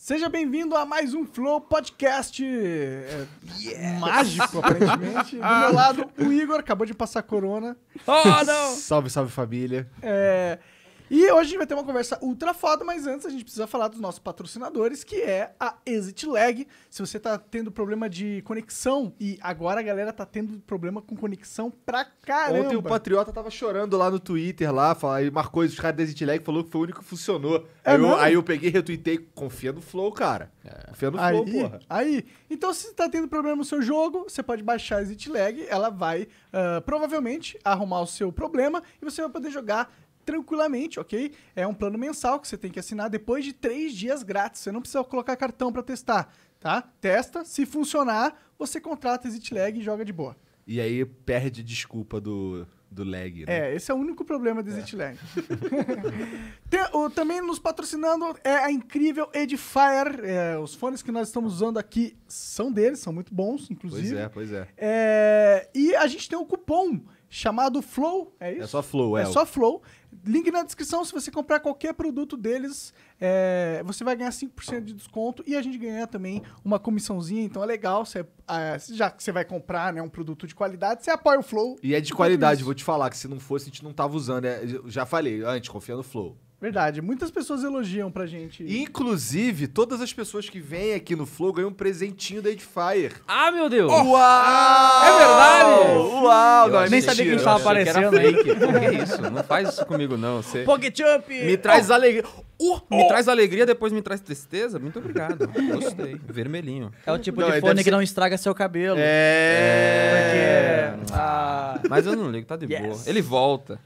Seja bem-vindo a mais um Flow Podcast. É, yes. É mágico, aparentemente. Do meu ah. lado, o Igor acabou de passar corona. Oh, não! salve, salve família. É. E hoje a gente vai ter uma conversa ultra foda, mas antes a gente precisa falar dos nossos patrocinadores, que é a Exit Lag. Se você tá tendo problema de conexão, e agora a galera tá tendo problema com conexão pra caramba. Ontem o Patriota tava chorando lá no Twitter, lá, falou, marcou os caras da Exit Lag, falou que foi o único que funcionou. É aí, eu, aí, eu, peguei, retuitei, confia no Flow, cara. É. Confia no aí, Flow, porra. Aí, então se você tá tendo problema no seu jogo, você pode baixar a Exit Lag, ela vai uh, provavelmente arrumar o seu problema e você vai poder jogar tranquilamente, ok? É um plano mensal que você tem que assinar depois de três dias grátis. Você não precisa colocar cartão para testar, tá? Testa, se funcionar, você contrata Exit Lag e joga de boa. E aí perde desculpa do, do lag, né? É, esse é o único problema do Exit é. Lag. Tem, o, também nos patrocinando é a incrível Edifier. É, os fones que nós estamos usando aqui são deles, são muito bons, inclusive. Pois é, pois é. é e a gente tem um cupom chamado Flow, é, é isso? É só Flow, é. É só Flow, Link na descrição, se você comprar qualquer produto deles, é, você vai ganhar 5% de desconto e a gente ganha também uma comissãozinha, então é legal, você, é, já que você vai comprar né, um produto de qualidade, você apoia o Flow. E é de qualidade, vou te falar, que se não fosse, a gente não tava usando, é, já falei, antes, confia no Flow. Verdade. Muitas pessoas elogiam pra gente. Inclusive, todas as pessoas que vêm aqui no Flow ganham um presentinho da Edifier. Ah, meu Deus! Oh. Uau! É verdade! Uau! Não, nem sabia que estava aparecendo. Que que isso? Não faz isso comigo, não. Você... Pocket Jump! Me traz oh. alegria. Uh, me oh. traz alegria, depois me traz tristeza? Muito obrigado. Gostei. Vermelhinho. É o tipo não, de é, fone que ser... não estraga seu cabelo. É. é... Porque... Ah. Mas eu não ligo, tá de yes. boa. Ele volta.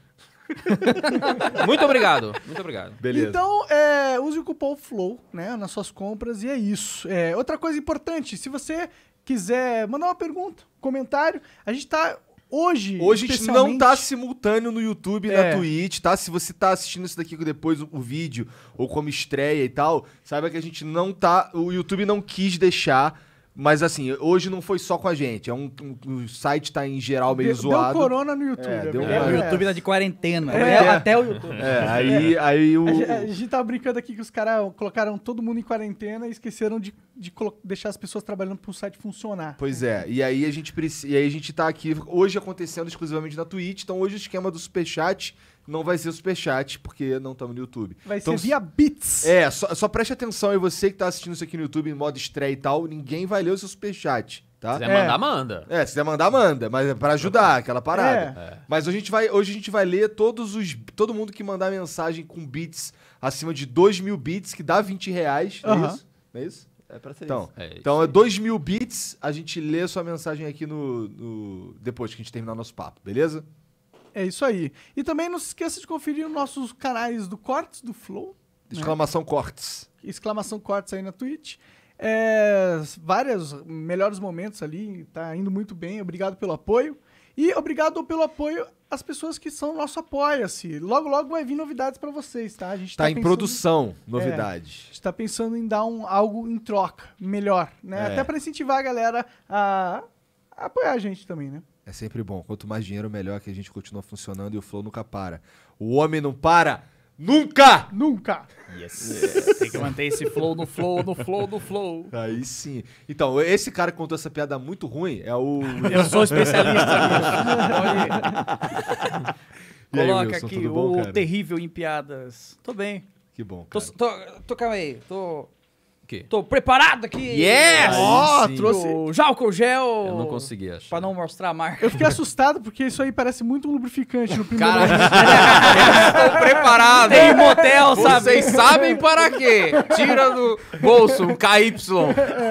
muito obrigado. Muito obrigado. Beleza. Então, é, use o cupom FLOW né, nas suas compras e é isso. É, outra coisa importante, se você quiser mandar uma pergunta, comentário, a gente tá hoje. Hoje especialmente... a gente não tá simultâneo no YouTube e é. na Twitch, tá? Se você tá assistindo isso daqui depois o, o, vídeo ou como estreia e tal, saiba que a gente não tá. O YouTube não quis deixar mas assim, hoje não foi só com a gente. É um, um o site tá em geral meio deu, zoado. Deu corona no YouTube. É, é deu, é, o YouTube tá de quarentena. É. Né? Até o YouTube. É, aí, aí o... A, a gente tava brincando aqui que os caras colocaram todo mundo em quarentena e esqueceram de, de deixar as pessoas trabalhando pro site funcionar. Pois é. E aí a gente, e aí a gente tá aqui hoje acontecendo exclusivamente na Twitch. Então hoje o esquema do Superchat não vai ser superchat, porque não estamos no YouTube. Vai então, ser via bits. É, só, só preste atenção aí, você que está assistindo isso aqui no YouTube em modo estreia e tal, ninguém vai ler o seu superchat. Tá? Se quiser é. mandar, manda. É, se quiser mandar, manda. Mas é para ajudar, aquela parada. É. é. Mas hoje a, gente vai, hoje a gente vai ler todos os. Todo mundo que mandar mensagem com bits acima de 2 mil bits, que dá 20 reais. uh -huh. é isso? Não é isso? É pra ser então, isso. É, então é 2 mil bits, a gente lê sua mensagem aqui no, no. Depois que a gente terminar nosso papo, beleza? É isso aí. E também não se esqueça de conferir os nossos canais do Cortes, do Flow. Né? Exclamação né? Cortes. Exclamação Cortes aí na Twitch. É, vários melhores momentos ali, tá indo muito bem. Obrigado pelo apoio. E obrigado pelo apoio às pessoas que são nosso apoia-se. Logo, logo vai vir novidades para vocês, tá? A gente tá, tá em pensando, produção, novidades. É, a gente tá pensando em dar um, algo em troca, melhor, né? É. Até para incentivar a galera a, a apoiar a gente também, né? É sempre bom. Quanto mais dinheiro, melhor que a gente continua funcionando e o flow nunca para. O homem não para nunca! Nunca! Yes. Tem que manter esse flow no flow, no flow, no flow. Aí sim. Então, esse cara que contou essa piada muito ruim é o. Eu sou especialista nisso. Coloca Wilson, aqui bom, o cara? terrível em piadas. Tô bem. Que bom, cara. Tô, tô, tô calma aí. Tô quê? Tô preparado aqui. Yes! Ó, oh, trouxe. O álcool gel. Eu não consegui achar. Pra não mostrar a marca. Eu fiquei assustado porque isso aí parece muito um lubrificante no primeiro. Cara, estou preparado. Tem motel, sabe? Vocês sabem para quê? Tira do bolso um KY,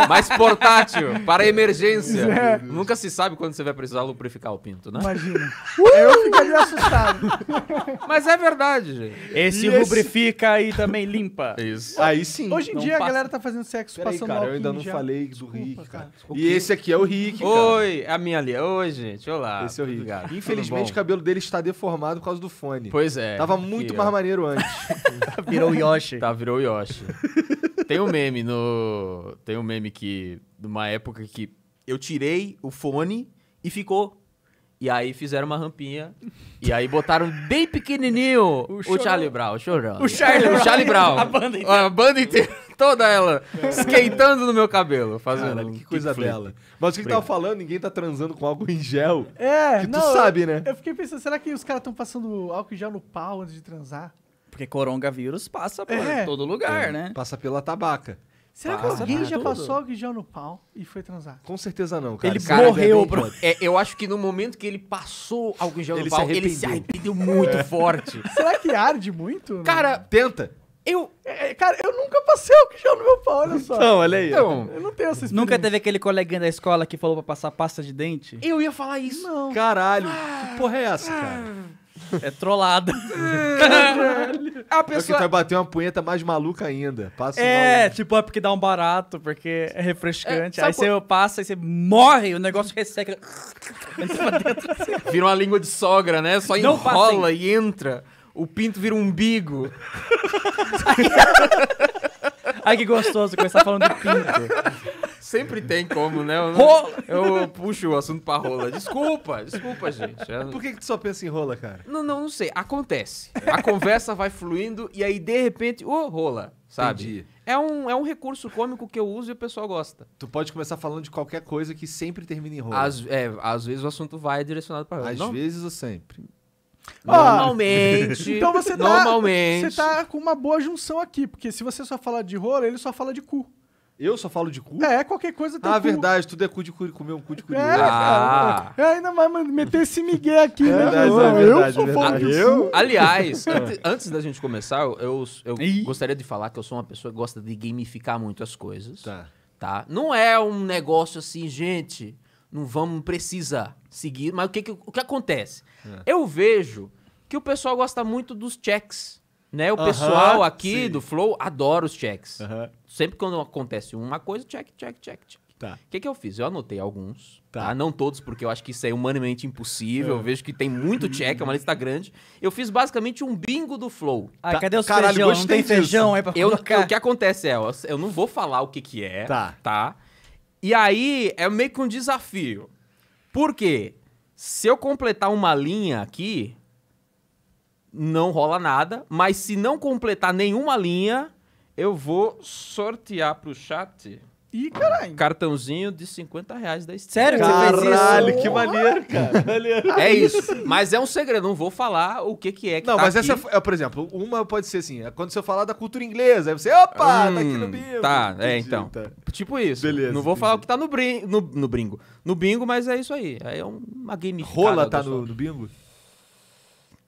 mais portátil, para emergência. É. Nunca se sabe quando você vai precisar lubrificar o pinto, né? Imagina. Uh! Eu fiquei assustado. Mas é verdade, gente. Esse e lubrifica esse... e também limpa. Isso. Aí sim. Hoje em não dia passa. a galera tá fazendo fazendo sexo Peraí, passando cara, eu ainda não falei do Desculpa, Rick, cara. cara. E esse aqui é o Rick, Oi, a minha ali. Oi, gente, olá. Esse é o Rick. Obrigado. Infelizmente, o cabelo dele está deformado por causa do fone. Pois é. Tava muito mais maneiro antes. virou Yoshi. Tá, virou Yoshi. Tem um meme no... Tem um meme que... De uma época que eu tirei o fone e ficou e aí fizeram uma rampinha. e aí botaram bem pequenininho o, o Charlie Brown. O O Charlie, o Charlie Brown. A banda inteira. A banda inteira toda ela é. esquentando no meu cabelo. Fazendo Caralho, que coisa bela. Mas o que, que tava falando? Ninguém tá transando com álcool em gel. É, Que tu sabe, né? Eu fiquei pensando, será que os caras estão passando álcool em gel no pau antes de transar? Porque coronavírus passa por É. todo lugar, É, né? Passa pela tabaca. Será que alguém já tudo. passou álcool em gel no pau e foi transar? Com certeza não, cara. Ele cara é morreu, bro. É, eu acho que no momento que ele passou álcool em gel Ele no se pau, ele se arrependeu muito é. forte. Será que arde muito? Cara, Tenta. Eu, é, é, cara, eu nunca passei o que no meu pau, olha só. não olha aí. Então, eu não tenho essa experiência. Nunca teve aquele coleguinha da escola que falou pra passar pasta de dente? Eu ia falar isso. Não. Caralho, ah, que porra é essa, ah, cara? É trollada. Ah. a pessoa... É que vai bater uma punheta mais maluca ainda. Passa é, maluca. tipo, é porque dá um barato, porque é refrescante. É, aí você passa e você morre, o negócio resseca. Vira uma língua de sogra, né? Só não enrola passem. e entra o pinto vira um umbigo. Ai, que gostoso começar falando de pinto. Sempre tem como, né? Eu, eu puxo o assunto pra rola. Desculpa, desculpa, gente. Eu... É. Por que, que tu só pensa em rola, cara? Não, não, não sei. Acontece. A conversa vai fluindo e aí, de repente, ô, oh, rola, sabe? Entendi. É um, é um recurso cômico que eu uso e o pessoal gosta. Tu pode começar falando de qualquer coisa que sempre termina em rola. Às, é, às vezes o assunto vai direcionado pra rola. Às não? vezes ou sempre. Normalmente. então você tá, normalmente. Você tá com uma boa junção aqui, porque se você só fala de rola, ele só fala de cu. Eu só falo de cu? É, qualquer coisa tem Ah, cu. verdade, tudo é cu de cu, comer um cu de cu. É, ah. é, ainda vai meter esse migué aqui, é, né? Verdade, é verdade, eu sou verdade. Eu? Aliás, ah. antes, antes, da gente começar, eu, eu gostaria de falar que eu sou uma pessoa que gosta de gamificar muito as coisas. Tá. tá? Não é um negócio assim, gente não vamos precisar seguir. Mas o que, que o que acontece? É. Eu vejo que o pessoal gosta muito dos checks. Né? O uh -huh, pessoal aqui sim. do Flow adora os checks. Uh -huh. Sempre quando acontece uma coisa, check, check, check, check. Tá. O tá. que, que eu fiz? Eu anotei alguns, tá. tá? Não todos, porque eu acho que isso é humanamente impossível. É. Eu vejo que tem muito check, é uma lista grande. Eu fiz basicamente um bingo do Flow. Ah, tá. cadê os Caralho, feijão? Não tem feijão aí pra eu, O que acontece é, eu, eu não vou falar o que que é, tá? tá? E aí é meio que um desafio. Por quê? Se eu completar uma linha aqui, não rola nada. Mas se não completar nenhuma linha, eu vou sortear para o chat. Ih, caralho. Cartãozinho de 50 reais da Steam. Sério? Caralho, que maneiro, cara. É isso. Mas é um segredo, não vou falar o que, que é que Não, tá mas aqui. essa, é, por exemplo, uma pode ser assim, é quando você falar da cultura inglesa, aí você, opa, hum, tá aqui no hum, bingo. Tá, é, então. Tá. Tipo isso. Beleza. Não vou entendi. falar o que tá no, brin no, no bingo. No bingo, mas é isso aí. É uma game. Rola tá no, no bingo?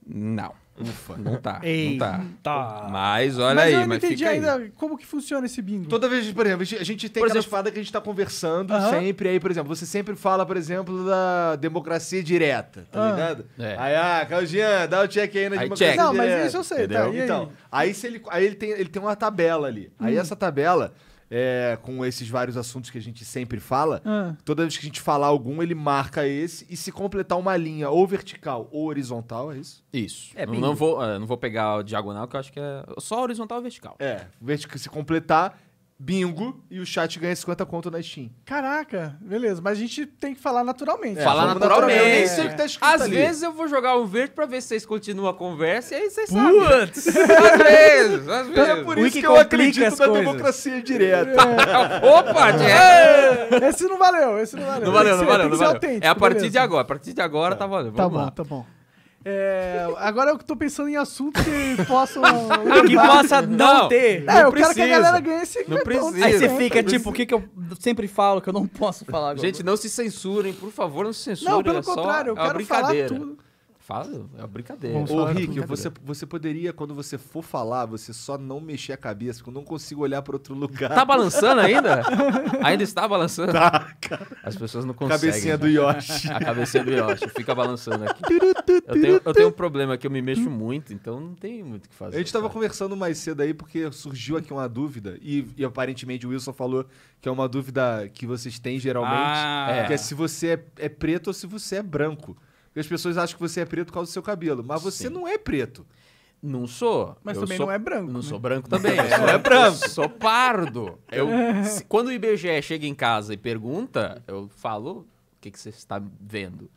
Não. Ufa. Não tá. Ei, não tá. tá. Mas olha mas aí, eu não entendi ainda como que funciona esse bingo. Toda vez, por exemplo, a gente tem por aquela espada que a gente tá conversando uh -huh. sempre. Aí, por exemplo, você sempre fala, por exemplo, da democracia direta, tá ah. ligado? É. Aí, ah, Claudinha, dá o check aí na aí democracia check. Não, mas isso eu sei, tá, Entendeu? tá? Aí? Então, aí, se ele, aí ele, tem, ele tem uma tabela ali. Aí hum. essa tabela é, com esses vários assuntos que a gente sempre fala. Ah. Toda vez que a gente falar algum, ele marca esse e se completar uma linha ou vertical ou horizontal, é isso? Isso. É, não, não, vou, é, não vou pegar o diagonal, que eu acho que é só horizontal ou vertical. É, se completar, bingo e o chat ganha 50 conto na Steam. Caraca, beleza. Mas a gente tem que falar naturalmente. É, falar naturalmente. Eu nem sei o que tá escrito Às ali. vezes eu vou jogar o verde pra ver se vocês continuam a conversa e aí vocês sabem. às vezes, às então, vezes. Então é por isso que eu acredito na coisas. democracia direta. É. Opa, é. Jack! Esse não valeu, esse não valeu. Não valeu, esse não valeu. Não valeu. É a partir beleza. de agora. A partir de agora tá, tá valendo. Tá bom, lá. tá bom. É, agora eu tô pensando em assuntos que possam. que possa não, não ter. Não é, eu quero que a galera ganhe esse não precisa. Aí você fica não tipo, precisa. o que, que eu sempre falo que eu não posso falar agora? Gente, não se censurem, por favor, não se censurem. Não, pelo é contrário, eu é quero falar tudo. Fala, é uma brincadeira. Ô, Rick, você, você poderia, quando você for falar, você só não mexer a cabeça, porque eu não consigo olhar para outro lugar. Tá balançando ainda? ainda está balançando? Tá, cara. As pessoas não conseguem. Cabecinha né? do Yoshi. A cabecinha do Yoshi. Fica balançando aqui. Eu tenho, eu tenho um problema que eu me mexo muito, então não tem muito o que fazer. A gente estava conversando mais cedo aí, porque surgiu aqui uma dúvida, e, e, aparentemente o Wilson falou que é uma dúvida que vocês têm geralmente, ah, é. que é se você é, é preto ou se você é branco. Porque as pessoas acham que você é preto por causa do seu cabelo. Mas você Sim. não é preto. Não sou. Mas eu também sou, não é branco. Não né? sou branco também. não é branco. Sou pardo. Eu, quando o IBGE chega em casa e pergunta, eu falo: o que, que você está vendo?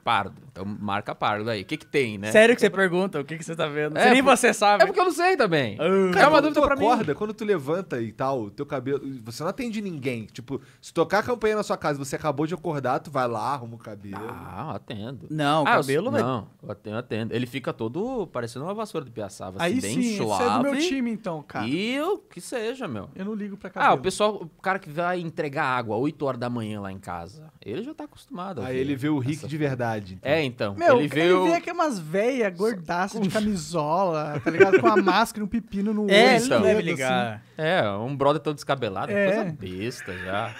pardo. Então marca pardo aí. O que que tem, né? Sério que você pergunta o que que você tá vendo? É, nem você sabe. É porque eu não sei também. Uh. Ah. Cara, é uma dúvida pra acorda, mim. Quando tu levanta e tal, teu cabelo... Você não atende ninguém. Tipo, se tocar a campanha na sua casa você acabou de acordar, tu vai lá, arruma o cabelo. Ah, atendo. Não, o ah, cabelo eu... vai... Não, eu atendo, atendo. Ele fica todo parecendo uma vassoura de piaçava, assim, bem sim, suave. Aí sim, é do meu time então, cara. E eu, que seja, meu. Eu não ligo pra cabelo. Ah, o pessoal, o cara que vai entregar água 8 horas da manhã lá em casa, ele já tá acostumado. Aí ele vê o Rick essa... de verdade idade. Então. É, então. Meu, ele veio. Ele veio aqui é umas velhas gordaças de camisola, tá ligado? Com a máscara e um pepino no é, Então. Assim. Deve assim. ligar. Assim. É, um brother tão descabelado, é. coisa besta já.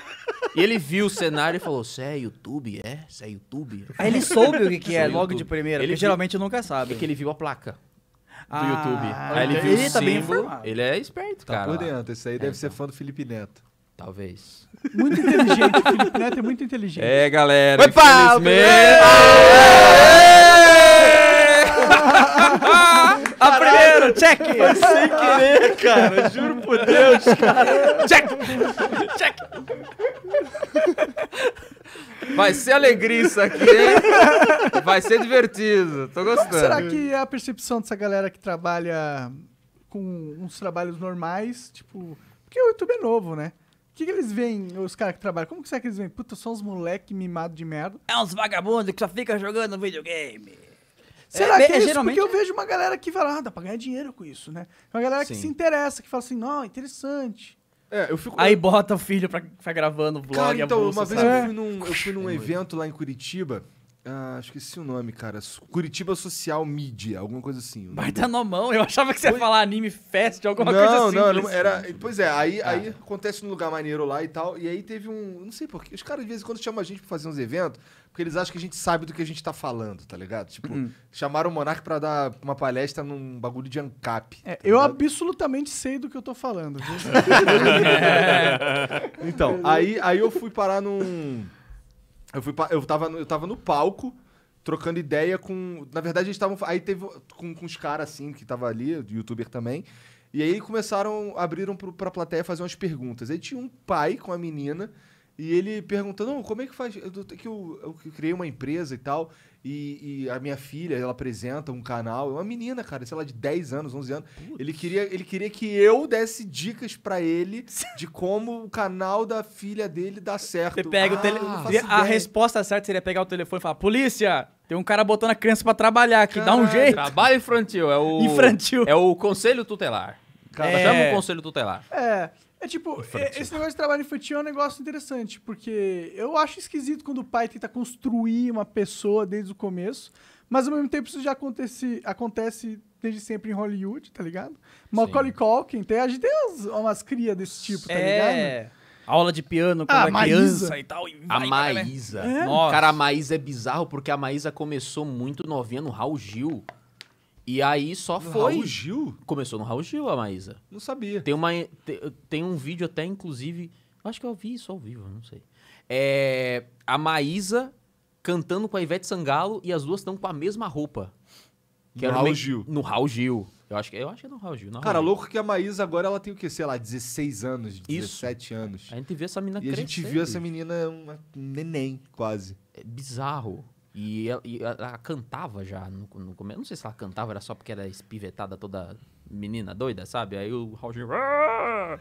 E ele viu o cenário e falou: Você é YouTube? É? Você é YouTube? Aí ele soube o que, que é, é logo de primeira, ele viu... geralmente nunca sabe. É que ele viu a placa do ah, YouTube. Aí ele então viu ele o tá símbolo. Tá ele é esperto, tá cara. Tá por dentro. Isso aí é, deve então. ser fã do Felipe Neto. Talvez. Muito inteligente, o Felipe Neto é muito inteligente. É, galera. Opa! Infelizmente... A primeira, check! sem querer, cara. Juro por Deus, cara. Check! Check! Vai ser alegria isso aqui, hein? Vai ser divertido. Tô gostando. Como será que é a percepção dessa galera que trabalha com uns trabalhos normais, tipo... Porque o YouTube é novo, né? O que, que, eles veem, os caras que trabalham? Como que será que eles veem? Puta, são os moleque mimado de merda. É uns vagabundos que só fica jogando videogame. Será é, que é, é isso? Geralmente... Porque eu é. vejo uma galera que fala, ah, dá pra ganhar dinheiro com isso, né? Uma galera Sim. que se interessa, que fala assim, não, interessante. É, eu fico... Aí bota o filho pra ficar gravando o vlog. Cara, então, bolsa, uma vez eu fui num, eu fui num é. evento lá em Curitiba ah, esqueci o nome, cara. Curitiba Social Media, alguma coisa assim. na mão eu achava que você ia falar anime fest, alguma não, coisa assim. Não, não, era. Pois é, aí, ah. aí acontece num lugar maneiro lá e tal. E aí teve um. Não sei porquê. Os caras de vez em quando chamam a gente pra fazer uns eventos, porque eles acham que a gente sabe do que a gente tá falando, tá ligado? Tipo, uhum. chamaram o Monark pra dar uma palestra num bagulho de ANCAP. É, tá eu ligado? absolutamente sei do que eu tô falando. é. Então, aí, aí eu fui parar num. Eu, fui, eu, tava, eu tava no palco, trocando ideia com. Na verdade, a gente tava. Aí teve. Com, com os caras assim, que tava ali, youtuber também. E aí começaram. Abriram pro, pra plateia fazer umas perguntas. Aí tinha um pai com a menina e ele perguntando, como é que faz? Eu, que eu, eu criei uma empresa e tal, e, e, a minha filha, ela apresenta um canal, é uma menina, cara, sei lá, de 10 anos, 11 anos. Ele queria, ele queria que eu desse dicas para ele de como o canal da filha dele dá certo. Você pega ah, o telefone. A resposta certa seria pegar o telefone e falar: Polícia, tem um cara botando a criança para trabalhar aqui, Caralho. dá um jeito. Trabalho infantil, é o. Infantil. É o conselho tutelar. Cara, é... Chama o é. conselho tutelar. É. É tipo, esse negócio de trabalho infantil é um negócio interessante, porque eu acho esquisito quando o pai tenta construir uma pessoa desde o começo, mas ao mesmo tempo isso já acontece, acontece desde sempre em Hollywood, tá ligado? Macaulay Sim. Culkin, tem, a gente tem umas, umas crias desse tipo, tá é. ligado? Aula de piano com a ah, é criança Maísa. e tal. E a Maísa. Né? É. Cara, a Maísa é bizarro porque a Maísa começou muito novinha no Raul Gil. E aí só no foi. Raul Gil? Começou no Raul Gil, a Maísa. Não sabia. Tem, uma, tem, tem um vídeo até, inclusive. Acho que eu vi isso ao vivo, não sei. É, a Maísa cantando com a Ivete Sangalo e as duas estão com a mesma roupa. no Raul meio, Gil. No Raul Gil. Eu acho que, eu acho que é no Raul Gil. Cara, Raul. louco que a Maísa agora ela tem o quê? Sei lá, 16 anos, 17 Isso. anos. A gente vê essa menina e A gente viu essa menina uma neném, quase. É bizarro. E ela, e ela, cantava já no, no começo. Não sei se ela cantava, era só porque era espivetada toda menina doida, sabe? Aí o Raulzinho. Ah,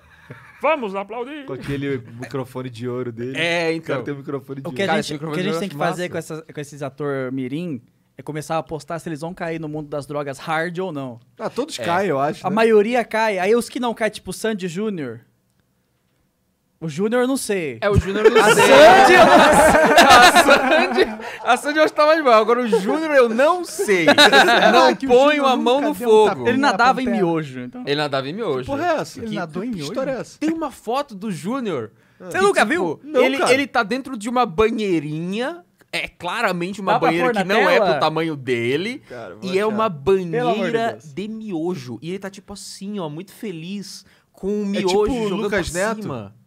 vamos aplaudir! Com aquele microfone de ouro dele. É, então. O cara então. um microfone de o que A gente, cara, que a gente tem é que fazer com, essa, com esses atores mirim é começar a apostar se eles vão cair no mundo das drogas hard ou não. Ah, todos é. caem, eu acho. A né? maioria cai. Aí os que não caem, tipo Sandy Júnior. O Júnior eu não sei. É, o Júnior eu não a sei. Sandy, eu não sei. A Sandy, a Sandy eu acho que tá mais mal. Agora o Júnior eu não sei. É, não é ponho a mão no fogo. ele nadava em miojo. Então. Ele nadava em miojo. Que porra é essa? Ele que, nadou que, em miojo? Que história é essa? Tem uma foto do Júnior. Ah. Você nunca tipo, viu? Não, ele, cara. ele tá dentro de uma banheirinha é claramente uma Dá banheira que não tela? é pro tamanho dele. Cara, e é achar. é uma banheira de, de miojo. E ele tá tipo assim, ó, muito feliz com o miojo é tipo jogando Lucas Neto. Cima.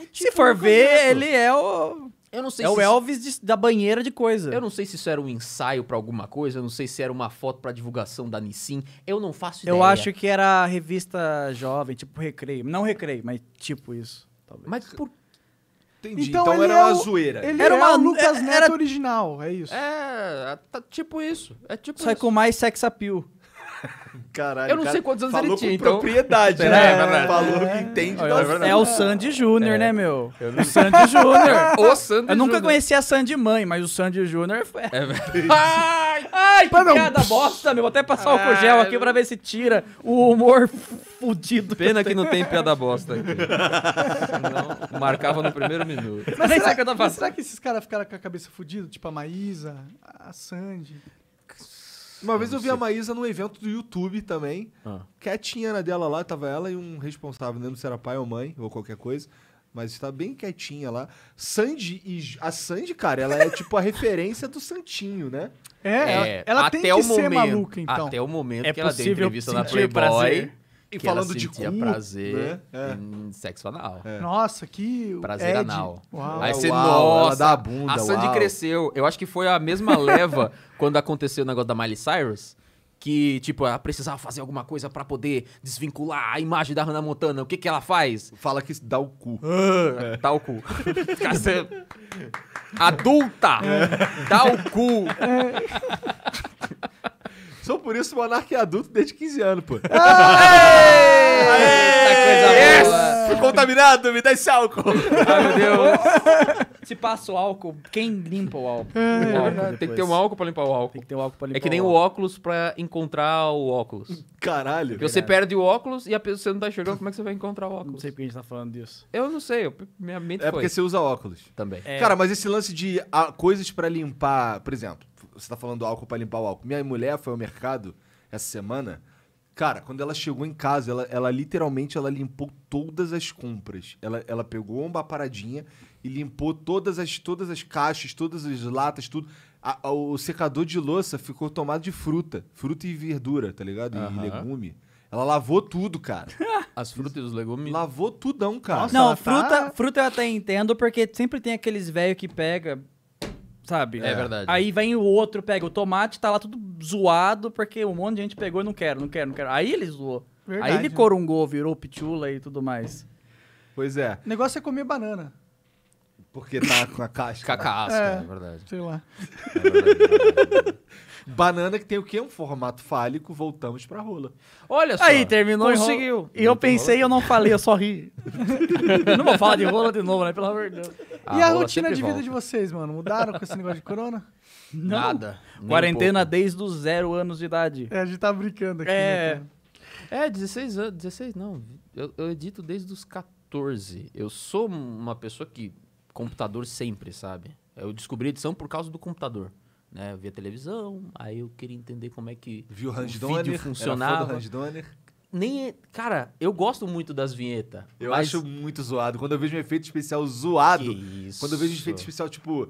É tipo se for ver, ele é o. Eu não sei é se o Elvis de, da banheira de coisa. Eu não sei se isso era um ensaio para alguma coisa, eu não sei se era uma foto para divulgação da Nissin. Eu não faço ideia. Eu acho que era revista jovem, tipo Recreio. Não Recreio, mas tipo isso. Talvez. Mas por Entendi. Então, então era é uma zoeira. Ele era é uma, Lucas é, Neto era, original, é isso. É, tá, tipo isso. É tipo Só isso. com mais sex appeal. Caralho. Eu não cara sei quantos anos ele tinha, então. propriedade, é, né? É, falou que entende. É, é o Sandy Júnior, é. né, meu? O Sandy Júnior. o Sandy Eu nunca conheci a Sandy mãe, mas o Sandy Júnior foi. É verdade. Ai, ai que não. piada bosta, meu. Vou até passar o gel aqui pra ver se tira o humor fudido. Pena que, que não tem piada bosta aqui. Senão, marcava no primeiro minuto. Mas, mas será, que eu tava... mas será que esses caras ficaram com a cabeça fudida? Tipo a Maísa, a Sandy. Uma vez eu vi a Maísa num evento do YouTube também, ah. quietinha na dela lá, tava ela e um responsável, não se era pai ou mãe, ou qualquer coisa mas está bem quietinha lá. Sandy e a Sandy, cara, ela é tipo a referência do Santinho, né? É, é ela, ela até tem que o momento, ser maluca então. Até o momento é que ela deu entrevista na Playboy. Prazer. E que falando assim, de cu, prazer né? é. em sexo anal. É. Nossa, que prazer Ed. anal. Uau. Aí você uau, nossa, da bunda, a Sandy uau. cresceu. Eu acho que foi a mesma leva quando aconteceu o negócio da Miley Cyrus, que tipo, ela precisava fazer alguma coisa para poder desvincular a imagem da Hannah Montana. O que que ela faz? Fala que dá o cu. Ah, é. Dá o cu. Adulta. Dá o cu passou por isso, Monarque é adulto desde 15 anos, pô. Fui contaminado, me dá esse álcool. Ai, ah, meu Deus. Se passa o álcool, quem limpa o álcool? É, o é álcool. Tem que ter um álcool pra limpar o álcool. Tem que ter um álcool pra limpar É que nem o óculos pra encontrar o óculos. Caralho. Porque você perde o óculos e a pessoa você não tá enxergando, como é que você vai encontrar o óculos? Não sei que a gente tá falando disso. Eu não sei, eu- minha mente É foi. porque você usa óculos. Também. Cara, mas esse lance de ah, coisas pra limpar, por exemplo, você tá falando álcool para limpar o álcool. Minha mulher foi ao mercado essa semana. Cara, quando ela chegou em casa, ela, ela literalmente ela limpou todas as compras. Ela, ela pegou uma paradinha e limpou todas as, todas as caixas, todas as latas, tudo. A, a, o secador de louça ficou tomado de fruta. Fruta e verdura, tá ligado? Uhum. E legume. Ela lavou tudo, cara. As frutas e os legumes? Lavou tudão, cara. Nossa, não, fruta, tá... fruta eu até entendo, porque sempre tem aqueles velhos que pega sabe? É, verdade. Aí vem o outro, pega o tomate, tá lá tudo zoado, porque um monte de gente pegou e não quero, não quero, não quero. Aí ele zoou. Verdade. Aí ele corungou, virou pitula e tudo mais. Pois é. O negócio é comer banana. Porque tá com a casca. Né? Com a casca, é, é verdade. Sei lá. É verdade, é verdade. É Banana que tem o quê? Um formato fálico, voltamos pra rola. Olha só. Aí, terminou conseguiu. E eu pensei, eu não falei, eu só ri. não vou falar de rola de novo, né? Pelo amor de Deus. A e a rotina de vida volta. de vocês, mano? Mudaram com esse negócio de corona? Não. Nada. Quarentena um desde os zero anos de idade. É, a gente tá brincando aqui. É, né, é 16 anos. 16 não. Eu, eu edito desde os 14. Eu sou uma pessoa que... Computador sempre, sabe? Eu descobri edição por causa do computador. Né? Eu via televisão, aí eu queria entender como é que Viu o Randoner, vídeo funcionava. Era fã do nem. É, cara, eu gosto muito das vinhetas. Eu mas... acho muito zoado. Quando eu vejo um efeito especial zoado. Que isso? Quando eu vejo um efeito especial, tipo.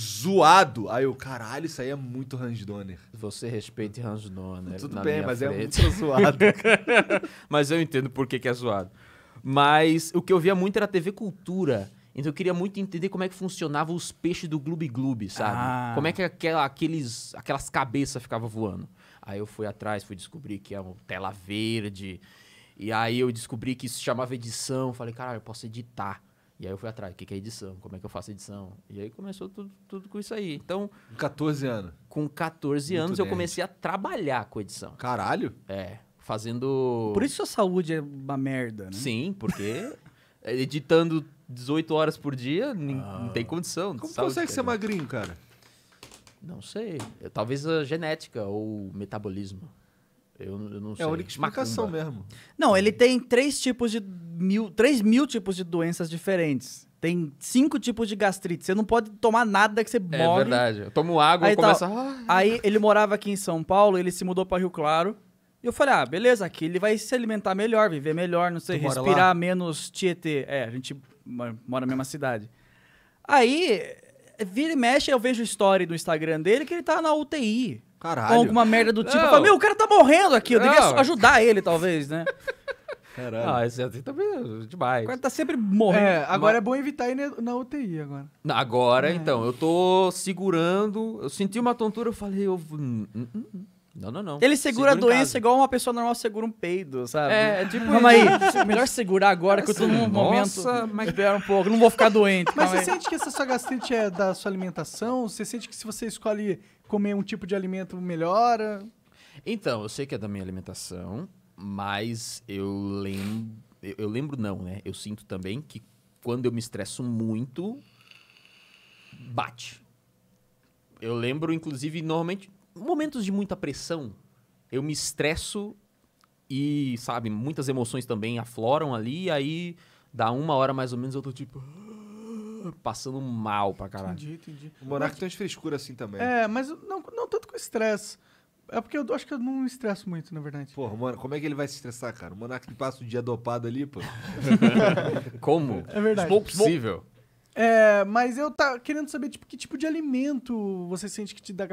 Zoado. Aí eu, caralho, isso aí é muito Hans Donner. Você respeita Hans Donner. Tudo bem, mas é frente. é muito zoado. mas eu entendo por que, que é zoado. Mas o que eu via muito era TV Cultura. Então eu queria muito entender como é que funcionava os peixes do Gloob Gloob, sabe? Ah. Como é que aquela, aqueles, aquelas cabeças ficavam voando. Aí eu fui atrás, fui descobrir que é uma tela verde. E aí eu descobri que isso chamava edição. Falei, caralho, eu posso editar. E aí eu fui atrás, o que, que é edição? Como é que eu faço edição? E aí começou tudo, tudo com isso aí. Então. Com 14 anos. Com 14 muito anos dente. eu comecei a trabalhar com edição. Caralho? É. Fazendo. Por isso sua saúde é uma merda, né? Sim, porque editando 18 horas por dia, ah. não tem condição. Como saúde, consegue cara. ser magrinho, cara? Não sei. Eu, é, talvez a genética ou metabolismo. Eu, eu não é sei. É a única explicação mesmo. Não, ele tem três tipos de mil, três mil tipos de doenças diferentes. Tem cinco tipos de gastrite. Você não pode tomar nada que você é morre. É verdade. Eu tomo água e tá, começa... Ah. Aí ele morava aqui em São Paulo, ele se mudou para Rio Claro. E eu falei, ah, beleza, aqui ele vai se alimentar melhor, viver melhor, não sei, tu respirar menos tietê. É, a gente mora na mesma cidade. Aí, vira e mexe, eu vejo story do Instagram dele que ele tá na UTI. Caralho. Ou alguma merda do tipo. Não. Eu falo, meu, o cara tá morrendo aqui, eu Não. devia ajudar ele, talvez, né? Caralho. Ah, esse é assim também é demais. O cara tá sempre morrendo. É, agora Mas... é bom evitar ir na UTI agora. Agora, é. então, eu tô segurando. Eu senti uma tontura, eu falei, eu. Hum, hum, hum, não, não, não. Ele segura, segura a doença igual uma pessoa normal segura um peido, sabe? É, é tipo tipo Calma aí, melhor segurar agora que eu tô num momento. Nossa, mas... Espera um pouco, não vou ficar doente. Mas você aí. sente que essa sua gastrite é da sua alimentação? Você sente que se você escolhe comer um tipo de alimento, melhora? Então, eu sei que é da minha alimentação, mas eu lembro... Eu lembro não, né? Eu sinto também que quando eu me estresso muito, bate. Eu lembro, inclusive, normalmente momentos de muita pressão, eu me estresso e, sabe, muitas emoções também afloram ali, e aí dá uma hora mais ou menos eu tô tipo ah", passando mal pra caralho. Entendi, entendi. O Monark tem umas frescuras assim também. É, mas não, não tanto com estresse. É porque eu acho que eu não estresso muito, na verdade. Porra, mano, como é que ele vai se estressar, cara? O que passa o dia dopado ali, pô. como? É verdade. Pouco possível. É, mas eu tá querendo saber, tipo, que tipo de alimento você sente que te dá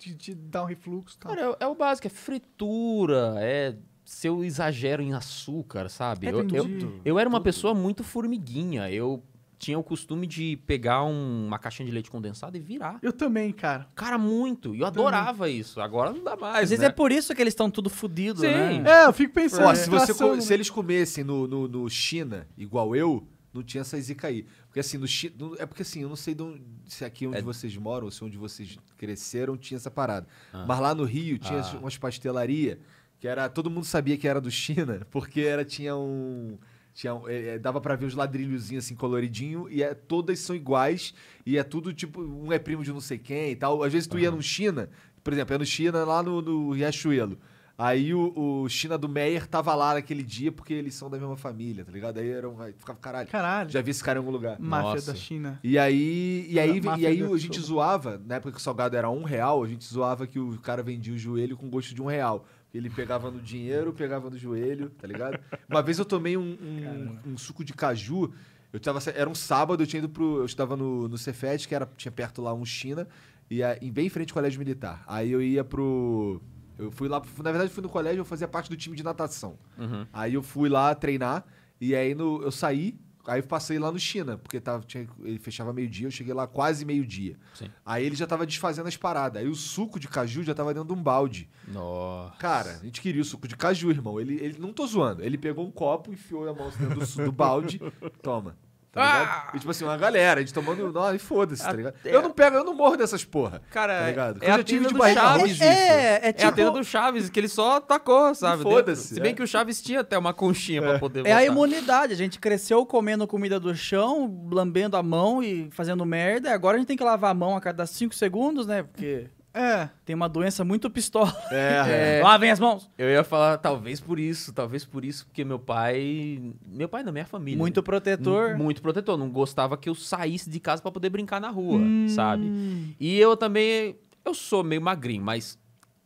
te, te dá um refluxo. Cara, é, é, o básico, é fritura, é se eu exagero em açúcar, sabe? É, eu, eu, eu, era uma tudo. pessoa muito formiguinha, eu tinha o costume de pegar um, uma caixinha de leite condensado e virar. Eu também, cara. Cara, muito. Eu, eu adorava também. isso. Agora não dá mais. Às vezes né? é por isso que eles estão tudo fodidos, né? É, eu fico pensando. Ó, se, você, né? se eles comessem no, no, no China, igual eu, não tinha essa zica aí. Porque assim, no, no, é porque assim, eu não sei onde, se aqui onde é... vocês moram, ou se onde vocês cresceram, tinha essa parada. Ah. Mas lá no Rio tinha ah. umas pastelarias que era. Todo mundo sabia que era do China, porque era, tinha um. Tinha, é, é, dava para ver os ladrilhozinhos assim coloridinho e é, todas são iguais e é tudo tipo um é primo de não sei quem e tal às vezes tu ia no China por exemplo ia no China lá no, no Riachuelo Aí o, o, China do Meyer tava lá naquele dia porque eles são da mesma família, tá ligado? Aí era um, ficava, caralho, caralho, já vi esse cara em algum lugar. Máfia Nossa. da China. E aí, e aí, e aí a gente zoava, na época que o salgado era um real, a gente zoava que o cara vendia o joelho com gosto de um real. Ele pegava no dinheiro, pegava no joelho, tá ligado? Uma vez eu tomei um, um, um suco de caju. Eu tava, era um sábado, eu tinha ido pro. Eu estava no, no Cefet, que era, tinha perto lá um China, e bem em frente ao colégio militar. Aí eu ia pro eu fui lá, na verdade fui no colégio, eu fazia parte do time de natação. Uhum. Aí eu fui lá treinar e aí no, eu saí, aí eu passei lá no China, porque tava, tinha, ele fechava meio-dia, eu cheguei lá quase meio-dia. Aí ele já tava desfazendo as paradas. Aí o suco de caju já tava dentro de um balde. Nossa. Cara, a gente queria o suco de caju, irmão. Ele, ele não tô zoando. Ele pegou um copo, enfiou a mão assim dentro do, do balde, toma. Tá ah! E tipo assim, uma galera, a gente tomando. Não, e foda-se, tá ligado? Eu não pego, eu não morro dessas porra. Cara, tá ligado? É, a tive de tipo, Chaves, é, é, tipo... é, a tenda tipo do Chaves, que ele só tacou, sabe? Foda-se. Se é. bem que o Chaves tinha até uma conchinha é. pra poder. Botar. É a imunidade. A gente cresceu comendo comida do chão, lambendo a mão e fazendo merda. Agora a gente tem que lavar a mão a cada 5 segundos, né? Porque. É. Tem uma doença muito pistola. É. é. vem as mãos. Eu ia falar, talvez por isso, talvez por isso, porque meu pai. Meu pai não, minha família. Muito protetor. Muito protetor. Não gostava que eu saísse de casa para poder brincar na rua, hum. sabe? E eu também. Eu sou meio magrinho, mas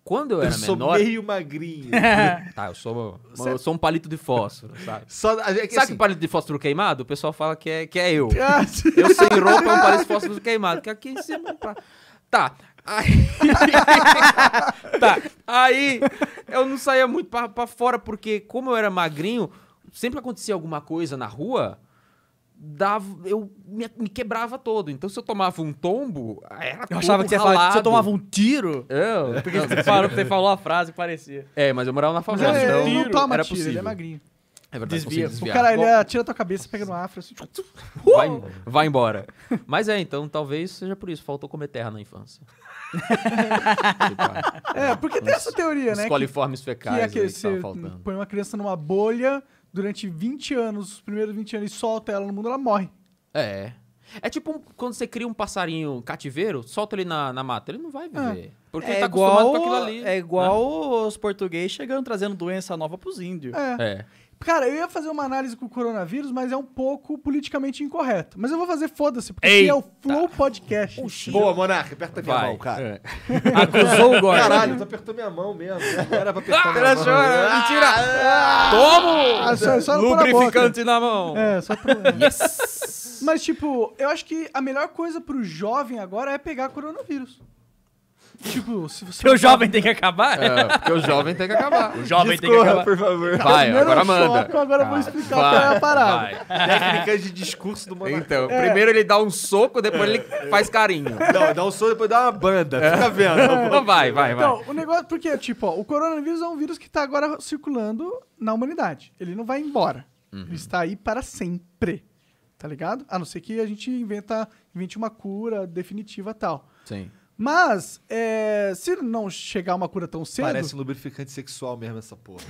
quando eu, eu era menor. Eu sou meio magrinho. tá, eu sou, eu sou um palito de fósforo, sabe? Só, é que, sabe assim, que palito de fósforo queimado? O pessoal fala que é, que é eu. Ah, eu sem roupa é um palito de fósforo queimado, que aqui em cima. Tá. Aí. tá. Aí eu não saía muito pra, pra fora, porque como eu era magrinho, sempre que acontecia alguma coisa na rua, dava, eu me, me, quebrava todo. Então, se eu tomava um tombo, era Eu achava que você falar, se eu tomava um tiro... É, eu, porque você, falou, você falou a frase que parecia. É, mas eu morava na favela, mas, é, então... Ele não toma era tiro, possível. ele é magrinho. É verdade, Desvia. O cara, ele atira tua cabeça, pega no afro, assim... Vai, vai embora. mas é, então, talvez seja por isso. Faltou comer terra na infância. é, porque tem essa teoria, né? Os coliformes fecais que, é que, que faltando. Põe uma criança numa bolha durante 20 anos, os primeiros 20 anos, e solta ela no mundo, ela morre. É. É tipo um, quando você cria um passarinho cativeiro, solta ele na, na mata, ele não vai é. viver. É. Porque é ele tá igual, acostumado com aquilo ali. É igual né? os portugueses chegando trazendo doença nova pros índios. É. é. Cara, eu ia fazer uma análise com o coronavírus, mas é um pouco politicamente incorreto. Mas eu vou fazer foda-se, porque aqui é o Flow Podcast. Boa, Monarca, aperta minha Vai. mão, cara. É. Acusou o gol. Caralho, tu apertou minha mão mesmo. Era pra apertar ah, minha mão. Ah, Mentira! Ah, Toma! Ah, só, só Lubrificante na, na mão. É, só pra... yes. Mas, tipo, eu acho que a melhor coisa pro jovem agora é pegar coronavírus. Tipo, se você. jovem tem que acabar? É, porque o jovem tem que acabar. O jovem Discorra, tem que acabar. por favor. Vai, primeiro agora manda. Choco, agora vai, vou explicar vai, qual é a parada. Técnicas de discurso do monarca. Então, é. primeiro ele dá um soco, depois ele é. faz carinho. Não, dá um soco, depois dá uma banda. É. Fica vendo. É. Então vai, vai, vai. Então, o negócio, porque, tipo, ó, o coronavírus é um vírus que tá agora circulando na humanidade. Ele não vai embora. Uhum. Ele está aí para sempre. Tá ligado? A não ser que a gente inventa, invente uma cura definitiva tal. Sim. Mas, é, se não chegar uma cura tão cedo. Parece um lubrificante sexual mesmo essa porra.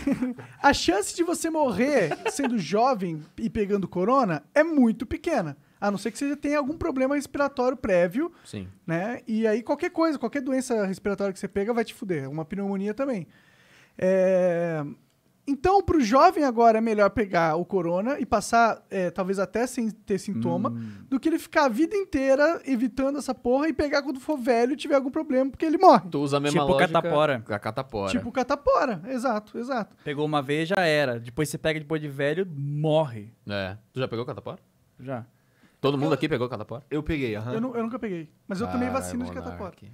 a chance de você morrer sendo jovem e pegando corona é muito pequena. A não ser que você tenha algum problema respiratório prévio. Sim. Né? E aí qualquer coisa, qualquer doença respiratória que você pega vai te fuder. É uma pneumonia também. É, então, para o jovem agora é melhor pegar o corona e passar, é, talvez até sem ter sintoma, hum. do que ele ficar a vida inteira evitando essa porra e pegar quando for velho e tiver algum problema, porque ele morre. Tu usa a mesma tipo lógica... catapora. A catapora. Tipo catapora, exato, exato. Pegou uma vez, já era. Depois você pega depois de velho, morre. É. Tu já pegou catapora? Já. Todo eu... mundo aqui pegou catapora? Eu peguei, aham. Eu, eu, nunca peguei, mas eu tomei vacina de catapora. Aqui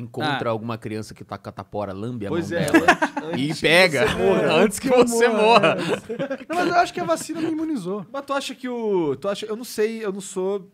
encontra ah. alguma criança que tá catapora lambe a pois mão é, dela antes, e pega antes que você morra. Antes que você morra. Não, mas eu acho que a vacina me imunizou. Mas tu acha que o... Tu acha, eu não sei, eu não sou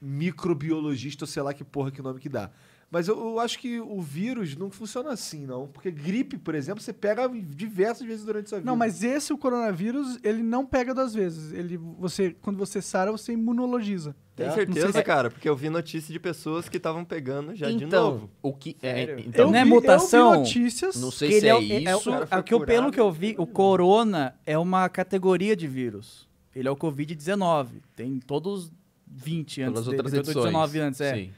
microbiologista, ou sei lá que porra que nome que dá. Mas eu, eu, acho que o vírus não funciona assim, não. Porque gripe, por exemplo, você pega diversas vezes durante sua vida. Não, mas esse, o coronavírus, ele não pega duas vezes. Ele, você, quando você sara, você imunologiza. Tem é? certeza, se... É- cara? Porque eu vi notícia de pessoas que estavam pegando já então, de novo. O que é, então, eu não é vi, mutação? Eu notícias não sei se ele é, é isso. É, o, é que eu, pelo que eu vi, o corona é uma categoria de vírus. Ele é o Covid-19. Tem todos 20 anos antes. outras de, edições. 19 antes, é. Sim.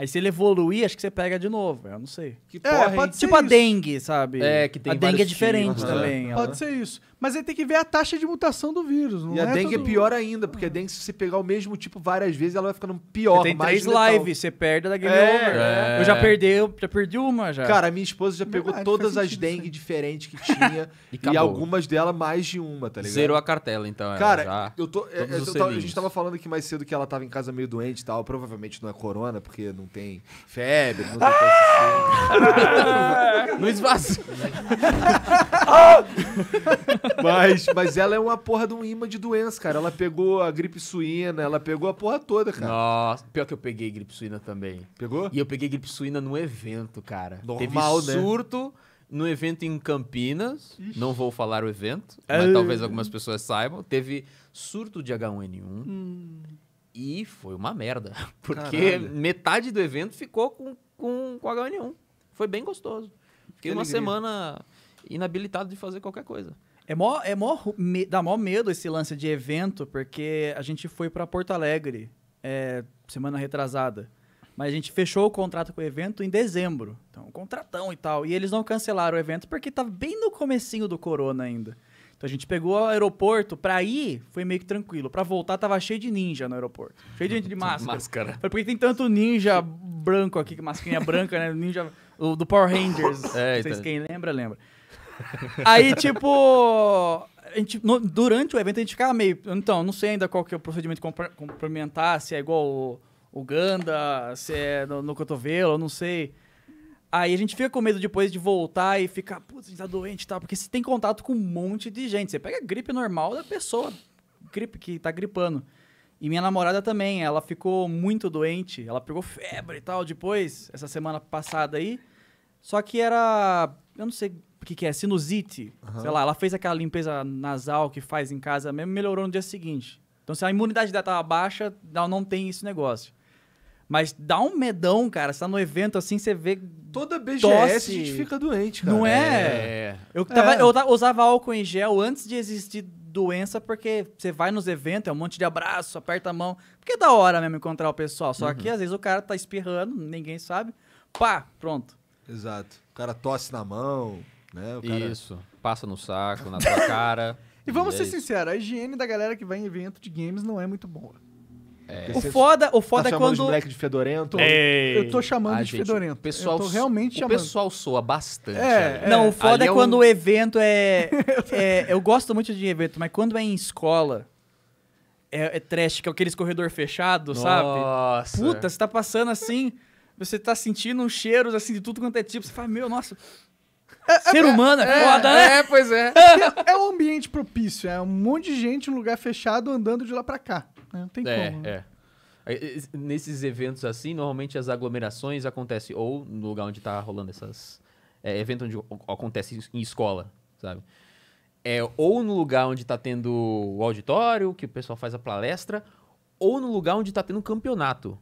Aí se ele evoluir, acho que você pega de novo. Eu não sei. É, que é, porra, pode ser tipo isso. a dengue, sabe? É, que tem A dengue é diferente tipos, né? também. Pode ela. ser isso. Mas aí tem que ver a taxa de mutação do vírus. e a é dengue é pior ainda, porque a é. dengue, se você pegar o mesmo tipo várias vezes, ela vai ficando pior. Você tem três lives, você perde da game é, over. É. Eu já perdi, eu já perdi uma já. Cara, a minha esposa já pegou Verdade, todas as dengue assim. diferentes que tinha. e, e, algumas dela mais de uma, tá ligado? Zerou a cartela, então. Cara, já... eu tô. É, eu, eu a gente tava falando aqui mais cedo que ela tava em casa meio doente e tal. Provavelmente não é corona, porque não tem febre, não tem assim. Não esvazia. Ah! Mas, mas ela é uma porra de um imã de doença, cara. Ela pegou a gripe suína, ela pegou a porra toda, cara. Nossa, pior que eu peguei gripe suína também. Pegou? E eu peguei gripe suína num evento, cara. Normal, Teve né? surto né? no evento em Campinas. Ixi. Não vou falar o evento, é. mas talvez algumas pessoas saibam. Teve surto de H1N1. Hum. E foi uma merda. Porque Caralho. metade do evento ficou com, com, com H1N1. Foi bem gostoso. Fiquei uma semana inabilitado de fazer qualquer coisa. É mó, é mó, me, dá mó medo esse lance de evento, porque a gente foi para Porto Alegre é, semana retrasada. Mas a gente fechou o contrato com o evento em dezembro. Então, um contratão e tal. E eles não cancelaram o evento porque tava tá bem no comecinho do corona ainda. Então a gente pegou o aeroporto, pra ir foi meio que tranquilo. Pra voltar tava cheio de ninja no aeroporto. Cheio de gente de máscara. máscara. Falei, por que tem tanto ninja branco aqui, que mascarinha branca, né? Ninja do Power Rangers. É, não sei então. quem lembra, lembra. Aí, tipo, a gente, no, durante o evento a gente ficava meio. Então, não sei ainda qual que é o procedimento complementar, se é igual o, o Ganda, se é no, no cotovelo, não sei. Aí a gente fica com medo depois de voltar e ficar, putz, a gente tá doente e tá? tal, porque você tem contato com um monte de gente. Você pega gripe normal da pessoa, gripe que tá gripando. E minha namorada também, ela ficou muito doente, ela pegou febre e tal depois, essa semana passada aí. Só que era, eu não sei que, que é sinusite, uhum. sei lá, ela fez aquela limpeza nasal que faz em casa mesmo, melhorou no dia seguinte. Então, se a imunidade dela tava baixa, ela não tem esse negócio. Mas dá um medão, cara. Você tá no evento assim, você vê. Toda BGS tosse. a gente fica doente, cara. Não é? é. Eu, tava, é. eu usava álcool em gel antes de existir doença, porque você vai nos eventos, é um monte de abraço, aperta a mão. Porque é da hora mesmo encontrar o pessoal. Só uhum. que às vezes o cara tá espirrando, ninguém sabe. Pá, pronto. Exato. O cara tosse na mão. Né? O cara... Isso. Passa no saco, na tua cara. E vamos ser é sinceros, a higiene da galera que vai em evento de games não é muito boa. É. O foda, o foda tá é quando. De de fedorento? Eu tô chamando ah, de gente, fedorento. Pessoal, eu tô realmente chamando. O pessoal soa bastante. É, é. Não, o foda é, é quando um... o evento é, é, Eu gosto muito de evento, mas quando é em escola. É, é trash, que é aqueles corredor fechado, Nossa. sabe? Puta, você tá passando assim. Você tá sentindo cheiros assim de tudo quanto é tipo. Você fala, meu, nossa, é, é Ser humano é, é, foda, né? É, pois é. é. um ambiente propício, é um monte de gente, um lugar fechado, andando de lá pra cá. Né? Não tem é, como. Né? É. Nesses eventos assim, normalmente as aglomerações acontecem ou no lugar onde tá rolando essas. É, evento onde acontece em escola, sabe? É, ou no lugar onde tá tendo o auditório, que o pessoal faz a palestra, ou no lugar onde tá tendo campeonato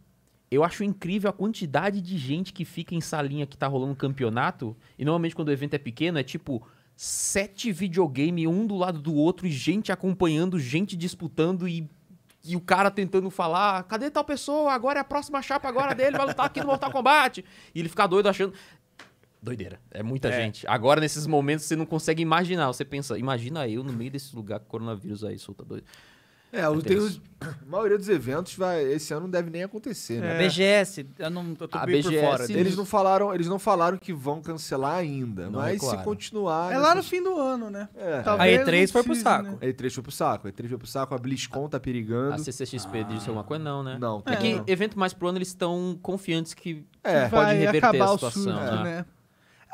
eu acho incrível a quantidade de gente que fica em salinha que tá rolando um campeonato. E normalmente quando o evento é pequeno, é tipo sete videogame, um do lado do outro, e gente acompanhando, gente disputando e, e o cara tentando falar: ah, cadê tal pessoa? Agora é a próxima chapa agora dele, vai lutar aqui no Mortal Kombat. E ele fica doido achando. Doideira. É muita é. gente. Agora, nesses momentos, você não consegue imaginar. Você pensa, imagina eu no meio desse lugar com coronavírus aí, solta doido. É, é a maioria dos eventos vai, esse ano não deve nem acontecer, né? É. A BGS, eu não eu tô a BGS, por fora. Eles não falaram, eles não falaram que vão cancelar ainda, não mas se continuar, É lá no fim do ano, né? É. a E3 foi pro saco. Né? A E3 foi pro saco. A E3 foi pro saco, a BlizzCon tá perigando. A CCXP ah. disse alguma coisa não, né? Não, é. é que evento mais pro ano eles estão confiantes que é. pode vai reverter a situação, surto, né? né?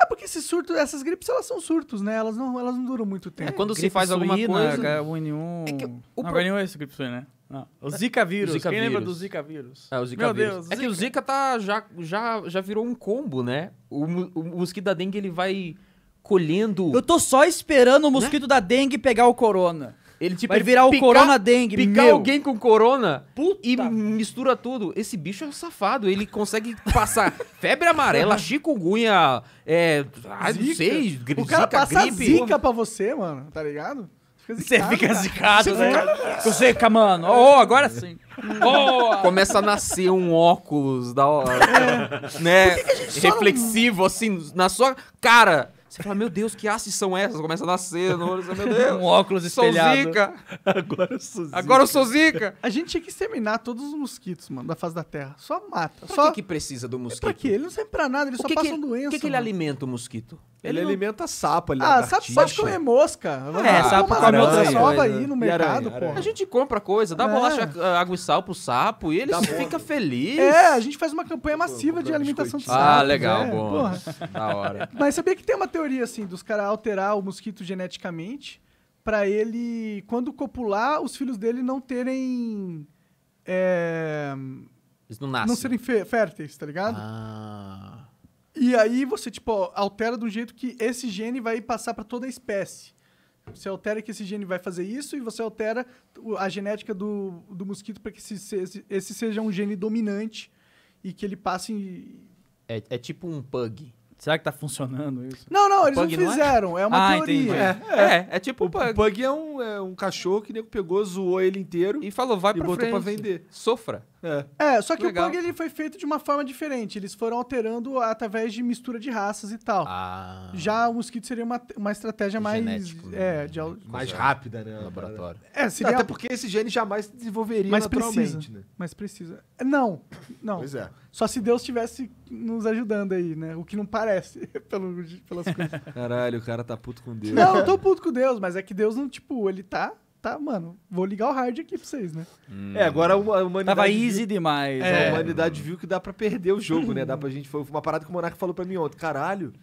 É porque esses surtos, essas gripes, elas são surtos, né? Elas não, elas não duram muito é, tempo. É, quando se faz alguma coisa. H1N1. É, é que o não, pro... H1N1 é esse gripe suína, né? Não. O Zika vírus. Zika Quem vírus. lembra do Zika vírus? É, o Zika Meu vírus. Deus, é que o Zika tá, já, já, já virou um combo, né? O, o mosquito da dengue ele vai colhendo. Eu tô só esperando o né? mosquito né? da dengue pegar o corona. Ele tipo vai ele virar picar, o corona dengue, picar meu. alguém com corona Puta. e mistura tudo. Esse bicho é um safado, ele consegue passar febre amarela, chikungunya, é, ai, não sei, gripe, O cara zica, passa gripe. zica pra você, mano, tá ligado? Você fica zicado, né? Fica... Você fica, mano, oh, agora sim. Oh. Começa a nascer um óculos da hora, é. né? Reflexivo, assim, na sua cara. Você fala, meu Deus, que hastes são essas? Começa a nascer no olho, meu Deus. Um óculos espelhado. Sozica. Agora eu sou zica. Agora eu sou zica. A gente tinha que exterminar todos os mosquitos, mano, da face da Terra. Só mata. Pra só... que, que precisa do mosquito? É pra quê? Ele não serve pra nada, ele o só que passa que... doença. O que, que ele alimenta o mosquito? Ele, ele alimenta sapo ali. Ah, sapo pode comer mosca. Ah, é, ah, sapo come outra né? nova aí no mercado, pô. A gente compra coisa, dá é. bolacha, água e sal pro sapo e ele dá fica feliz. É, a gente faz uma campanha massiva de alimentação de ah, sapo. Ah, legal, é, bom. Da hora. Mas sabia que tem uma teoria, assim, dos caras alterar o mosquito geneticamente para ele, quando copular, os filhos dele não terem... É, Eles não nascem. Não serem férteis, tá ligado? Ah... E aí você, tipo, altera do jeito que esse gene vai passar para toda a espécie. Você altera que esse gene vai fazer isso e você altera a genética do, do mosquito para que esse, esse seja um gene dominante e que ele passe. Em... É, é tipo um pug. Será que tá funcionando isso? Não, não, o eles não fizeram. Não é? é? uma ah, teoria. É, é. é, é tipo o pug. O pug é um, é um cachorro que nego pegou, zoou ele inteiro e falou, vai e pra botou frente. pra vender. Sofra. É, é só que Legal. o Pug ele foi feito de uma forma diferente. Eles foram alterando através de mistura de raças e tal. Ah. Já o mosquito seria uma, uma estratégia Genético, mais. Né? É, de, mais é. rápida, né? No laboratório. É, seria. Até porque esse gene jamais se desenvolveria mas precisa, né? Mas precisa. Não, não. Pois é. Só se Deus estivesse nos ajudando aí, né? O que não parece, pelo, pelas coisas. Caralho, o cara tá puto com Deus. Não, eu tô puto com Deus, mas é que Deus não, tipo, ele tá tá, mano, vou ligar o hard aqui pra vocês, né? Hum. É, agora a humanidade. Tava easy viu, demais. É. A é. humanidade viu que dá pra perder o jogo, né? Dá pra gente. Foi uma parada que o Monark falou pra mim ontem. Caralho.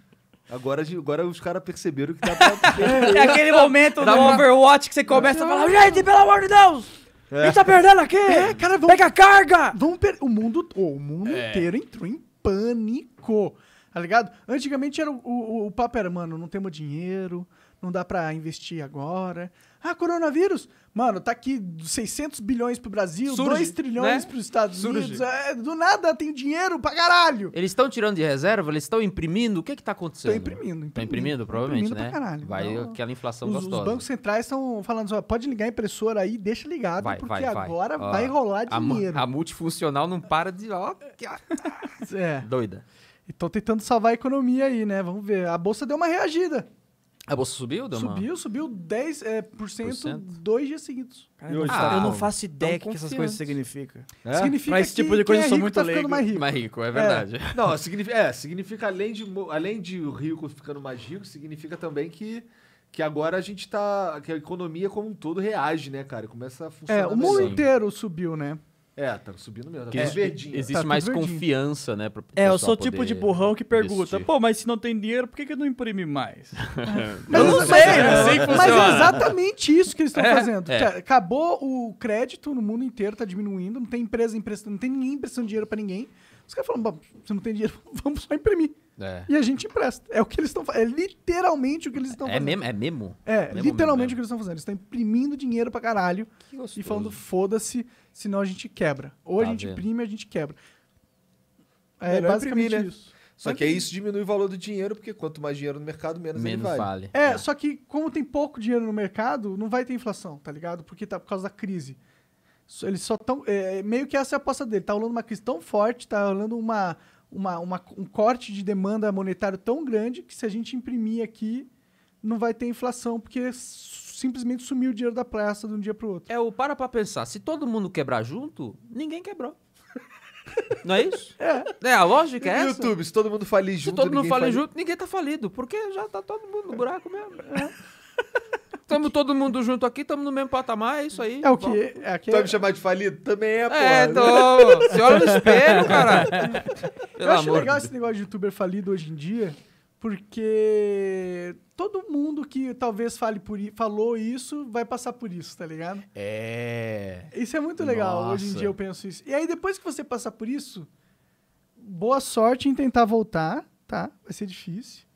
Agora, agora os caras perceberam que dá pra. Perder. é aquele momento do Overwatch que você começa a falar: ah. gente, pelo amor de Deus! É. Ele tá perdendo aqui! É, cara, vamos, Pega a carga! Vamos per... O mundo, oh, o mundo é. inteiro entrou em pânico. Tá ligado? Antigamente era o, o, o papo era, mano, não temos dinheiro, não dá pra investir agora. Ah, coronavírus? Mano, tá aqui 600 bilhões pro Brasil, Surge, 2 trilhões né? pros Estados Surge. Unidos. É, do nada tem dinheiro pra caralho. Eles estão tirando de reserva, eles estão imprimindo. O que que tá acontecendo? Estão imprimindo. Estão imprimindo, imprimindo, provavelmente, imprimindo né? Pra caralho. Vai então, aquela inflação os, gostosa. Os bancos centrais estão falando só, assim, pode ligar a impressora aí, deixa ligado, vai, porque vai, agora vai, vai rolar dinheiro. A, a, multifuncional não para de... Ó, é. Doida. Estão tentando salvar a economia aí, né? Vamos ver. A bolsa deu uma reagida. A ah, bolsa subiu, Dama? Subiu, subiu 10% é, por cento dois dias seguidos. Cara, eu, ah, eu não faço ideia do que essas coisas significam. É? Significa Mas esse tipo de coisa é são muito tá leigo. mais rico. Mais rico, é verdade. É. Não, significa, é, significa além de, além de o rico ficando mais rico, significa também que que agora a gente tá. que a economia como um todo reage, né, cara? Começa a é, funcionar. É, o mundo inteiro subiu, né? É, tá subindo mesmo. Tá é, verdinho. Existe tá mais verdinho. confiança, né? Pro é, eu sou o tipo de burrão que pergunta, investir. pô, mas se não tem dinheiro, por que, que não imprime mais? mas não sei, né? sei Mas é, né? assim é exatamente isso que eles estão é, fazendo. É. Acabou o crédito no mundo inteiro, tá diminuindo, não tem empresa emprestando, não tem ninguém emprestando dinheiro para ninguém. Os caras falam, você não tem dinheiro, vamos só imprimir. É. E a gente empresta. É o que eles estão fazendo. É literalmente o que eles estão é fazendo. Mesmo, é mesmo? É, literalmente o que eles estão fazendo. Eles estão imprimindo dinheiro pra caralho e falando, foda-se, senão a gente quebra. Ou tá a gente vendo. imprime, a gente quebra. É, é basicamente imprimir, né? isso. Só Mas que aí é isso diminui o valor do dinheiro, porque quanto mais dinheiro no mercado, menos, menos ele vale. vale. É, é, só que como tem pouco dinheiro no mercado, não vai ter inflação, tá ligado? Porque tá por causa da crise. Eles só estão. É, é, meio que essa é a aposta dele. Tá rolando uma crise tão forte, tá rolando uma, uma, uma, um corte de demanda monetário tão grande que se a gente imprimir aqui, não vai ter inflação, porque simplesmente sumiu o dinheiro da praça de um dia para o outro. É o para para pensar. Se todo mundo quebrar junto, ninguém quebrou. Não é isso? É. é a lógica é YouTube, essa? YouTube, se todo mundo falir junto. Se todo mundo falir junto, ninguém tá falido, porque já tá todo mundo no buraco mesmo. É. Estamos todo mundo junto aqui, estamos no mesmo patamar, é isso aí. É o que? É aqui... É tu vai é. me chamar de falido? Também é, pô. É, tô. se olha no espelho, cara. Pelo eu acho legal esse negócio de youtuber falido hoje em dia, porque todo mundo que talvez fale por, falou isso vai passar por isso, tá ligado? É. Isso é muito legal, Nossa. hoje em dia eu penso isso. E aí depois que você passar por isso, boa sorte em tentar voltar, tá? Vai ser difícil.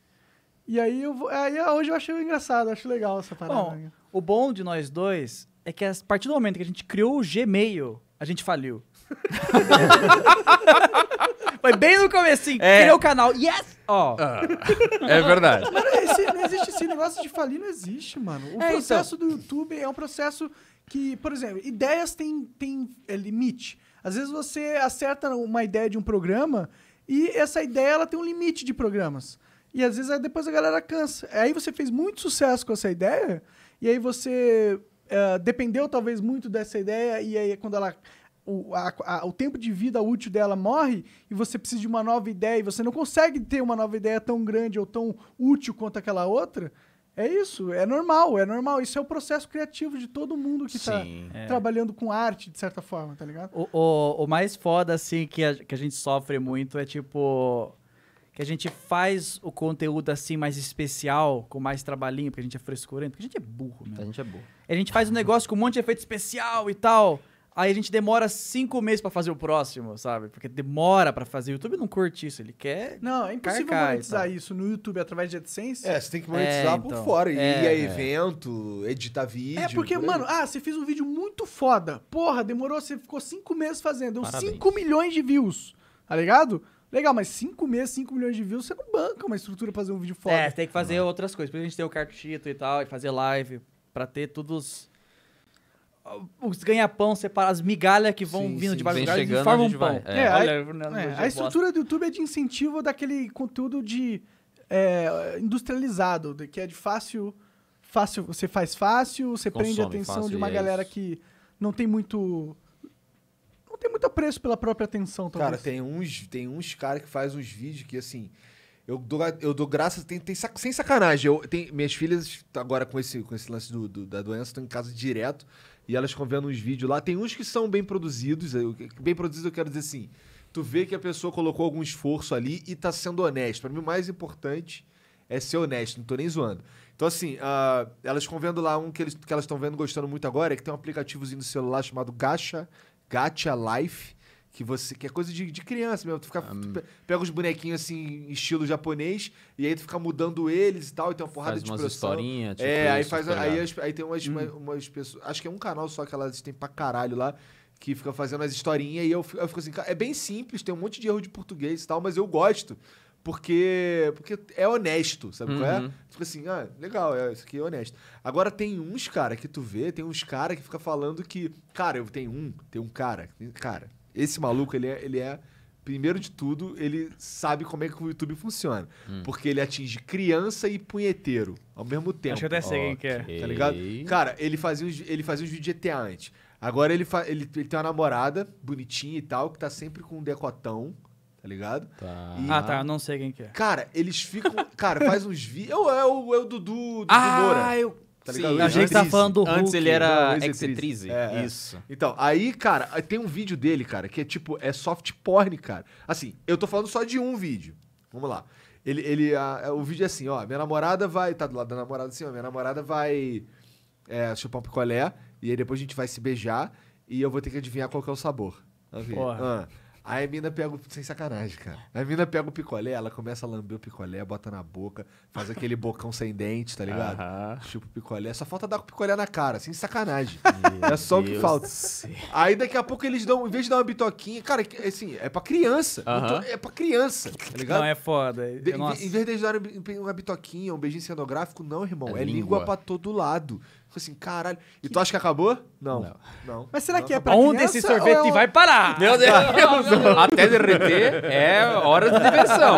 E aí, eu, aí hoje eu achei engraçado, acho legal essa parada. Bom, né? o bom de nós dois é que a partir do momento que a gente criou o Gmail, a gente faliu. Foi bem no começo, é. criou o canal. Yes! Ó. Oh. é verdade. Mano, esse, não existe esse negócio de falir, não existe, mano. O é, então. processo então. do YouTube é um processo que, por exemplo, ideias têm, têm é, limite. Às vezes você acerta uma ideia de um programa e essa ideia ela tem um limite de programas. E às vezes depois a galera cansa. Aí você fez muito sucesso com essa ideia, e aí você uh, dependeu talvez muito dessa ideia, e aí é quando ela. O, a, a, o tempo de vida útil dela morre e você precisa de uma nova ideia e você não consegue ter uma nova ideia tão grande ou tão útil quanto aquela outra. É isso, é normal, é normal. Isso é o processo criativo de todo mundo que está é. trabalhando com arte, de certa forma, tá ligado? O, o, o mais foda, assim, que a, que a gente sofre muito é tipo que a gente faz o conteúdo assim mais especial, com mais trabalhinho, porque a gente é frescorento, porque a gente é burro, mesmo. A gente é burro. A gente faz um negócio com um monte de efeito especial e tal. Aí a gente demora cinco meses para fazer o próximo, sabe? Porque demora para fazer. O YouTube não curte isso, ele quer. Não, é impossível monetizar isso no YouTube através de AdSense. É, você tem que monetizar é, por então, fora. ir é. a é. evento, editar vídeo. É porque, por mano, ah, você fez um vídeo muito foda. Porra, demorou, você ficou cinco meses fazendo. Deu Parabéns. cinco milhões de views, tá ligado? Legal, mas 5 meses, 5 milhões de views, você não banca uma estrutura pra fazer um vídeo foda. É, tem que fazer outras coisas. Pra a gente ter o cartuchito e tal, e fazer live, pra ter todos os ganha-pão separados, as migalhas que vão sim, vindo sim. de vários lugares chegando, e formam um pão. É, é, olha, é, a, é, a estrutura do YouTube é de incentivo daquele conteúdo de é, industrializado, que é de fácil, fácil, você faz fácil, você Consome, prende a atenção de uma é galera que não tem muito não tem muito apreço pela própria atenção, talvez. Cara, tem uns, tem uns caras que faz uns vídeos que, assim, eu dou, eu dou graças, tem, tem, sem sacanagem. Eu, tem, minhas filhas, agora com esse, com esse lance do, do da doença, estão em casa direto e elas estão vendo uns vídeos lá. Tem uns que são bem produzidos, bem produzidos eu quero dizer assim, tu vê que a pessoa colocou algum esforço ali e tá sendo honesto. Para mim, o mais importante é ser honesto, não tô nem zoando. Então, assim, uh, elas estão vendo lá um que, eles, que elas estão vendo gostando muito agora, é que tem um aplicativozinho no celular chamado Gacha Gacha Life, que você que é coisa de, de criança mesmo. Tu, fica, um, tu pega os bonequinhos assim, estilo japonês, e aí tu fica mudando eles e tal, e tem uma porrada faz de umas historinha, tipo É, aí, faz, tá aí, as, aí tem umas, hum. umas, pessoas. Acho que é um canal só que elas têm pra caralho lá. Que fica fazendo as historinhas e eu, eu fico assim, é bem simples, tem um monte de erro de português e tal, mas eu gosto porque, porque é honesto, sabe uhum. qual é? fica uhum. tipo assim, ah, legal, é, isso aqui é honesto. Agora tem uns cara que tu vê, tem uns cara que fica falando que, cara, eu tenho um, tem um cara, cara, esse maluco, ele é, ele é primeiro de tudo, ele sabe como é que o YouTube funciona. Hum. Porque ele atinge criança e punheteiro ao mesmo tempo. Acho que até sei okay. quem é. Tá ligado? Cara, ele fazia os, ele fazia os vídeos de GTA antes. Agora ele, ele, ele tem uma namorada bonitinha e tal, que tá sempre com um decotão tá ligado? Tá. E, ah, tá, não sei quem que é. Cara, eles ficam. cara, faz uns vídeos. É o, é o Dudu, Dudu ah, Moura. Eu... Tá Sim, ligado? a gente tá falando do Hulk. Antes ele era Exetrize. É, é, Isso. Então, aí, cara, tem um vídeo dele, cara, que é tipo, é soft porn, cara. Assim, eu tô falando só de um vídeo. Vamos lá. Ele, ele, a, o vídeo é assim, ó, minha namorada vai, tá do lado da namorada assim, ó, minha namorada vai é, chupar um picolé, e aí depois a gente vai se beijar, e eu vou ter que adivinhar qual que é o sabor. Tá Porra. Ah. Aí a mina pega o. Sem sacanagem, cara. A mina pega o picolé, ela começa a lamber o picolé, bota na boca, faz aquele bocão sem dente, tá ligado? Chupa o picolé. Só falta dar com o picolé na cara, sem sacanagem. é só o que falta. Aí daqui a pouco eles dão, em vez de dar uma bitoquinha, cara, é assim, é pra criança. tô- É pra criança, tá ligado? Não, é foda. De- em, Nossa. em vez de dar uma bitoquinha, um beijinho cenográfico, não, irmão. É É, língua língua. pra todo lado assim, caralho. E tu acha que acabou? Não. Não. não. Mas será que é pra Onde criança, esse sorvete é vai parar? Meu Deus! Até derreter é hora de diversão.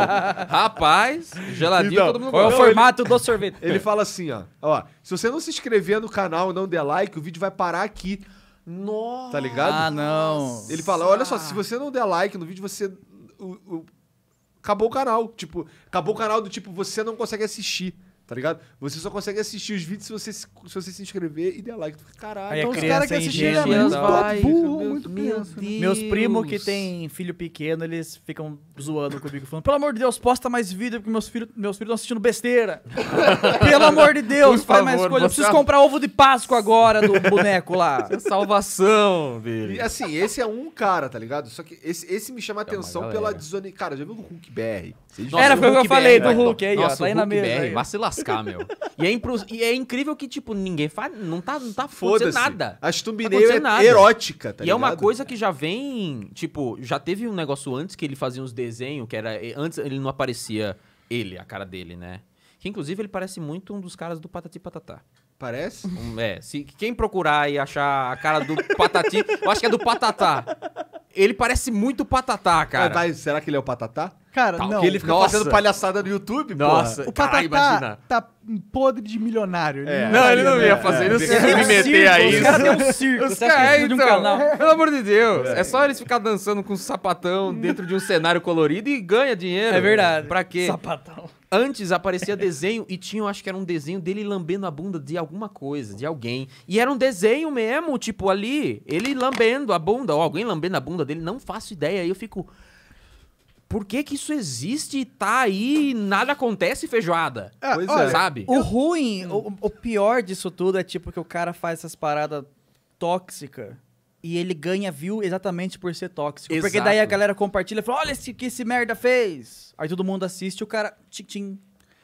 Rapaz, geladinho, então, todo mundo Qual é o formato ele... do sorvete? Ele fala assim, ó. Ó, se você não se inscrever no canal e não der like, o vídeo vai parar aqui. Nossa! Tá ligado? Ah, não. Ele fala, olha só, se você não der like no vídeo, você... O, o... Acabou o canal. Tipo, acabou o canal do tipo, você não consegue assistir. Tá ligado? Você só consegue assistir os vídeos se você se, se você se inscrever e der like. Caralho, Aí é então os caras que assistiram é ingênua, muito vai, né? muito, muito meu criança, né? Meus primos que têm filho pequeno, eles ficam zoando comigo, falando: pelo amor de Deus, posta mais vídeo, porque meus filhos meus filhos estão assistindo besteira. pelo amor de Deus, Por faz favor, mais coisa. Eu preciso comprar ovo de Páscoa agora do boneco lá. É salvação, velho. E assim, esse é um cara, tá ligado? Só que esse, esse me chama é atenção pela desonestidade. Cara, já viu o Hulk BR? Nossa, Era, foi o que eu BR, falei do Hulk aí, ó. Tá aí na mesa. Vacilação lascar, meu. E é, impro... e é incrível que, tipo, ninguém faz. Não tá, não tá nada. A Stumbineu tá é nada. é erótica, tá E ligado? é uma coisa que já vem. Tipo, já teve um negócio antes que ele fazia uns desenhos, que era. Eh, antes ele não aparecia ele, a cara dele, né? Que inclusive ele parece muito um dos caras do Patati Patatá. Parece? Um, é. Se, quem procurar e achar a cara do Patati, eu acho que é do Patatá. Ele parece muito Patatá, cara. Mas, será que ele é o Patatá? Cara, não. ele fica Nossa. fazendo palhaçada no YouTube, Nossa, O Caralho, Patatá imagina. tá podre de milionário. Ele é. não, tá ele não ia fazer, isso. ele não é. se é. meter a isso. Os caras um circo, os cara, então, de um canal. Pelo amor de Deus. É. é. só eles ficar dançando com um sapatão dentro de um cenário colorido e ganha dinheiro. É verdade. Pra quê? Sapatão. Antes aparecia desenho e tinha, acho que era um desenho dele lambendo a bunda de alguma coisa, de alguém. E era um desenho mesmo, tipo ali, ele lambendo a bunda, ou alguém lambendo a bunda dele, não faço ideia. Aí eu fico. Por que que isso existe e tá aí nada acontece feijoada? É, pois olha, é. Sabe? O ruim, o, o pior disso tudo é tipo que o cara faz essas paradas tóxicas e ele ganha view exatamente por ser tóxico. Exato. Porque daí a galera compartilha e fala: olha esse que esse merda fez. Aí todo mundo assiste o cara. Tchim, tchim.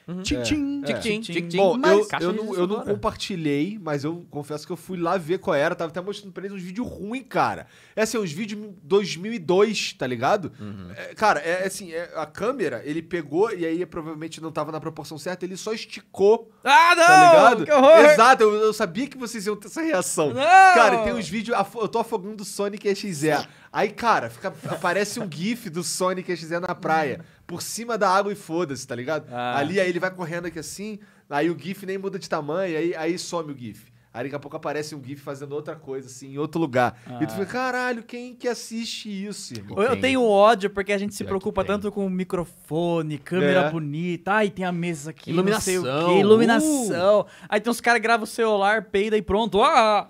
Uhum. É. É. Tchim, tchim, tchim, tchim, Bom, eu, eu, não, eu não, compartilhei, mas eu confesso que eu fui lá ver qual era. Tava até mostrando pra eles uns vídeos ruins, cara. É assim, uns vídeos 2002, tá ligado? Uhum. É, cara, é, é assim, é, a câmera, ele pegou e aí provavelmente não tava na proporção certa, ele só esticou. Ah, tá não! Tá ligado? Que horror! Exato, eu, eu sabia que vocês iam ter essa reação. Não! Cara, tem uns vídeos, eu tô afogando o Sonic XZ. Aí, cara, fica, aparece um gif do Sonic XZ na praia por cima da água e foda-se, tá ligado? Ah. Ali aí ele vai correndo aqui assim, aí o GIF nem muda de tamanho, aí, aí some o GIF. Aí daqui a pouco aparece um GIF fazendo outra coisa, assim, em outro lugar. Ah. E tu ah. fica, caralho, quem que assiste isso, irmão? Eu, eu tenho ódio porque a gente se preocupa tanto com microfone, câmera é. bonita. Ai, tem a mesa aqui, iluminação. Quê, iluminação. Uh. Aí tem uns caras que gravam o celular, peida e pronto. Ah!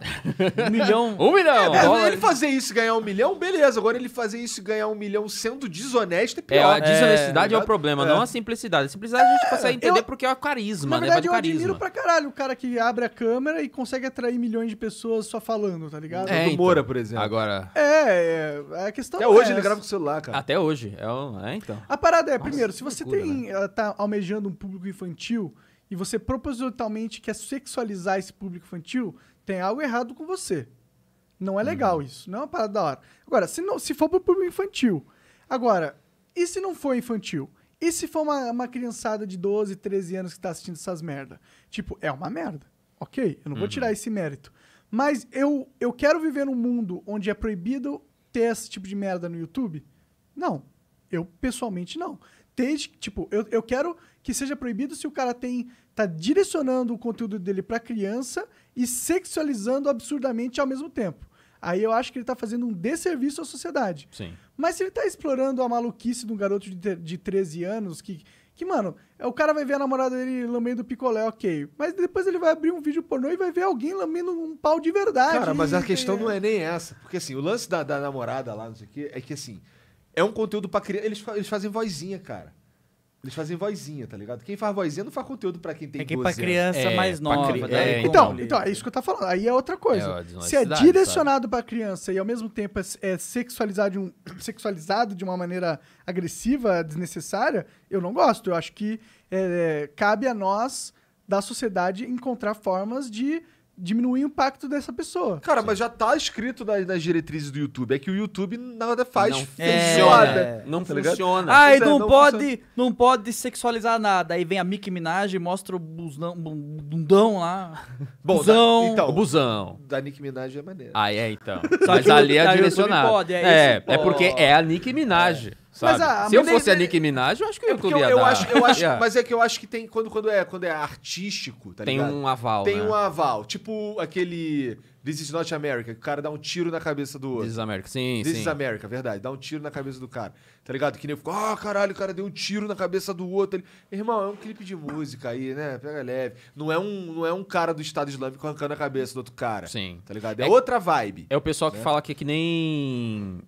Um milhão. um milhão. É, ele fazer isso e ganhar um milhão, beleza. Agora ele fazer isso e ganhar um milhão sendo desonesto é, é pior. É, a desonestidade é, é o problema, não é. a simplicidade. A simplicidade a gente consegue entender eu, porque é o carisma, na né? verdade, né? eu carisma. admiro pra caralho o cara que abre a câmera e consegue consegue atrair milhões de pessoas só falando, tá ligado? É, do então. Moura, por exemplo. Agora. É, é a questão Até é hoje ele grava com o celular, cara. Até hoje. É, um... é então. A parada é, Nossa, primeiro, se você loucura, tem né? Eh, tá almejando um público infantil e você propositalmente quer sexualizar esse público infantil, tem algo errado com você. Não é uhum. legal hum. isso, não é uma parada da hora. Agora, se, não, se for pro público infantil. Agora, e se não for infantil? E se for uma, uma criançada de 12, 13 anos que tá assistindo essas merda? Tipo, é uma merda. Ok, eu não uhum. vou tirar uhum. esse mérito. Mas eu, eu quero viver num mundo onde é proibido ter esse tipo de merda no YouTube? Não. Eu, pessoalmente, não. Desde, tipo, eu, eu quero que seja proibido se o cara tem tá direcionando o conteúdo dele para criança e sexualizando absurdamente ao mesmo tempo. Aí eu acho que ele tá fazendo um desserviço à sociedade. Sim. Mas se ele tá explorando a maluquice de um garoto de, de 13 anos que que, mano, é, o cara vai ver a namorada dele lambendo picolé, ok. Mas depois ele vai abrir um vídeo pornô e vai ver alguém lambendo um pau de verdade. Cara, mas a questão é... não é nem essa. Porque, assim, o lance da, da namorada lá, não sei o quê, é que, assim, é um conteúdo pra criança. Eles, eles fazem vozinha, cara. Eles fazem vozinha, tá ligado? Quem faz vozinha não faz conteúdo pra quem tem é que 12 pra criança é, mais nova. Cri... Né? É, então, então, é isso que eu tô falando. Aí é outra coisa. É Se é direcionado sabe? pra criança e ao mesmo tempo é, é sexualizado, um, sexualizado de uma maneira agressiva, desnecessária, eu não gosto. Eu acho que é, é, cabe a nós, da sociedade, encontrar formas de diminuir o impacto dessa pessoa. Cara, Sim. mas já tá escrito nas, nas, diretrizes do YouTube. É que o YouTube nada faz. Não funciona. Tá é, não tá funciona. Ah, não, não, pode, não pode sexualizar nada. Aí vem a Mickey Minaj e mostra o buzão, bundão lá. Bom, Da, então, o busão. Da Nicki Minaj é maneira. Ah, é então. mas ali é direcionado. Pode, é, é, é, porque é a Nicki Minaj. É. Sabe? A, Se eu fosse a Nicki Minaj, eu acho que é eu ia eu, eu acho, eu acho é. Mas é que eu acho que tem, quando, quando, é, quando é artístico, tá tem ligado? um aval, Tem né? um aval. Tipo aquele This is not America, que o cara dá um tiro na cabeça do outro. This is America, sim, This sim. is America, verdade. Dá um tiro na cabeça do cara, tá ligado? Que nem ficou, ah, oh, caralho, o cara deu um tiro na cabeça do outro. Ele, Irmão, é um clipe de música aí, né? Pega leve. Não é um, não é um cara do Estado Islâmico arrancando a cabeça do outro cara. Sim. Tá ligado? É, é outra vibe. É o pessoal né? que fala que é que nem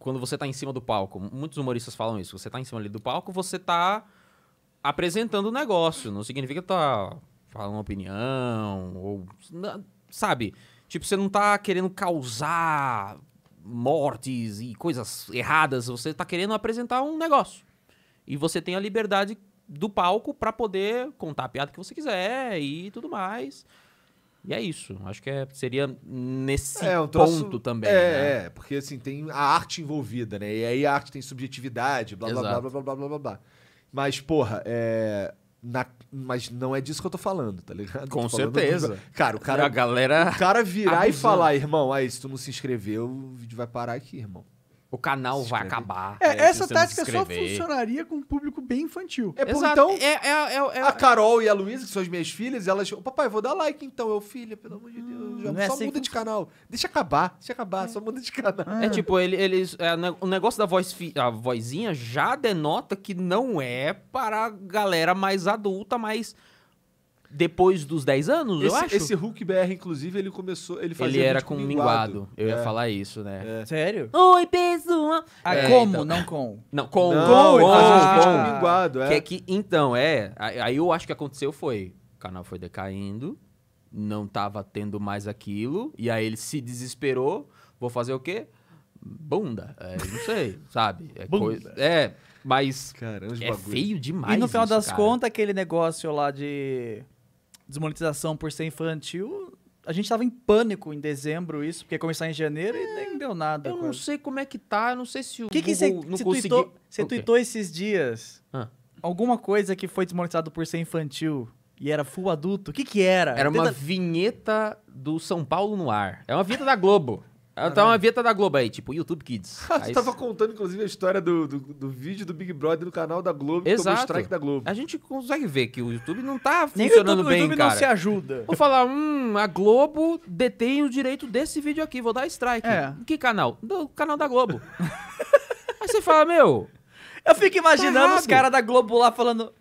quando você tá em cima do palco. Muitos humoristas falam isso. Você tá em cima ali do palco, você tá apresentando o negócio. Não significa que tá falando uma opinião, ou. Sabe? Tipo, você não tá querendo causar mortes e coisas erradas. Você tá querendo apresentar um negócio. E você tem a liberdade do palco para poder contar a piada que você quiser e tudo mais. E é isso. Acho que é, seria nesse é, um troço, ponto também. É, né? é, porque assim, tem a arte envolvida, né? E aí a arte tem subjetividade, blá, blá, blá, blá, blá, blá, blá, blá. Mas, porra, é... Na, mas não é disso que eu tô falando, tá ligado? Com certeza. Cara, o cara. A galera. O cara virar abusando. e falar, irmão, aí se tu não se inscrever o vídeo vai parar aqui, irmão. O canal vai acabar. É, é, essa tática só funcionaria com o público bem infantil. É, Exato. Então, é é, é, é, a Carol e a Luísa, que são as minhas filhas, elas. papai, vou dar like então. Eu, filha, pelo amor de Deus. Hum, já, é só assim muda que... de canal. Deixa acabar, deixa acabar, só muda de canal. É, tipo, ele, eles. o negócio da voz, a vozinha já denota que não é para a galera mais adulta, mais depois dos 10 anos, esse, eu acho. Esse Hulk BR, inclusive, ele começou. Ele fazia. Ele era com minguado. minguado. Eu é. ia falar isso, né? É. Sério? Oi, pessoal! Ah, é, como? Então. Não com. Não, com. Não, com, ele fazia com. com minguado, é. Que é que, então, é. Aí eu acho que aconteceu foi. O canal foi decaindo, não tava tendo mais aquilo, e aí ele se desesperou. Vou fazer o quê? Bunda. É, não sei, sabe? É Bunda. Coisa, é, mas. Caramba, é bagulho. feio demais. E no final isso, das contas, aquele negócio lá de desmonetização por ser infantil, a gente estava em pânico em dezembro isso, porque ia começar em janeiro é, e nem é, deu nada. Eu quase. não sei como é que tá, eu não sei se o que, que você não conseguiu... você tweetou esses dias ah. alguma coisa que foi desmonetizado por ser infantil e era full adulto. O que que era? Era uma vinheta do São Paulo no ar. É uma vinheta da Globo. Caralho. Tá uma vinheta da Globo aí, tipo YouTube Kids. Você aí... tava contando, inclusive, a história do, do, do, vídeo do Big Brother no canal da Globo, Exato. strike da Globo. A gente consegue ver que o YouTube não tá funcionando YouTube, bem, o YouTube cara. não se ajuda. Vou falar, hum, a Globo detém o direito desse vídeo aqui, vou dar strike. É. Que canal? Do canal da Globo. aí você fala, meu... Eu fico imaginando tá os caras da Globo lá falando...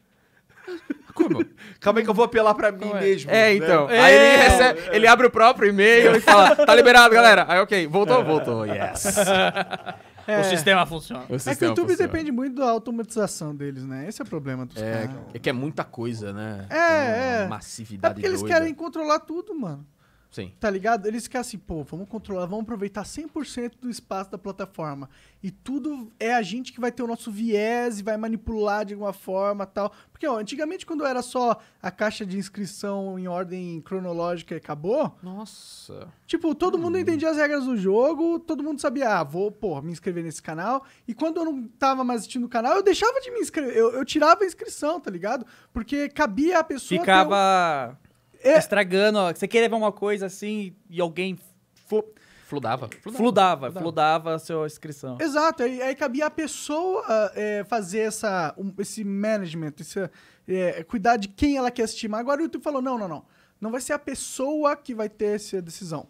Calma aí que eu vou apelar pra mim é? mesmo. É, né? então. É, aí ele, é, recebe, ele, abre o próprio e-mail e fala, tá liberado, galera. Aí, ok, voltou, voltou. Yes. É. O sistema funciona. O sistema é que o YouTube funciona. depende muito da automatização deles, né? Esse é o problema dos é, caras. É que é muita coisa, né? É, é. Massividade. É porque eles doida. querem controlar tudo, mano. Sim. Tá ligado? Eles ficam assim, pô, vamos controlar, vamos aproveitar 100% do espaço da plataforma. E tudo é a gente que vai ter o nosso viés e vai manipular de alguma forma tal. Porque, ó, antigamente quando era só a caixa de inscrição em ordem cronológica e acabou. Nossa. Tipo, todo hum. mundo entendia as regras do jogo, todo mundo sabia, ah, vou, pô, me inscrever nesse canal. E quando eu não tava mais assistindo o canal, eu deixava de me inscrever, eu, eu tirava a inscrição, tá ligado? Porque cabia a pessoa. Ficava. Ter um é. Estragando, ó. Você quer levar uma coisa assim e alguém. Fludava. Fludava, fludava, fludava a sua inscrição. Exato, aí, aí cabia a pessoa ah, é, fazer essa, um, esse management, esse, é, cuidar de quem ela quer assistir. Mas agora o YouTube falou: não, não, não. Não vai ser a pessoa que vai ter essa decisão.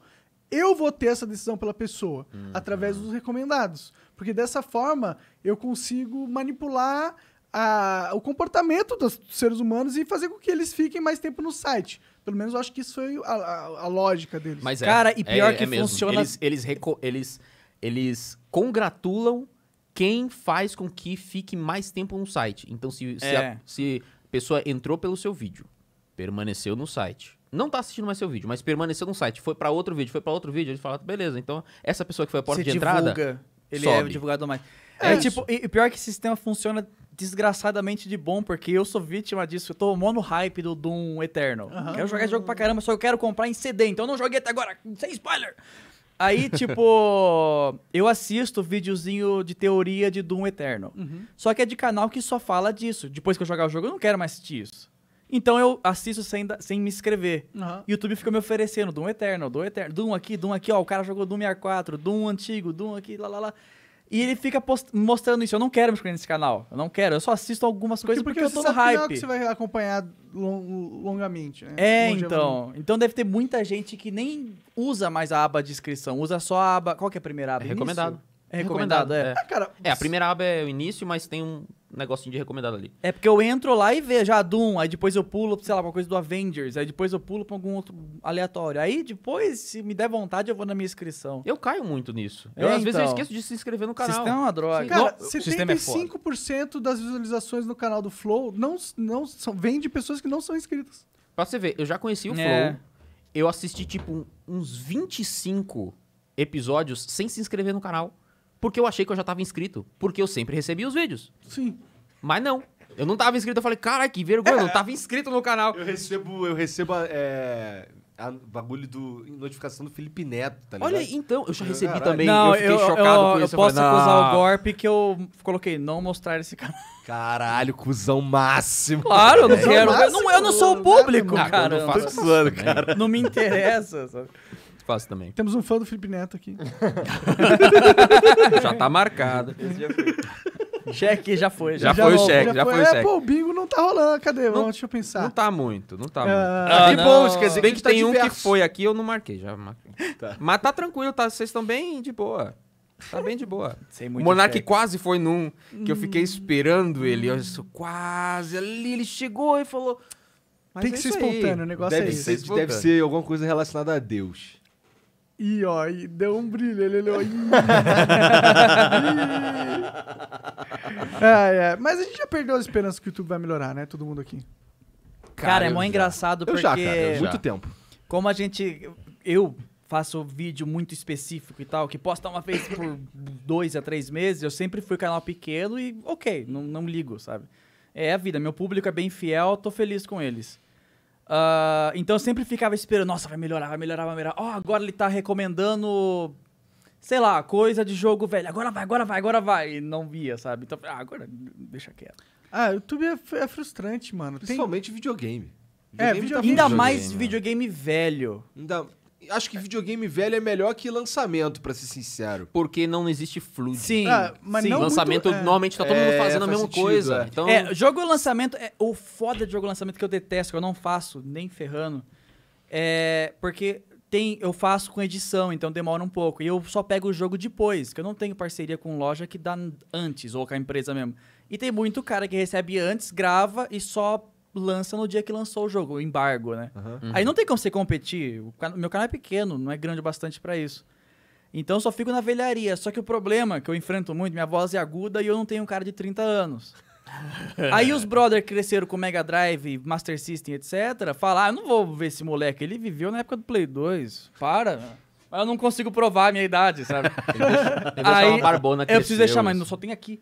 Eu vou ter essa decisão pela pessoa, uhum. através dos recomendados. Porque dessa forma eu consigo manipular a, o comportamento dos seres humanos e fazer com que eles fiquem mais tempo no site. Pelo menos eu acho que isso foi a, a, a lógica deles. Mas é, Cara, e é, pior é, que é mesmo. funciona. Eles, eles, eles, eles congratulam quem faz com que fique mais tempo no site. Então, se, se, é. a, se pessoa entrou pelo seu vídeo, permaneceu no site, não tá assistindo mais seu vídeo, mas permaneceu no site, foi para outro vídeo, foi para outro vídeo, ele fala, beleza, então essa pessoa que foi a porta Você de divulga, entrada. Ele é sobe. é divulgado mais. É, é tipo, e pior que esse sistema funciona desgraçadamente de bom, porque eu sou vítima disso. Eu tô mono hype do Doom Eterno. Uhum. Quero jogar esse jogo pra caramba, só eu quero comprar em CD, então eu não joguei até agora, sem spoiler. Aí, tipo, eu assisto videozinho de teoria de Doom Eterno. Uhum. Só que é de canal que só fala disso. Depois que eu jogar o jogo, eu não quero mais assistir isso. Então eu assisto sem, sem me inscrever. Uhum. YouTube fica me oferecendo Doom Eterno, Doom Eterno, Doom aqui, Doom aqui, ó. O cara jogou Doom 64, Doom antigo, Doom aqui, lá, lá, lá. E ele fica mostrando isso. Eu não quero me inscrever nesse canal. Eu não quero. Eu só assisto algumas coisas porque, porque eu tô no hype. Que, é que você vai acompanhar long, longamente, né? É, então. Então deve ter muita gente que nem usa mais a aba de inscrição. Usa só a aba... Qual que é a primeira aba? É recomendado. É recomendado, é. É. Ah, cara, É, a primeira aba é o início, mas tem um negocinho de recomendado ali. é porque eu entro lá e vejo a ah, Doom, aí depois eu pulo, pra, sei lá, uma coisa do Avengers, aí depois eu pulo pra algum outro aleatório. Aí depois, se me der vontade, eu vou na minha inscrição. Eu caio muito nisso. É, eu, às vezes eu então. esqueço de se inscrever no canal. Sistema é uma droga. Cara, é 75% das visualizações no canal do Flow não, não são, vem de pessoas que não são inscritas. Pra você ver, eu já conheci o é. Flow. Eu assisti, tipo, uns 25 episódios sem se inscrever no canal porque eu achei que eu já estava inscrito, porque eu sempre recebi os vídeos. Sim. Mas não. Eu não estava inscrito, eu falei, caralho, que vergonha, é. eu não estava inscrito no canal. Eu recebo, eu recebo é, a bagulho do notificação do Felipe Neto, tá ligado? Olha, então, eu já recebi Caralho. também, não, eu fiquei eu, chocado eu, com isso. Eu, eu posso falei, acusar o golpe que eu coloquei não mostrar esse canal. Caralho, cuzão máximo. Claro, eu não é, quero. eu, não, eu não sou o público, cara. Ah, faço, cara. não me interessa. Sabe? faço também. Temos um fã do Felipe Neto aqui. já tá marcado. já foi. Cheque já foi. Já, já foi o cheque, já, já foi, o é, cheque. pô, o bingo não tá rolando, cadê? Não, Deixa eu pensar. Não tá muito, não tá uh, muito. Ah, ah, bom, bem que, tá tem um que foi aqui, eu não marquei, já marquei. Tá. Mas tá tranquilo, tá, vocês estão bem de boa. Tá bem de boa. Sem muito o Monark cheque. quase foi num que eu hum. fiquei esperando ele. Eu disse, quase ali, ele chegou e falou... Tem que é ser espontâneo, aí. o negócio deve é ser, isso. Deve ser alguma coisa relacionada a Deus. E ó, e deu um brilho. Ele olhou. é, é. Mas a gente já perdeu as esperanças que o YouTube vai melhorar, né? Todo mundo aqui. Cara, é cara é mó já. engraçado porque. Eu já, cara, eu muito tempo. Como a gente. Eu faço vídeo muito específico e tal, que posta uma vez por dois a três meses, eu sempre fui canal pequeno e ok, não, não ligo, sabe? É a vida, meu público é bem fiel, tô feliz com eles. Uh, então eu sempre ficava esperando, nossa, vai melhorar, vai melhorar, vai melhorar. Ó, oh, agora ele tá recomendando, sei lá, coisa de jogo velho. Agora vai, agora vai, agora vai. E não via, sabe? Então, ah, agora deixa quieto. Ah, YouTube é, é frustrante, mano. Principalmente Tem... videogame. videogame. É, videogame tá Ainda videogame, mais né? videogame velho. Ainda acho que videogame velho é melhor que lançamento, para ser sincero. Porque não existe fluido. Sim, ah, mas sim. Não lançamento muito, é... normalmente tá todo mundo é, fazendo é, a mesma sentido, coisa. É. Então... é, jogo lançamento é o foda de jogo lançamento que eu detesto, que eu não faço nem ferrando. É porque tem, eu faço com edição, então demora um pouco. E eu só pego o jogo depois, que eu não tenho parceria com loja que dá antes ou com a empresa mesmo. E tem muito cara que recebe antes, grava e só lança no dia que lançou o jogo, o embargo, né? Uhum. Aí não tem como você competir. O can... meu canal é pequeno, não é grande o bastante para isso. Então eu só fico na velharia. Só que o problema que eu enfrento muito, minha voz é aguda e eu não tenho um cara de 30 anos. Aí os brother cresceram com Mega Drive, Master System, etc. Falar, ah, eu não vou ver esse moleque, ele viveu na época do Play 2. Para mas eu não consigo provar a minha idade, sabe? Aí, uma barbona eu preciso deixar, mas assim. não só tem aqui.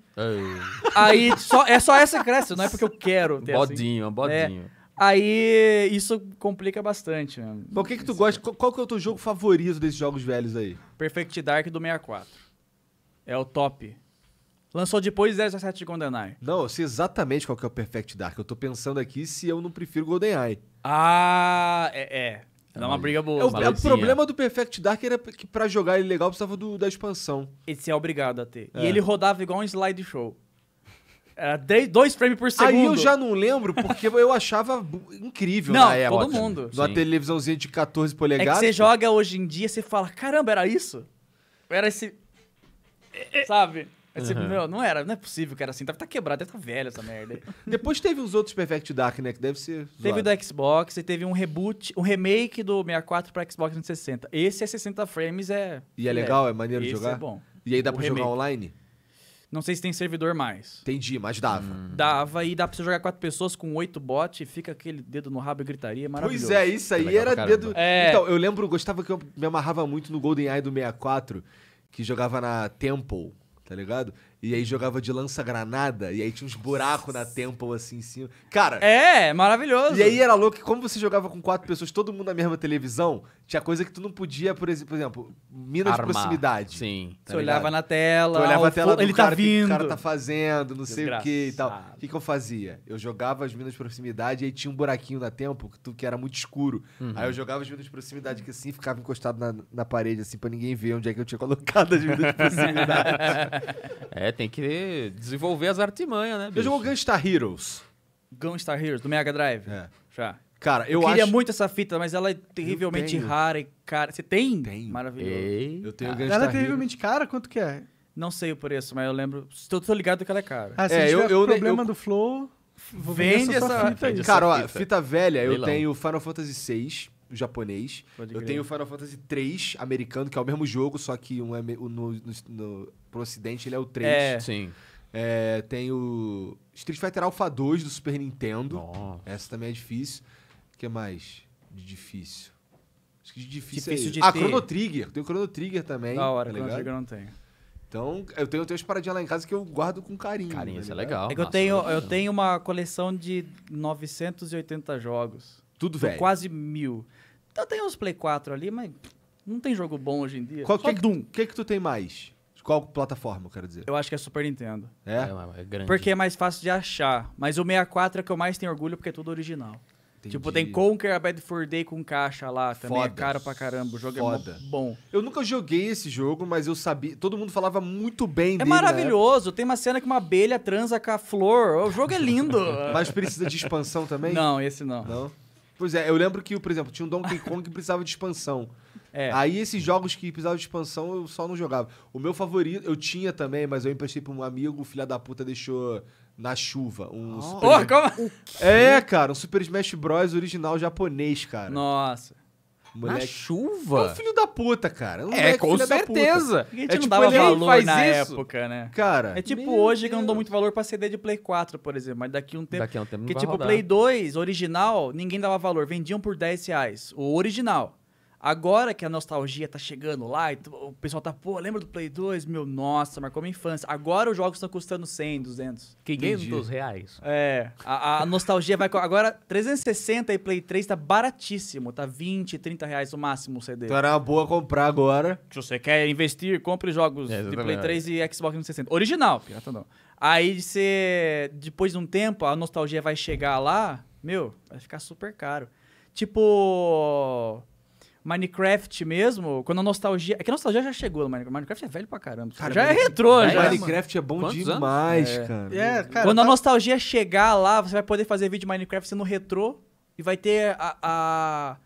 Aí só, é só essa cresce, não é porque eu quero ter Bodinho, assim. bodinho. É. é. Aí isso complica bastante. Né? o que que tu gosta? Qual que é o teu jogo favorito desses jogos velhos aí? Perfect Dark do 64. É o top. Lançou depois 17 de GoldenEye. Não, eu sei exatamente qual que é o Perfect Dark. Eu tô pensando aqui se eu não prefiro GoldenEye. Ah, é. é. Dá é uma briga boa. É o, é o problema do Perfect Dark era que pra jogar ele legal precisava do, da expansão. Esse é obrigado a ter. É. E ele rodava igual um slideshow. Era 10, 2 frames por segundo. Aí eu já não lembro, porque eu achava incrível não, na época. Não, todo mundo. Numa televisãozinha de 14 polegadas. É que você joga hoje em dia, você fala, caramba, era isso? Era esse... É, é. Sabe? meu, não era, não é possível que era assim. Deve tá quebrado, deve tá velha essa merda. Depois teve os outros Perfect Dark, né? Que deve ser. Zoado. Teve o da Xbox e teve um reboot, um remake do 64 pra Xbox 360. Esse é 60 frames, é. E é legal, é, é maneiro de é jogar? É bom. E aí dá para pra jogar online? Não sei se tem servidor mais. Entendi, mas dava. Hum. Dava e dá pra você jogar quatro pessoas com oito bots e fica aquele dedo no rabo e gritaria. É maravilhoso. Pois é, isso aí é era dedo. É... Então, eu lembro, gostava que eu me amarrava muito no GoldenEye do 64, que jogava na Temple tá ligado? E aí jogava de lança-granada, e aí tinha uns buracos na temple assim em cima. Cara. É, maravilhoso. E aí era louco que, como você jogava com quatro pessoas, todo mundo na mesma televisão, tinha coisa que tu não podia, por exemplo, mina de proximidade. Sim. Tá você olhava na tela. olhava a tela do ele tá cara, tá vindo. o cara tá fazendo, não Desgraçado. sei o que e tal. O que, que eu fazia? Eu jogava as minas de proximidade, e aí tinha um buraquinho na temple que, tu, que era muito escuro. Uhum. Aí eu jogava as minas de proximidade que assim, ficava encostado na, na parede, assim, pra ninguém ver onde é que eu tinha colocado as minas de proximidade. é é, tem que desenvolver as artimanhas, né? Bicho? Já jogou Gunstar Heroes? Gunstar Heroes, do Mega Drive? É. Já. Cara, eu, eu queria acho... muito essa fita, mas ela é terrivelmente rara e cara. Você tem? Tem. Maravilhoso. Ei, eu tenho ah, Gunstar Ela é terrivelmente cara? Quanto que é? Não sei o preço, mas eu lembro. Estou tô ligado que ela é cara. Ah, se é, eu, eu, problema eu... do Flow. Vende essa, essa fita aí. Cara, ó, fita velha, eu tenho Final Fantasy VI japonês. eu crer. tenho Final Fantasy 3 americano, que é o mesmo jogo, só que um é no, no, no, pro ocidente ele é o 3. É. Sim. É, tenho Street Fighter Alpha 2 do Super Nintendo. Nossa. Essa também é difícil. O que mais de difícil? Acho que de difícil, é difícil é de Ah, ter. Chrono Trigger. Tenho Chrono Trigger também. Da hora, tá Chrono Trigger não tenho. Então, eu tenho, eu tenho as paradinhas lá em casa que eu guardo com carinho. Carinho, isso é tá legal. É que Nossa, eu, tenho, eu tenho uma coleção de 980 jogos. Tudo velho. Quase mil. Então tem uns Play 4 ali, mas não tem jogo bom hoje em dia. Qual, Só que, Doom. que, que tu tem mais? Qual plataforma, quero dizer? Eu acho que é Super Nintendo. É? É, é grande. Porque é mais fácil de achar. Mas o 64 é que eu mais tenho orgulho porque é tudo original. Entendi. Tipo, tem Conquer a Bad for Day com caixa lá. Também é Foda. é caro pra caramba. O jogo é Foda. é bom. Eu nunca joguei esse jogo, mas eu sabia. Todo mundo falava muito bem é dele. É maravilhoso. Tem uma cena que uma abelha transa com a flor. O jogo é lindo. mas precisa de expansão também? Não, esse não. Não? Pois é, eu lembro que, por exemplo, tinha um Donkey Kong que precisava de expansão. É. Aí esses jogos que precisavam de expansão eu só não jogava. O meu favorito, eu tinha também, mas eu emprestei pra um amigo, o filho da puta deixou na chuva. Um oh, super... como? É, cara, um Super Smash Bros. original japonês, cara. Nossa. Moleque. Na chuva? É um filho da puta, cara. Um é, é com certeza. A gente é, não tipo, dava valor na isso. época, né? Cara. É tipo hoje Deus. que eu não dou muito valor pra CD de Play 4, por exemplo. Mas daqui a um tempo. Daqui a um tempo Porque, tipo, rodar. Play 2, original, ninguém dava valor. Vendiam por 10 reais. O original. Agora que a nostalgia tá chegando lá, o pessoal tá, pô, lembra do Play 2? Meu, nossa, marcou minha infância. Agora os jogos estão custando 100, 200. 500 reais. É, a, a nostalgia vai... Agora, 360 e Play 3 tá baratíssimo, tá 20, 30 reais o máximo o CD. Então era uma boa comprar agora. Se você quer investir, compre jogos é, de Play 3 e Xbox 360. Original, pirata não. Aí você, depois de um tempo, a nostalgia vai chegar lá, meu, vai ficar super caro. Tipo Minecraft mesmo, quando a nostalgia. É que a nostalgia já chegou no Minecraft. Minecraft é velho pra caramba. Cara, já é retrô, é, já. Minecraft é bom Quantos demais, é. Cara. É, cara. Quando tá... a nostalgia chegar lá, você vai poder fazer vídeo Minecraft sendo retrô e vai ter a... a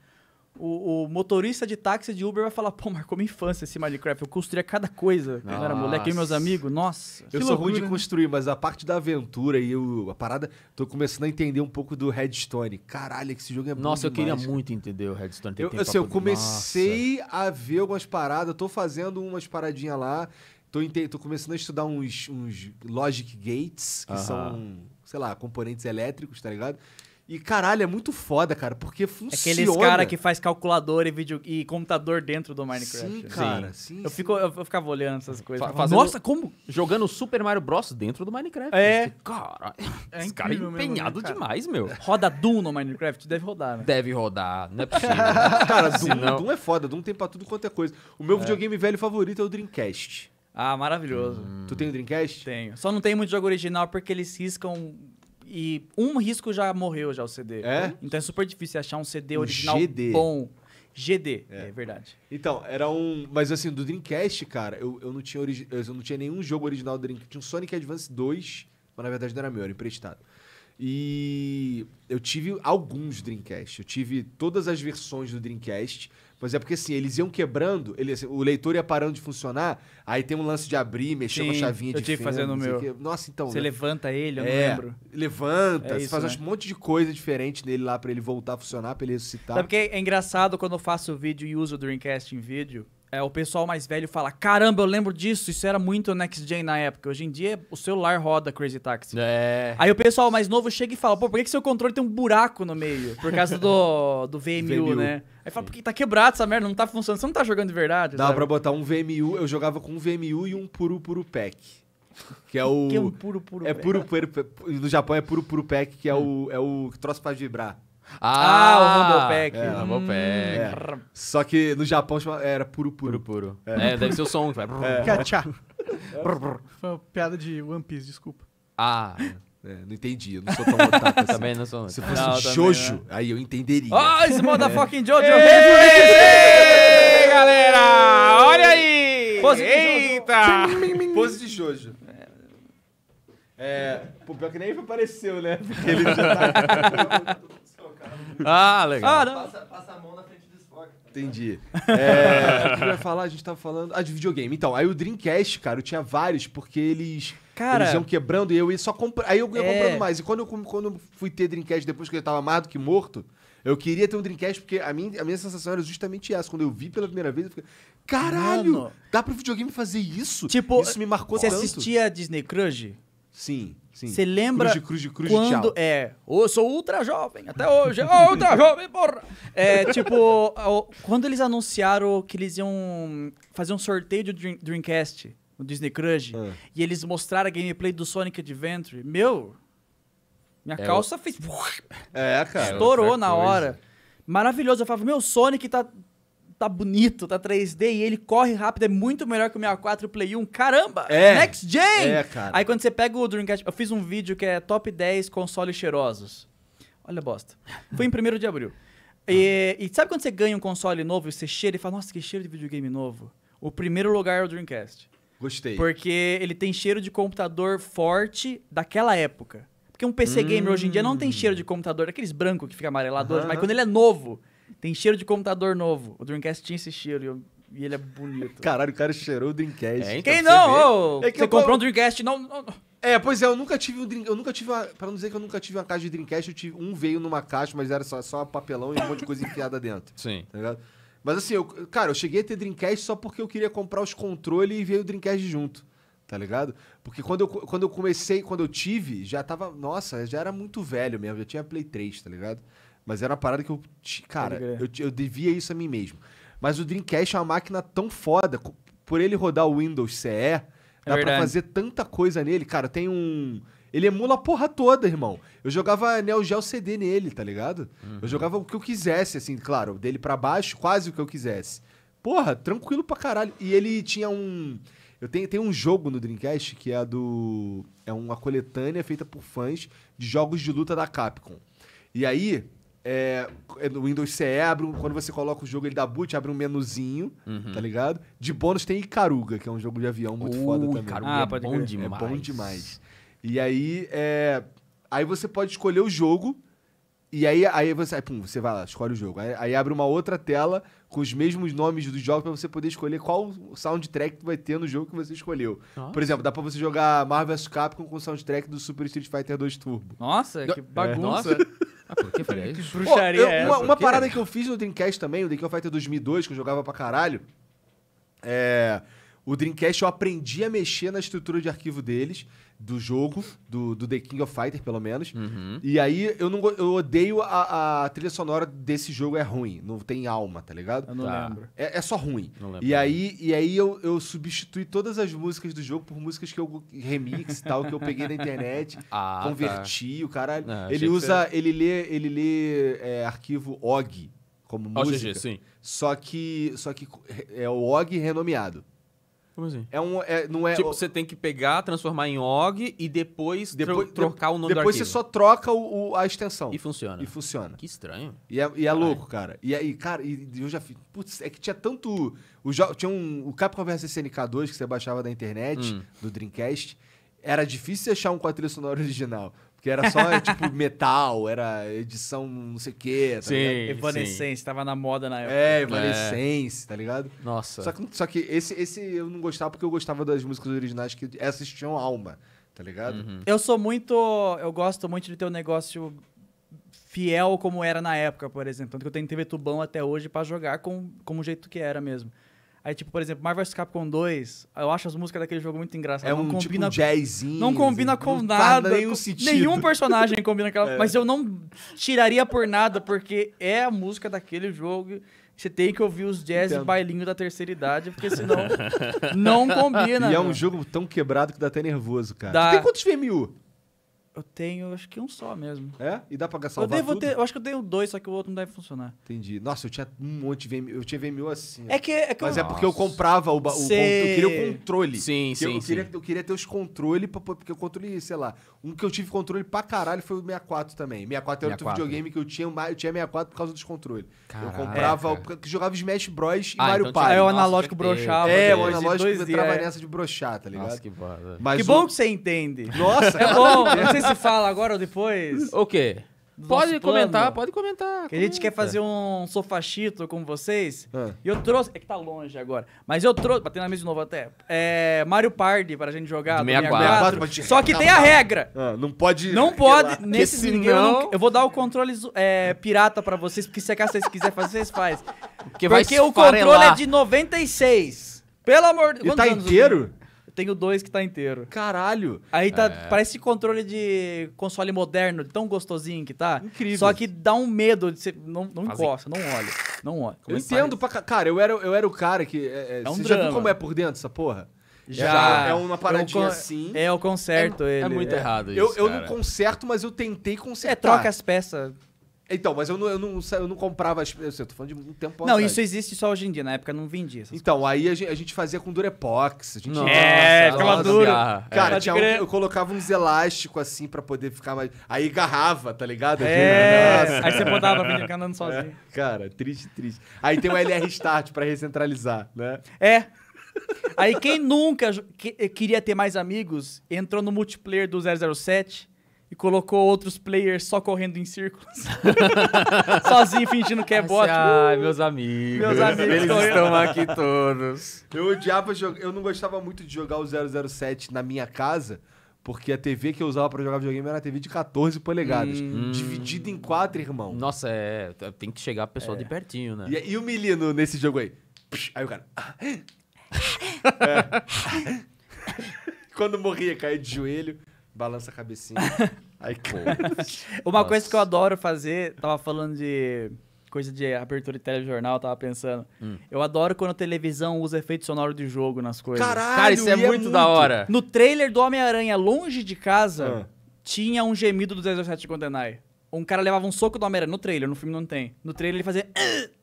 o, o, motorista de táxi de Uber vai falar, pô, marcou minha infância esse Minecraft. Eu construía cada coisa nossa. quando era moleque. E meus amigos, nossa. Eu sou ruim de né? construir, mas a parte da aventura e a parada, tô começando a entender um pouco do Redstone. Caralho, esse jogo é muito Nossa, eu queria muito entender o Redstone. Tem eu, assim, eu comecei nossa. a ver algumas paradas, tô fazendo umas paradinhas lá. Tô, tô começando a estudar uns, uns Logic Gates, que uh -huh. são, sei lá, componentes elétricos, tá ligado? E caralho, é muito foda, cara, porque funciona. Aqueles cara que faz calculador e, vídeo, e computador dentro do Minecraft. Sim, cara. Sim. Sim, eu, sim. Fico, eu, eu ficava olhando essas coisas. Fa falando, Nossa, como? Jogando Super Mario Bros. dentro do Minecraft. É. é cara, é esse cara é empenhado mesmo, né, cara. demais, meu. Roda Doom no Minecraft? Deve rodar, né? Deve rodar, não é possível. cara, Doom, não... Doom é foda. Doom tem pra tudo quanto é coisa. O meu é. videogame velho favorito é o Dreamcast. Ah, maravilhoso. Hum. Tu tem o Dreamcast? Tenho. Só não tem muito jogo original porque eles riscam e um risco já morreu já o CD. É? Então é super difícil achar um CD original GD. bom. GD, é. é. verdade. Então, era um. Mas assim, do Dreamcast, cara, eu, eu, não, tinha origi... eu não tinha nenhum jogo original do Dreamcast. Tinha um Sonic Advance 2, mas na verdade não era meu, era emprestado. E eu tive alguns Dreamcast. Eu tive todas as versões do Dreamcast, mas é porque assim, eles iam quebrando, ele, assim, o leitor ia parando de funcionar, aí tem um lance de abrir, mexer Sim, a chavinha de Eu tinha que fazer no meu. Que. Nossa, então. Você né? levanta ele, eu é, não lembro. Levanta, é isso, faz né? um monte de coisa diferente nele lá para ele voltar a funcionar, pra ele ressuscitar. Sabe porque é engraçado quando eu faço vídeo e uso o Dreamcast em vídeo? é, o pessoal mais velho fala: caramba, eu lembro disso, isso era muito Next Gen na época. Hoje em dia o celular roda Crazy Taxi. É. Aí o pessoal mais novo chega e fala: pô, por que, que seu controle tem um buraco no meio? Por causa do, do VMU, VMU. né? Aí fala: porque tá quebrado essa merda, não tá funcionando, você não tá jogando de verdade. Dava pra botar um VMU, eu jogava com um VMU e um puro puro Pack. Que é o. Que é um puro puro. É puro, puro, No Japão é puro puro pack, que é, hum. o, é o troço pra vibrar. Ah, ah o Rumble Pack. É, Rumble É. Só que no Japão era puro puro. Puro, puro. É. é deve ser o som. que Vai. É. é. Foi uma piada de One Piece, desculpa. Ah. É. é, não entendi, eu não sou tão otaku assim. Também não sou. Se fosse não, um Jojo, não. aí eu entenderia. Ó, oh, ah, esse motherfucking Jojo! Ei, galera! Olha aí! Pose Eita! Pose de Jojo. É, pô, pior que nem apareceu, né? Porque ele já tá... Ah, legal. Ah, não. Passa, passa a mão na frente do esporte. Tá Entendi. É, o que eu ia falar, a gente tava tá falando. Ah, de videogame. Então, aí o Dreamcast, cara, eu tinha vários, porque eles. Cara, eles iam quebrando e eu ia só comprando. Aí eu ia é... comprando mais. E quando eu, quando eu fui ter Dreamcast depois que eu tava mais do que morto, eu queria ter um Dreamcast, porque a minha, a minha sensação era justamente essa. Quando eu vi pela primeira vez, eu fiquei. Caralho! Mano. Dá pro videogame fazer isso? Tipo, isso me marcou você tanto. Você assistia a Disney Crunch? Sim. Você lembra. Cruz de cruz de cruz quando, tchau. É. Eu sou ultra jovem, até hoje. oh, ultra jovem, porra! É, tipo, quando eles anunciaram que eles iam fazer um sorteio do Dreamcast, no Disney Crush, é. e eles mostraram a gameplay do Sonic Adventure, meu. Minha é calça o... fez. É, cara. É Estourou na coisa. hora. Maravilhoso. Eu falava, meu, Sonic tá tá bonito, tá 3D e ele corre rápido, é muito melhor que o 64 Play 1. Caramba! É. Next Gen! É, cara. Aí quando você pega o Dreamcast, eu fiz um vídeo que é top 10 consoles cheirosos. Olha bosta. Foi em 1 de abril. E, e, sabe quando você ganha um console novo e você cheira e fala, nossa, que cheiro de videogame novo? O primeiro lugar é o Dreamcast. Gostei. Porque ele tem cheiro de computador forte daquela época. Porque um PC hum. gamer hoje em dia não tem hum. cheiro de computador, aqueles brancos que fica amarelado mas quando ele é novo, tem cheiro de computador novo. O Dreamcast tinha esse cheiro e, eu, e ele é bonito. Caralho, o cara cheirou o Dreamcast. É, então Quem não? Você, oh, é que você comprou eu... um Dreamcast não, não, não. É, pois é, eu nunca tive um eu nunca tive, uma, pra não dizer que eu nunca tive uma caixa de Dreamcast, eu tive, um veio numa caixa, mas era só, só papelão e um monte de coisa enfiada dentro. Sim. Tá ligado? Mas assim, eu, cara, eu cheguei a ter Dreamcast só porque eu queria comprar os controles e veio o Dreamcast junto. Tá ligado? Porque quando eu, quando eu comecei, quando eu tive, já tava. Nossa, já era muito velho mesmo, já tinha Play 3, tá ligado? Mas era uma parada que eu. Cara, eu, eu devia isso a mim mesmo. Mas o Dreamcast é uma máquina tão foda. Por ele rodar o Windows CE, é dá verdade. pra fazer tanta coisa nele. Cara, tem um. Ele emula a porra toda, irmão. Eu jogava Neo Geo CD nele, tá ligado? Uhum. Eu jogava o que eu quisesse, assim, claro, dele para baixo, quase o que eu quisesse. Porra, tranquilo pra caralho. E ele tinha um. Eu tenho, tenho um jogo no Dreamcast que é do. É uma coletânea feita por fãs de jogos de luta da Capcom. E aí, é, é, no Windows Cerebro, quando você coloca o jogo, ele dá boot, abre um menuzinho, uhum. tá ligado? De bônus tem Icaruga, que é um jogo de avião muito uh, foda também. Icaruga ah, é bom demais. É bom demais. E aí, é, aí você pode escolher o jogo, e aí, aí você, aí, pum, você vai lá, escolhe o jogo. Aí, aí, abre uma outra tela com os mesmos nomes dos jogos para você poder escolher qual soundtrack vai ter no jogo que você escolheu. Nossa. Por exemplo, dá para você jogar Marvel vs Capcom com o soundtrack do Super Street Fighter 2 Turbo. Nossa, que é. bagunça. É. Ah, por que faria isso? bruxaria eu, é uma, essa? uma parada que eu fiz no Dreamcast também, o Dreamcast 2002, é que eu jogava pra caralho. É. O Dreamcast eu aprendi a mexer na estrutura de arquivo deles, do jogo, do, do The King of Fighter, pelo menos. Uhum. E aí eu não eu odeio a, a, trilha sonora desse jogo, é ruim. Não tem alma, tá ligado? Eu não tá. lembro. É, é, só ruim. Não lembro. E aí, e aí eu, eu substituí todas as músicas do jogo por músicas que eu remix e tal, que eu peguei na internet, ah, tá. converti, tá. o cara Não, ele usa. Ele lê, ele lê é, arquivo OG como música. OGG, sim. Só que, só que é o OG renomeado. Como assim? É um, é, não é, tipo, o... você tem que pegar, transformar em OG e depois, depois tro trocar o nome Depois do arquivo. você só troca o, o, a extensão. E funciona. E funciona. Que estranho. E é, e é louco, cara. E aí, cara, e, eu já fiz... Putz, é que tinha tanto... O Tinha um... O Capcom vs SNK 2 que você baixava da internet, hum. do Dreamcast. Era difícil achar um com a trilha sonora original. Que era só, é, tipo, metal, era edição não sei o quê. Tá sim, ligado? Evanescence, sim. tava na moda na época. É, Evanescence, é. tá ligado? Nossa. Só que, só que esse, esse eu não gostava porque eu gostava das músicas originais que essas tinham alma, tá ligado? Uhum. Eu sou muito... Eu gosto muito de ter um negócio fiel como era na época, por exemplo. Tanto que eu tenho TV tubão até hoje para jogar com, como o jeito que era mesmo. Aí, tipo, por exemplo, Marvel vs Capcom 2, eu acho as músicas daquele jogo muito engraçadas. É um não tipo combina, tipo jazzinho. Não combina assim. com não nada. Faz nenhum, sentido. nenhum personagem combina com aquela. É. Mas eu não tiraria por nada, porque é a música daquele jogo. Você tem que ouvir os jazz Entendo. bailinho da terceira idade, porque senão não combina. E é um jogo tão quebrado que dá até nervoso, cara. Dá. Tem quantos VMU? Eu tenho, acho que um só mesmo. É? E dá pra gastar eu devo Ter, eu acho que eu tenho dois, só que o outro não deve funcionar. Entendi. Nossa, eu tinha um monte de VMU. Eu tinha VMU assim. É que, é, é que Mas eu... é porque eu comprava o, o Eu queria o controle. Sim, sim, eu, eu sim. Queria, eu queria ter os controles, porque eu controle, sei lá. Um que eu tive controle pra caralho foi o 64 também. 64 era 64, outro videogame que eu tinha, eu tinha 64 por causa dos controles. eu comprava, é, jogava Smash Bros e ah, Mario então Party. Aí é, é, o analógico brochava. É, o analógico entrava é. nessa de brochar, tá ligado? Nossa, que, que bom que você entende. Nossa, é bom você se fala agora ou depois? O quê? Pode comentar, plano. pode comentar. Que a gente quer fazer um sofachito com vocês. Ah. E eu trouxe. É que tá longe agora. Mas eu trouxe. Batendo na mesa de novo até. É. Mario Party pra gente jogar. Do 64. 64 só que tem a regra. Ah, não pode. Não pode. Nesse senão... ninguém. Eu, não, eu vou dar o controle é, pirata pra vocês. Porque se a casa vocês quiserem fazer, vocês fazem. Porque, porque o controle é de 96. Pelo amor de Deus. E tá inteiro? tem o 2 que tá inteiro. Caralho! Aí tá, é. parece controle de console moderno, tão gostosinho que tá. Incrível. Só que dá um medo de você. Não, não encosta, não olha. Não olha. Como eu entendo pra. Cara, eu era, eu era o cara que. É, é, é um você drama. já viu como é por dentro essa porra? Já. É uma paradinha assim. É o conserto é, ele. É muito é. errado isso. Eu, eu não conserto, mas eu tentei é, consertar. É, troca as peças. Então, mas eu não, eu não, eu não comprava. As, eu, sei, eu tô falando de um tempo Não, atrás. isso existe só hoje em dia. Na época não vendia. Então, coisas. aí a gente, a gente, fazia com Durepox. A gente nossa, é, ficava duro. Cara, é. tinha um, eu colocava uns elásticos assim pra poder ficar mais. Aí garrava, tá ligado? É. Nossa. Aí você botava pra andando sozinho. É. Cara, triste, triste. Aí tem o LR Start pra recentralizar, né? É. Aí quem nunca que, eh, queria ter mais amigos entrou no multiplayer do 007 e colocou outros players só correndo em círculos. Sozinho, fingindo que é bot. Ai, meus amigos. Meus amigos. Eles estão aqui todos. Eu odiava jogar. Eu não gostava muito de jogar o 007 na minha casa. Porque a TV que eu usava para jogar videogame era a TV de 14 polegadas, hum. dividida em quatro, irmão. Nossa, é. é tem que chegar a pessoal é. de pertinho, né? E, e, o menino nesse jogo aí? Aí o cara. Ah, é. Quando morria, caía de joelho balança a cabecinha. Aí, Uma Nossa. coisa que eu adoro fazer, tava falando de coisa de abertura de telejornal, tava pensando. Hum. Eu adoro quando a televisão usa efeito sonoro de jogo nas coisas. Caralho, Cara, isso é muito, é, muito, da hora. No trailer do Homem-Aranha Longe de Casa, ah. tinha um gemido do 17 Condenai. Um cara levava um soco do Homem-Aranha no trailer, no filme não tem. No trailer ele fazia.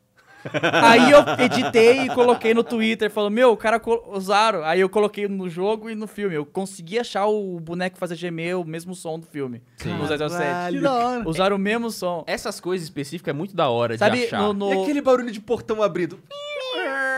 Aí eu editei e coloquei no Twitter, Falou, meu, o cara usaram. Aí eu coloquei no jogo e no filme. Eu consegui achar o boneco fazer gemer o mesmo som do filme. Sim. No 007. Usaram o mesmo som. Essas coisas específicas é muito da hora Sabe, de achar. No, no... E aquele barulho de portão abrido.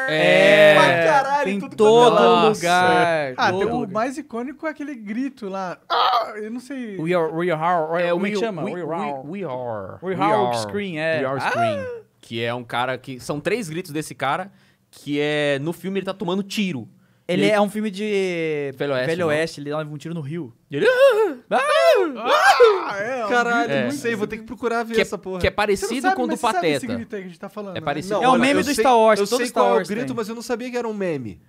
É. é, pra caralho, tem tudo é todo Nossa. lugar. Ah, todo lugar. o mais icônico é aquele grito lá. Ah, eu não sei. We are, we are, é, como é que chama? We, we, we are. We are, we are screen, é. We are screen. Ah. Que é um cara que. São três gritos desse cara, que é. No filme ele tá tomando tiro. Ele é um filme de. Velho Oeste. Velho Oeste, ele leva um tiro no rio. E ele. Ah, ah, ah, é, Caralho, não é. sei, vou ter que procurar ver que, é essa porra. Que é parecido sabe, com o do Pateta. Sabe esse grito aí que a gente tá falando, é, né? parecido. Né? Não, é um meme do sei, Star Wars. Eu sei Star qual Wars é o grito, tem. mas eu não sabia que era um meme.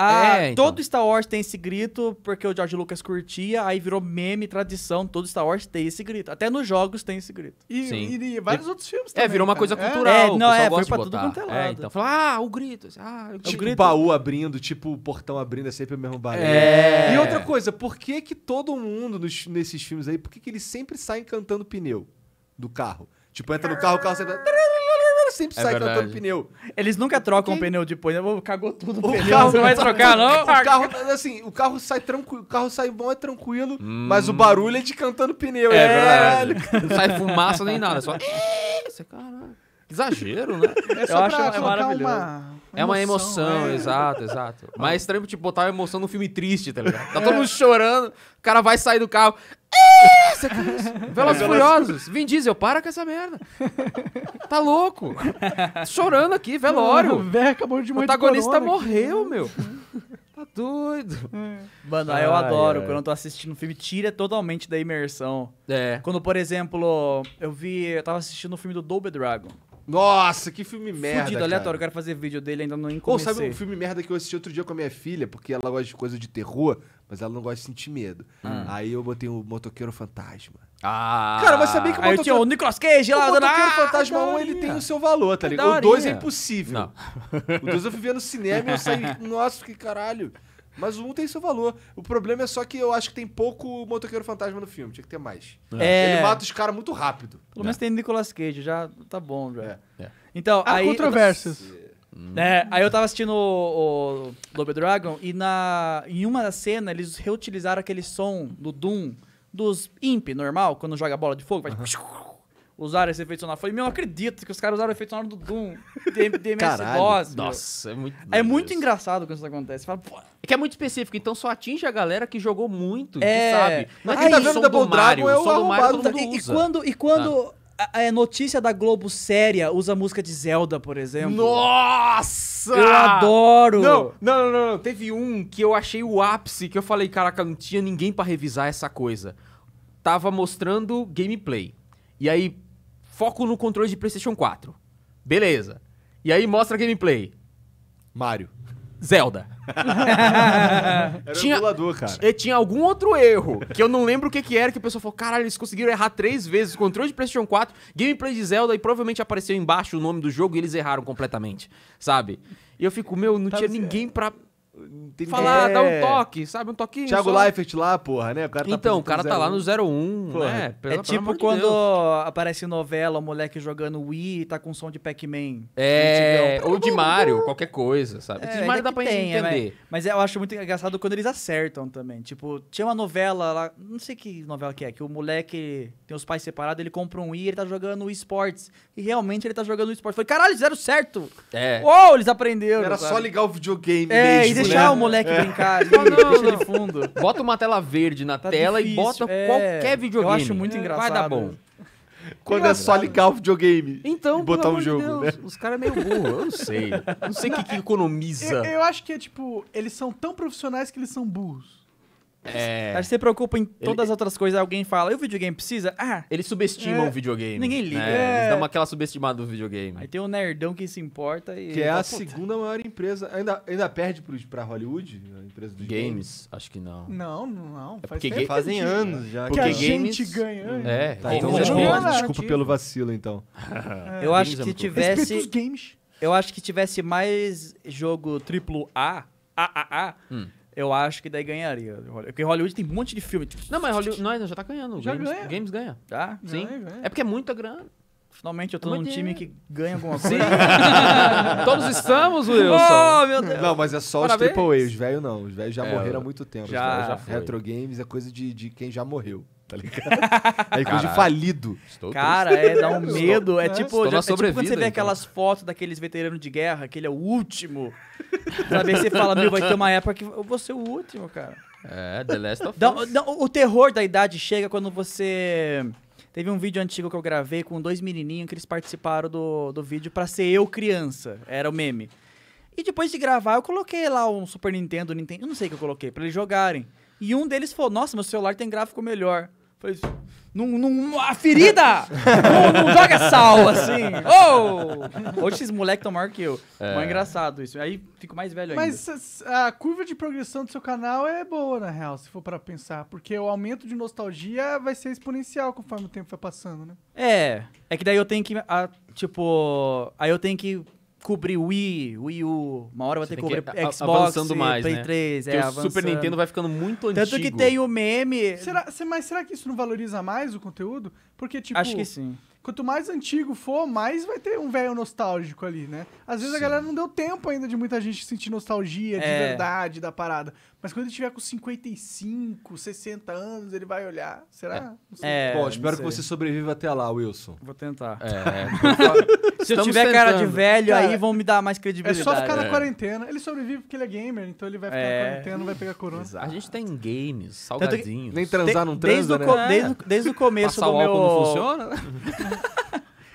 A, ah, é, então. Todo Star Wars tem esse grito, porque o George Lucas curtia, aí virou meme, tradição, todo Star Wars tem esse grito. Até nos jogos tem esse grito. E, e, e vários outros filmes é, também. É, virou uma coisa é. cultural. É, não, é, foi pra botar. tudo quanto é, é lado. então, fala, ah, o grito. Assim, ah, o tipo grito. baú abrindo, tipo o portão abrindo, é sempre o mesmo barulho. É. E outra coisa, por que que todo mundo nos, nesses filmes aí, por que que eles sempre saem cantando pneu do carro? Tipo, entra no carro, o carro sempre cara sempre é, é sai verdade. trocando pneu. Eles nunca trocam Quem... pneu depois, né? Cagou tudo o, o pneu. Carro, não vai trocar, não? O carro, assim, o carro sai tranquilo, o carro sai bom, é tranquilo, hum. mas o barulho é de cantando pneu. É, é verdade. Não sai fumaça nem nada, é só... Você, caralho. Exagero, né? É só eu pra é acho, uma é uma emoção, é. exato, exato. Mas é estranho, tipo, botar uma emoção num filme triste, tá ligado? Tá é. todo mundo chorando, o cara vai sair do carro. É, Velas é. Furiosos, Vin Diesel, para com essa merda. Tá louco. Chorando aqui, velório. o velho acabou de morrer. O protagonista morreu, aqui. meu. Tá doido. É. Mano, aí eu adoro quando eu tô assistindo um filme, tira totalmente da imersão. É. Quando, por exemplo, eu vi, eu tava assistindo o um filme do Double Dragon. Nossa, que filme merda. Fudido, aleatório, eu quero fazer vídeo dele, ainda não encontrei. Ou sabe um filme merda que eu assisti outro dia com a minha filha, porque ela gosta de coisa de terror, mas ela não gosta de sentir medo. Hum. Aí eu botei o Motoqueiro Fantasma. Ah! Cara, mas sabia que o Motoqueiro... Aí tinha o Nicolas Cage lá... O Motoqueiro ah, Fantasma 1, ele tem o seu valor, tá ligado? O 2 é impossível. Não. O 2 eu fui ver no cinema e eu saí... Nossa, que caralho. Mas o um tem seu valor. O problema é só que eu acho que tem pouco motoqueiro fantasma no filme, tinha que ter mais. É. é. Ele mata os caras muito rápido. Pelo menos é. tem Nicolas Cage, já tá bom, já. É. Então, Há aí. controvérsias. aí eu tava assistindo o, o Double Dragon e na, em uma da cena eles reutilizaram aquele som do Doom dos Imp normal, quando joga bola de fogo, vai. Uhum usaram esse efeito sonoro. Eu falei, meu, eu acredito que os caras usaram o efeito sonoro do Doom, DMS-DOS. Nossa, é muito... É muito engraçado quando isso acontece. Fala, é que é muito específico, então só atinge a galera que jogou muito, é... que sabe. Mas é quem tá vendo o Double Dragon é o som do Mario, e, E quando... E quando... Ah. A, é notícia da Globo séria usa música de Zelda, por exemplo. Nossa! Eu adoro! Não, não, não, não. Teve um que eu achei o ápice, que eu falei, caraca, não tinha ninguém para revisar essa coisa. Tava mostrando gameplay. E aí foco no controle de PlayStation 4. Beleza. E aí mostra gameplay. Mario. Zelda. era tinha, emulador, cara. E tinha algum outro erro, que eu não lembro o que, que era, que o pessoal falou, caralho, eles conseguiram errar três vezes, controle de Playstation 4, gameplay de Zelda, e provavelmente apareceu embaixo o nome do jogo e eles erraram completamente, sabe? E eu fico, meu, não tá tinha certo. ninguém pra Entendi. Falar, é. dar um toque, sabe? Um toquinho. Thiago só. Leifert lá, porra, né? O cara tá então, o cara tá 01. lá no 01, porra. né? Pela, é tipo quando de aparece novela, o moleque jogando Wii e tá com som de Pac-Man. É, ou de Mario, qualquer coisa, sabe? É, de Mario dá pra tem, né, entender. É, mas eu acho muito engraçado quando eles acertam também. Tipo, tinha uma novela lá, não sei que novela que é, que o moleque tem os pais separados, ele compra um Wii, ele tá jogando Wii Sports. E realmente ele tá jogando Wii Sports. Foi, caralho, eles fizeram certo! É. Uou, eles aprenderam. Era sabe? só ligar o videogame é, mesmo deixar né? o moleque é. brincar não, não, deixa fundo. Bota uma tela verde na tá tela difícil, e bota é. qualquer videogame. Eu acho muito engraçado. É, vai dar bom. Quando é só ligar o videogame então, e botar um jogo, Deus, né? Os caras é meio burro, eu não sei. Não sei o que, que economiza. Eu, eu acho que é tipo, eles são tão profissionais que eles são burros. É... Acho você preocupa em todas ele... É as outras coisas. Alguém fala, e o videogame precisa? Ah. Eles subestimam é... o videogame. Ninguém liga. Né? É... Eles dão é. uma, aquela subestimada do videogame. Aí tem o um nerdão que se importa e. Que é a segunda maior empresa. Ainda, ainda perde pro, pra Hollywood? A empresa dos games? games? Acho que não. Não, não. É faz tempo, fazem gente, anos já. Porque que a games... gente ganha. É, tá, então, é desculpa, pelo vacilo, então. Eu acho que tivesse. games. Eu acho que tivesse mais jogo triplo A, AAA, hum eu acho que daí ganharia. Porque Hollywood tem um monte de filme. Tipo... Não, mas Hollywood não, já tá ganhando. Já Games, ganha. Games ganha. Tá? Sim. Ganha, ganha. É porque é muita grana. Finalmente eu tô é num time que ganha alguma coisa. Todos estamos, oh, Wilson. Oh, meu Deus. Não, mas é só Parabéns. os AAA, os velhos não. Os velhos já é, morreram há muito tempo. Já, já Retro Games é coisa de, de quem já morreu tá ligado? Aí é ficou de falido. Estou Cara, triste. é, dá um medo. É tipo, Estou, é, tipo, já, é tipo quando você vê então. aquelas fotos daqueles veteranos de guerra, que ele é o último. Sabe, você fala, meu, vai ter uma época que eu vou ser o último, cara. É, The Last of Us. o terror da idade chega quando você... Teve um vídeo antigo que eu gravei com dois menininhos que eles participaram do, do vídeo para ser eu criança. Era o meme. E depois de gravar, eu coloquei lá um Super Nintendo, Nintendo, eu não sei o que eu coloquei, para eles jogarem. E um deles falou: Nossa, meu celular tem gráfico melhor. Falei, num não, a ferida! não, não, joga sal, assim. Oh! Hoje esses moleques estão maior que eu. É. Mas é engraçado isso. Aí fico mais velho Mas ainda. Mas a curva de progressão do seu canal é boa, na real, se for para pensar. Porque o aumento de nostalgia vai ser exponencial conforme o tempo vai passando, né? É. É que daí eu tenho que... A, ah, tipo... Aí eu tenho que cobrir Wii, Wii U, uma hora vai ter que cobrir a, Xbox, mais, Play né? 3, é, o Super Nintendo vai ficando muito antigo. Tanto que tem o meme... Será, mas será que isso não valoriza mais o conteúdo? Porque, tipo... Acho que sim. Quanto mais antigo for, mais vai ter um velho nostálgico ali, né? Às vezes sim. a galera não deu tempo ainda de muita gente sentir nostalgia de é. verdade da parada. Mas quando ele tiver com 55, 60 anos, ele vai olhar. Será? É. é Bom, espero que você sobreviva até lá, Wilson. Vou tentar. É. Se eu tiver tiver cara de velho, Cara, aí vão me dar mais credibilidade. É só ficar na é. quarentena. Ele sobrevive porque ele é gamer, então ele vai ficar É. na quarentena, não vai pegar corona. A gente tem tá games, salgadinhos. Nem transar não Desde transa, o né? desde o- desde o começo Passar do o meu... não funciona?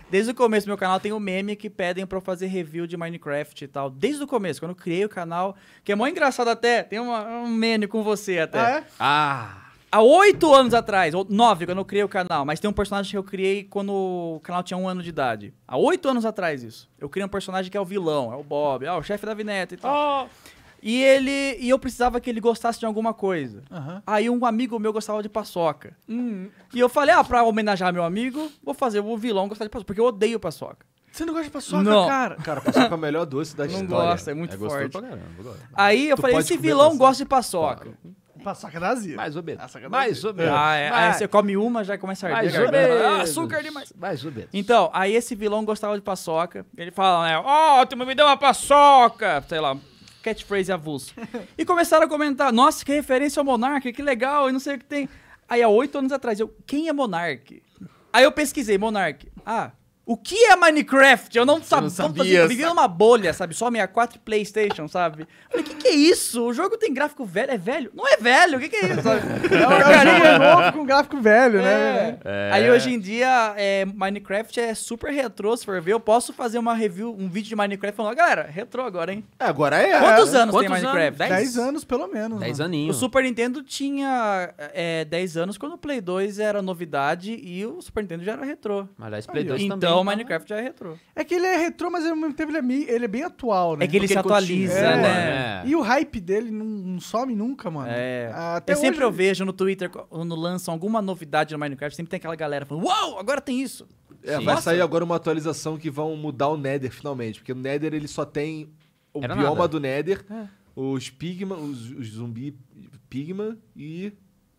Desde o começo do meu canal tem o um meme que pedem pra eu fazer review de Minecraft e tal. Desde o começo, quando eu criei o canal, que é mó engraçado até, tem uma, um meme com você até. Ah, é? ah. Há oito anos atrás, ou nove, quando eu criei o canal, mas tem um personagem que eu criei quando o canal tinha um ano de idade. Há oito anos atrás isso. Eu criei um personagem que é o vilão, é o Bob, é o chefe da vineta e tal. Oh. E ele. E eu precisava que ele gostasse de alguma coisa. Uhum. Aí um amigo meu gostava de paçoca. Uhum. E eu falei, ah, pra homenagear meu amigo, vou fazer o vilão gostar de paçoca, porque eu odeio paçoca. Você não gosta de paçoca, não. cara? Cara, paçoca é o melhor doce da não história. Não gosta, é muito é forte. Pra caramba, Aí eu tu falei, esse vilão paçoca. gosta de paçoca. Claro. Paçoca é da azia. Mais ou menos. É Mais ou ah, menos. Ah, é, Aí você come uma, já começa a arder. Mais ou menos. açúcar é demais. Mais ou menos. Então, aí esse vilão gostava de paçoca. Ele fala, né? Ó, me deu uma paçoca. Sei lá, catchphrase avulso. e começaram a comentar, nossa, que referência ao Monark, que legal, e não sei o que tem. Aí há oito anos atrás, eu, quem é Monark? Aí eu pesquisei, Monark. Ah, o que é Minecraft? Eu não, não sabia. Não, assim, vivendo uma bolha, sabe? Só 64 e PlayStation, sabe? Falei, o que, que é isso? O jogo tem gráfico velho? É velho? Não é velho, o que, que é isso? é um jogo novo com gráfico velho, é. né? É. Aí hoje em dia, é, Minecraft é super retrô, se for ver. Eu posso fazer uma review, um vídeo de Minecraft falando, galera, retrô agora, hein? É, agora é. Quantos é. anos Quantos tem Minecraft? 10 anos? pelo menos. 10 né? aninhos. O Super Nintendo tinha é, 10 anos quando o Play 2 era novidade e o Super Nintendo já era retrô. Mas 10 Play 2 então, também. Então o Minecraft já é retrô. É que ele é retrô, mas ao mesmo tempo ele é, meio, ele é bem atual, né? É que ele Porque se atualiza, né? É. E o hype dele não, não some nunca, mano. É. Até eu hoje... sempre eu vejo no Twitter, quando lançam alguma novidade no Minecraft, sempre tem aquela galera falando, uau, agora tem isso. É, vai sair agora uma atualização que vão mudar o Nether finalmente, porque o Nether ele só tem o Era bioma nada. do Nether, é. os Pigma, os, os zumbi Pigma e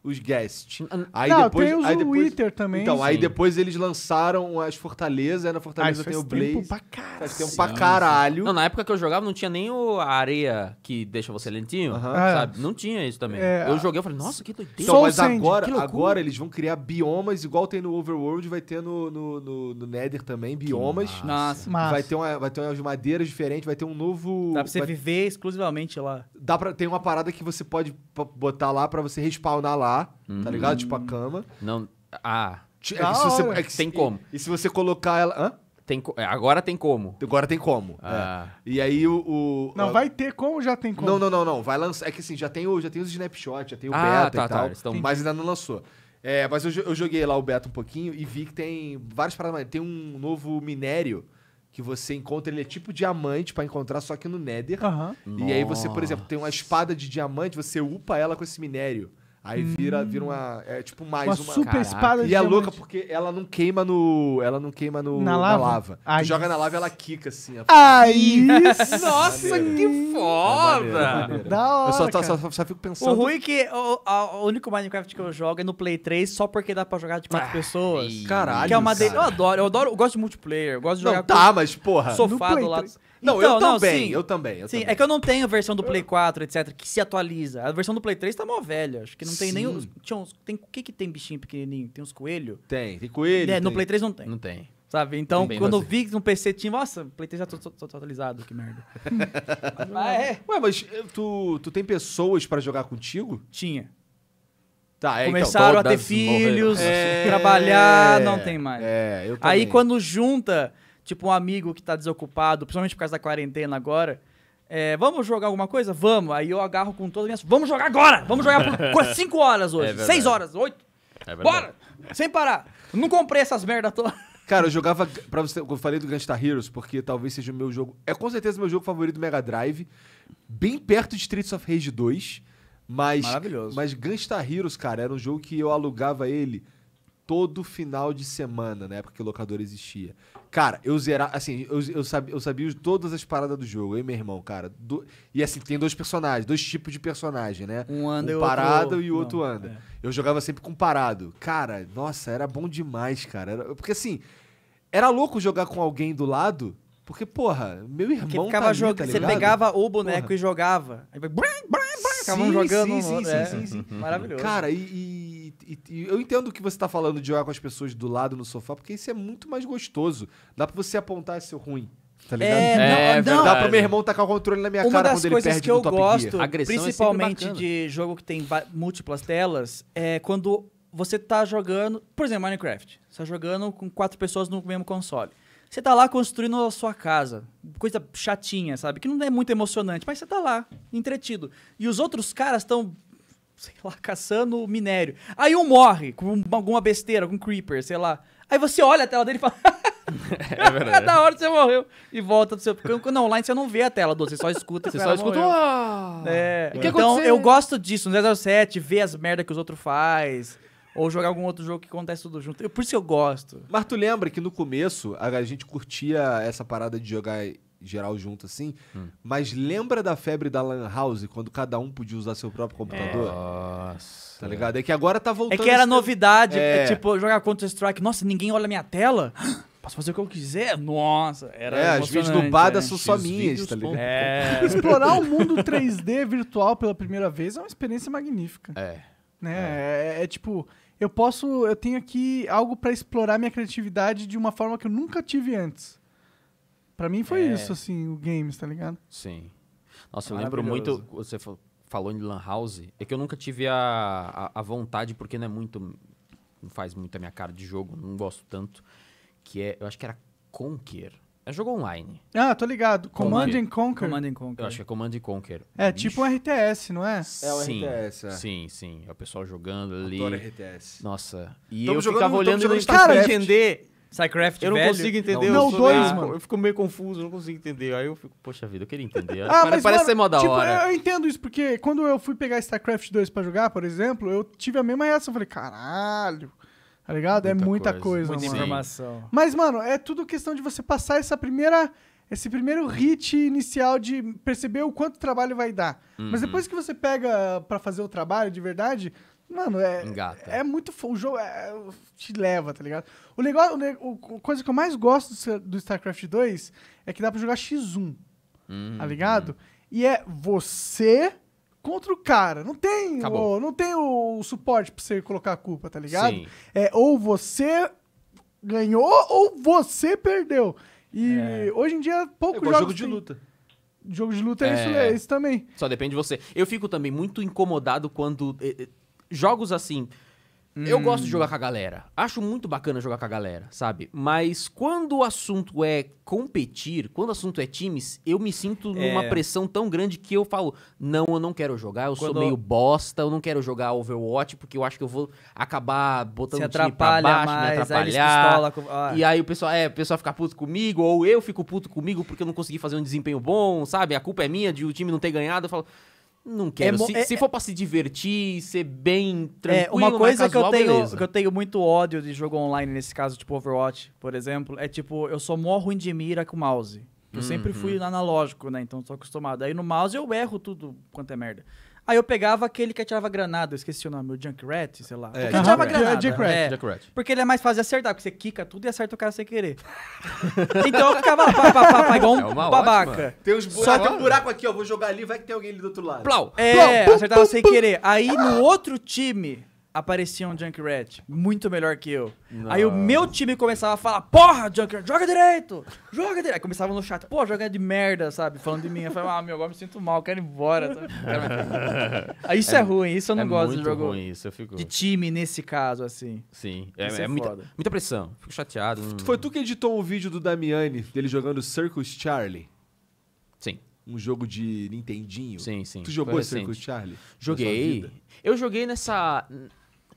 os guests. Aí não, depois, tem os aí depois, também. Então, sim. aí depois eles lançaram as Fortalezas. aí na Fortaleza ah, tem o Blaze. Tempo pra caralho. Faz tempo pra caralho. Não, na época que eu jogava não tinha nem o, a areia que deixa você lentinho, uh ah. -huh. sabe? É. Não tinha isso também. É, eu joguei, eu falei, nossa, que doideira. Então, mas Sand, agora, agora eles vão criar biomas, igual tem no Overworld, vai ter no, no, no, no Nether também, biomas. Que nossa. Massa. Vai ter, uma, vai ter umas madeiras diferentes, vai ter um novo... Dá pra você vai... viver exclusivamente lá. Dá pra, tem uma parada que você pode botar lá pra você respawnar lá tá uhum. ligado? Tipo a cama. Não. Ah. É que você, é que tem se, como. E, e, se você colocar ela. Hã? Tem, é, agora tem como. Agora tem como. É. Ah. É. E aí o, o. não, vai ter como já tem como. Não, não, não, não. Vai lançar. É que assim, já tem, o, já tem os snapshots já tem o ah, beta tá, e tá. tal. Tá, estão... Mas ainda não lançou. É, mas eu, eu, joguei lá o beta um pouquinho e vi que tem várias paradas. Tem um novo minério que você encontra, ele é tipo diamante para encontrar, só que no Nether. Uhum. E aí você, por exemplo, tem uma espada de diamante, você upa ela com esse minério. Aí vira, vira uma. Hum. É tipo mais uma. uma super caraca. espada E é diamante. louca porque ela não queima no. Ela não queima no, na lava. Na lava. Tu joga na lava e ela quica assim. Aí! Nossa, que é foda! É maneiro, é da hora. Eu só, tá, só, só, fico pensando. O ruim é que o, a, o, único Minecraft que eu jogo é no Play 3, só porque dá pra jogar de quatro ah, pessoas. Caralho. Que é uma cara. Eu adoro, eu adoro, eu gosto de multiplayer, eu gosto de jogar. Não, tá, mas porra. Sofá Não, então, eu, não também, sim, eu também, eu sim, também. é que eu não tenho a versão do Play 4, etc, que se atualiza. A versão do Play 3 tá mó velha, acho que não não tem Sim. nem os. Tinha uns, tem, o que, que tem bichinho pequenininho? Tem uns coelhos? Tem, tem coelho. É, tem. no Play 3 não tem. Não tem. Sabe? Então, quando eu vi que no PC tinha. Nossa, o Play 3 já tô, totalizado, que merda. ah, é? Ué, mas eh, tu, tu tem pessoas pra jogar contigo? Tinha. Tá, é, então, Começaram então, a ter filhos, é, trabalhar, é, não tem mais. É, eu Aí quando junta, tipo, um amigo que tá desocupado, principalmente por causa da quarentena agora, é, vamos jogar alguma coisa? Vamos. Aí eu agarro com todas as minhas. Vamos jogar agora! Vamos jogar por 5 horas hoje. 6 é horas, 8. É Bora! Sem parar. Eu não comprei essas merda todas. Cara, eu jogava. Pra você, eu falei do Gunstar Heroes, porque talvez seja o meu jogo. É com certeza o meu jogo favorito do Mega Drive. Bem perto de Streets of Rage 2. Mas, Maravilhoso. Mas Gunstar Heroes, cara, era um jogo que eu alugava ele todo final de semana, na né, época que o locador existia. Cara, eu zerava, assim, eu, eu, sabia, eu sabia todas as paradas do jogo, hein meu irmão, cara. Do, e assim, tem dois personagens, dois tipos de personagem, né? Um anda um parado e o outro, e outro anda. É. Eu jogava sempre com parado. Cara, nossa, era bom demais, cara. Era, porque assim, era louco jogar com alguém do lado porque, porra, meu irmão. Porque ficava tá ali, jogando. Tá você pegava o boneco porra. e jogava. Aí vai. Brum, brum, jogando. Sim, sim, é, sim, sim, sim. Maravilhoso. Cara, e, e, e, eu entendo que você tá falando de jogar com as pessoas do lado no sofá, porque isso é muito mais gostoso. Dá pra você apontar seu é ruim. Tá é, ligado? É, é, não, é não. Dá pro meu irmão tacar o controle na minha Uma cara quando ele perde que eu gosto, principalmente é de jogo que tem múltiplas telas, é quando você tá jogando. Por exemplo, Minecraft. Você tá jogando com quatro pessoas no mesmo console. Você tá lá construindo a sua casa. Coisa chatinha, sabe? Que não é muito emocionante, mas você tá lá, entretido. E os outros caras estão sei lá, caçando minério. Aí um morre com alguma besteira, com um creeper, sei lá. Aí você olha a tela dele e fala. é verdade. da né? hora você morreu. E volta pro seu. Porque, não, online você não vê a tela do, você só escuta. Você só escuta. Oh! É. então aconteceu? eu gosto disso. No 07, ver as merda que os outros faz. Ou jogar algum outro jogo que acontece tudo junto. Eu, por isso que eu gosto. Mas tu lembra que no começo a gente curtia essa parada de jogar geral junto assim, hum. mas lembra da febre da Lan House, quando cada um podia usar seu próprio computador? Nossa. Tá ligado? É que agora tá voltando. É que era novidade, é. É, tipo, jogar Counter-Strike. Nossa, ninguém olha minha tela? Posso fazer o que eu quiser? Nossa, era É, as vídeos do são só minhas, tá ligado? É. Explorar o mundo 3D virtual pela primeira vez é uma experiência magnífica. É. Né? é, é, é, é tipo eu posso, eu tenho aqui algo para explorar minha criatividade de uma forma que eu nunca tive antes. Para mim foi é. isso assim, o games, tá ligado? Sim. Nossa, eu lembro muito você falou em Lan House, é que eu nunca tive a, a, a, vontade porque não é muito não faz muito a minha cara de jogo, não gosto tanto, que é, eu acho que era Conquer é jogo online. Ah, tô ligado. Command, Command and Conquer. Command and Conquer. Eu acho que é Command and Conquer. É, Bicho. tipo um RTS, não é? É o sim, RTS, é. Sim, sim. É o pessoal jogando ali. Adoro RTS. Nossa. E tamo eu jogando, ficava olhando e não cara, entender... StarCraft Eu não velho. consigo entender. Não, dois, mano. Eu fico meio confuso, não consigo entender. Aí eu fico, poxa vida, eu queria entender. ah, parece, mas, parece mano, ser mó da tipo, hora. Eu entendo isso, porque quando eu fui pegar StarCraft 2 pra jogar, por exemplo, eu tive a mesma reação. Eu falei, caralho... Tá ligado? É muita é muita coisa, coisa muita mano. informação. Mas, mano, é tudo questão de você passar essa primeira. Esse primeiro hit inicial de perceber o quanto trabalho vai dar. Uhum. Mas depois que você pega para fazer o trabalho de verdade, mano, é. Engata. É muito. O jogo é, é, te leva, tá ligado? O negócio O, a coisa que eu mais gosto do StarCraft 2 é que dá pra jogar X1. Tá uhum. Tá ligado? E é você contra o cara. Não tem, o, não tem o, suporte pra você colocar a culpa, tá ligado? Sim. É, ou você ganhou ou você perdeu. E é. hoje em dia, pouco é jogos jogo de tem. luta. Jogo de luta é, é, isso, é isso também. Só depende de você. Eu fico também muito incomodado quando eh, eh, jogos assim Hum. Eu gosto de hum. jogar com a galera. Acho muito bacana jogar com a galera, sabe? Mas quando o assunto é competir, quando o assunto é times, eu me sinto é. numa pressão tão grande que eu falo: não, eu não quero jogar, eu quando... sou meio bosta, eu não quero jogar Overwatch porque eu acho que eu vou acabar botando o time pra baixo, mais, me atrapalhar. Aí com... ah. E aí o pessoal, é, o pessoal fica puto comigo, ou eu fico puto comigo porque eu não consegui fazer um desempenho bom, sabe? A culpa é minha de o time não ter ganhado. Eu falo. Não é quero. É, se, é, se, for pra se divertir, ser bem tranquilo, é, uma coisa casual, que, eu tenho, que eu tenho muito ódio de jogo online, nesse caso, tipo Overwatch, por exemplo, é tipo, eu sou mó ruim de mira com o mouse. Eu uhum. sempre fui analógico, né? Então tô acostumado. Aí no mouse eu erro tudo quanto é merda. Aí eu pegava aquele que atirava granada, eu esqueci o nome, o Junkrat, sei lá. É, que atirava Junkrat. granada. É, Junkrat. É, Junkrat. Porque ele é mais fácil de acertar, porque você quica tudo e acerta o cara sem querer. então eu ficava pá, pá, pá, pá igual um é babaca. Tem uns buracos, Só tem um buraco aqui, ó, vou jogar ali, vai que tem alguém ali do outro lado. Plau. É, Plau. acertava sem querer. Aí no outro time aparecia um Junkrat muito melhor que eu. Nossa. Aí o meu time começava a falar, porra, Junkrat, joga direito! Joga direito! Aí começava no chat, pô, joga de merda, sabe? Falando de mim. Eu falava, ah, meu, agora me sinto mal, quero ir embora. Aí isso é, é, ruim, isso eu não é gosto muito de jogo ruim isso, eu fico... de time nesse caso, assim. Sim, é, é, é muita, muita, pressão. Fico chateado. Foi tu que editou o vídeo do Damiani, dele jogando Circus Charlie? Sim um jogo de Nintendinho. Sim, sim. Tu jogou Circus Charlie? Joguei. Eu joguei nessa.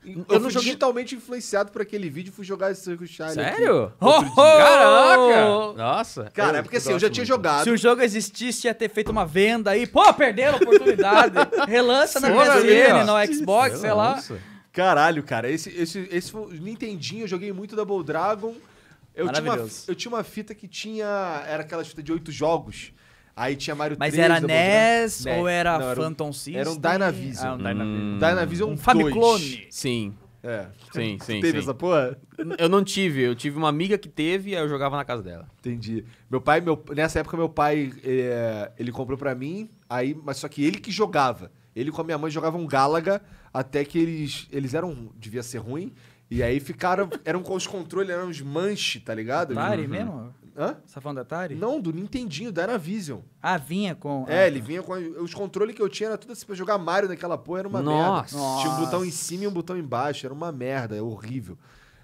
Eu, eu fui joguei... digitalmente influenciado por aquele vídeo e fui jogar esse Circle Shine. Sério? Oh, oh, Caraca! Nossa. Cara, é porque assim, eu já tinha muito. jogado. Se o jogo existisse, ia ter feito uma venda aí. Pô, perderam a oportunidade. Relança na PSN, no Xbox, sei lá. Caralho, cara. Esse, esse, esse Nintendinho, eu joguei muito Double Dragon. Eu tinha, uma, eu tinha uma fita que tinha. Era aquela fita de oito jogos. Aí tinha Mario Mas 3, era NES ou era Não, Phantom era um, System? Era um Dynavision. Ah, um Dynavision. Hum. Dynavision um 2. Famiclone. Sim. É. Sim, sim. teve sim. essa porra? Eu não tive. Eu tive uma amiga que teve e eu jogava na casa dela. Entendi. Meu pai, meu, nessa época, meu pai, ele, é, ele comprou para mim, aí, mas só que ele que jogava. Ele com a minha mãe jogavam Galaga até que eles, eles eram. devia ser ruim. E aí ficaram. Eram com os controles, eram os manche, tá ligado? pare uhum. mesmo? Hã? Você tá falando da Atari? Não, do Nintendinho, da Anavision. Ah, vinha com. É, ah, ele tá. vinha com. Os controles que eu tinha era tudo assim pra jogar Mario naquela porra, era uma nossa. merda. Nossa. Tinha um botão em cima e um botão embaixo, era uma merda, é horrível.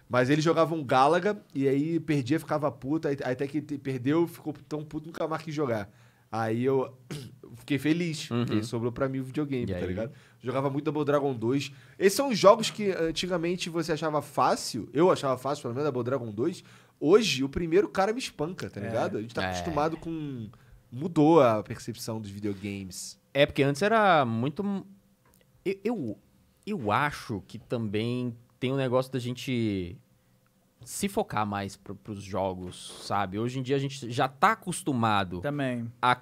Mas ele jogava um Galaga e aí perdia, ficava puta aí, até que perdeu, ficou tão puto, nunca mais quis jogar. Aí eu fiquei feliz, uhum. porque sobrou pra mim o videogame, e tá aí? ligado? Jogava muito Double Dragon 2. Esses são os jogos que antigamente você achava fácil, eu achava fácil, pelo menos, Double Dragon 2, Hoje, o primeiro cara me espanca, tá é. ligado? A gente tá é. acostumado com. Mudou a percepção dos videogames. É, porque antes era muito. Eu, eu, eu acho que também tem um negócio da gente se focar mais pro, pros jogos, sabe? Hoje em dia a gente já tá acostumado também. a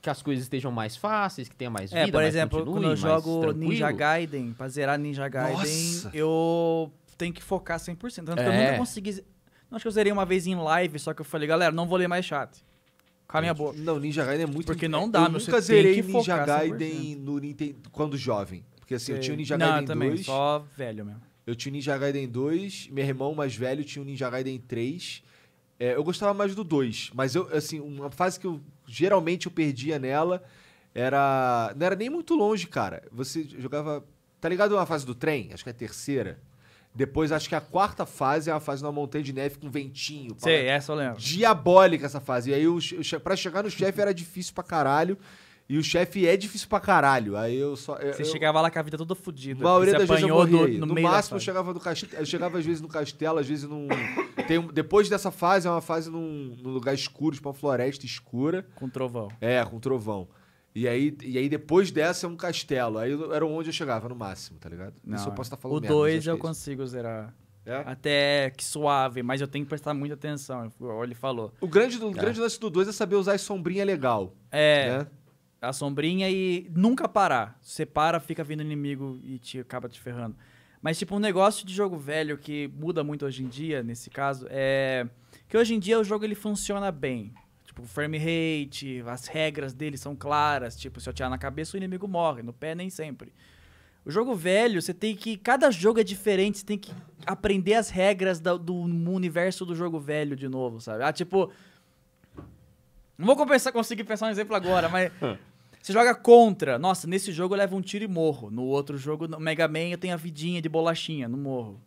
que as coisas estejam mais fáceis, que tenha mais é, vida, por exemplo, continue, quando eu jogo Ninja Gaiden, pra zerar Ninja Gaiden, Nossa. eu tenho que focar 100%. Tanto é. que eu nunca consegui Acho que eu zerei uma vez em live, só que eu falei, galera, não vou ler mais chat. Calma minha boca. Não, Ninja Gaiden é muito... Porque não dá, eu nunca zerei Ninja Gaiden no Nintendo, quando jovem. Porque assim, Sei. eu tinha o Ninja não, Gaiden também, só velho mesmo. Eu tinha o Ninja Gaiden 2, meu irmão mais velho tinha o Ninja Gaiden 3... É, eu gostava mais do 2, mas eu, assim, uma fase que eu geralmente eu perdia nela era. Não era nem muito longe, cara. Você jogava. Tá ligado a fase do trem? Acho que é a terceira. Depois, acho que a quarta fase é a fase na montanha de neve com ventinho. Sei, paleta. essa eu lembro. Diabólica essa fase. E aí, o, pra chegar no chefe era difícil pra caralho. E o chefe é difícil pra caralho. Aí eu só. Eu, você eu, chegava lá com a vida toda fodida. A maioria das vezes eu morria. No, no, no máximo eu chegava, no cast eu chegava às vezes no castelo, às vezes num. Tem um, depois dessa fase é uma fase num, num lugar escuro, tipo uma floresta escura. Com trovão. É, com trovão. E aí, e aí depois dessa é um castelo. Aí era onde eu chegava, no máximo, tá ligado? Não, Isso eu posso estar tá é. falando O 2 é eu consigo zerar. É? Até que suave, mas eu tenho que prestar muita atenção. Ele é falou. O grande, o é. grande lance do 2 é saber usar a sombrinha legal. É. Né? A sombrinha e nunca parar. Você para, fica vindo inimigo e te acaba te ferrando. Mas, tipo, um negócio de jogo velho que muda muito hoje em dia, nesse caso, é. Que hoje em dia o jogo ele funciona bem. Tipo, frame rate, as regras dele são claras. Tipo, se eu tirar na cabeça, o inimigo morre. No pé, nem sempre. O jogo velho, você tem que. Cada jogo é diferente, você tem que aprender as regras do, do universo do jogo velho de novo, sabe? Ah, tipo. Não vou compensar, conseguir pensar um exemplo agora, mas. Hum. você joga contra. Nossa, nesse jogo eu levo um tiro e morro. No outro jogo, no Mega Man, eu tenho a vidinha de bolachinha, não morro.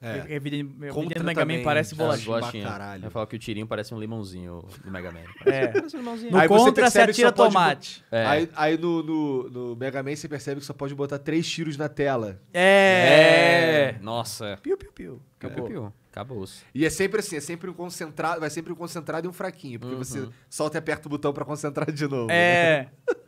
É. Evidente, o Mega Man parece bolachinha. É, bolachinha. Caralho. Eu falo que o tirinho parece um limãozinho do Mega Man. É. Parece um limãozinho. No aí Contra você, você atira pode... tomate. É. Aí, aí no, no, no, Mega Man você percebe que só pode botar três tiros na tela. É! é. Nossa. Piu, piu, piu. Acabou. É. Piu, Acabou. -se. E é sempre assim, é sempre um concentrado, vai sempre um concentrado e um fraquinho, porque uhum. você solta e aperta o botão para concentrar de novo. É. Né?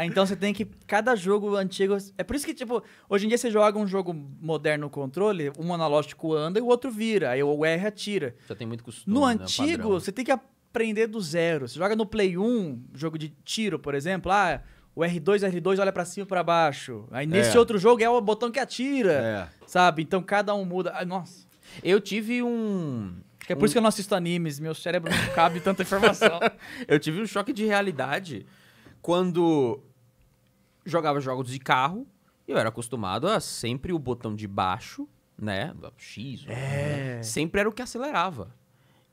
Ah, então você tem que. Cada jogo antigo. É por isso que, tipo, hoje em dia você joga um jogo moderno no controle, um analógico anda e o outro vira. Aí o R atira. Já tem muito costume. No né, antigo, você tem que aprender do zero. Você joga no Play 1, jogo de tiro, por exemplo, ah, o R2, R2 olha para cima e pra baixo. Aí nesse é. outro jogo é o botão que atira. É. Sabe? Então cada um muda. Ai, ah, nossa. Eu tive um. é por um... isso que eu não assisto animes, meu cérebro não cabe tanta informação. eu tive um choque de realidade quando jogava jogos de carro, eu era acostumado a sempre o botão de baixo, né? X, é. né? sempre era o que acelerava.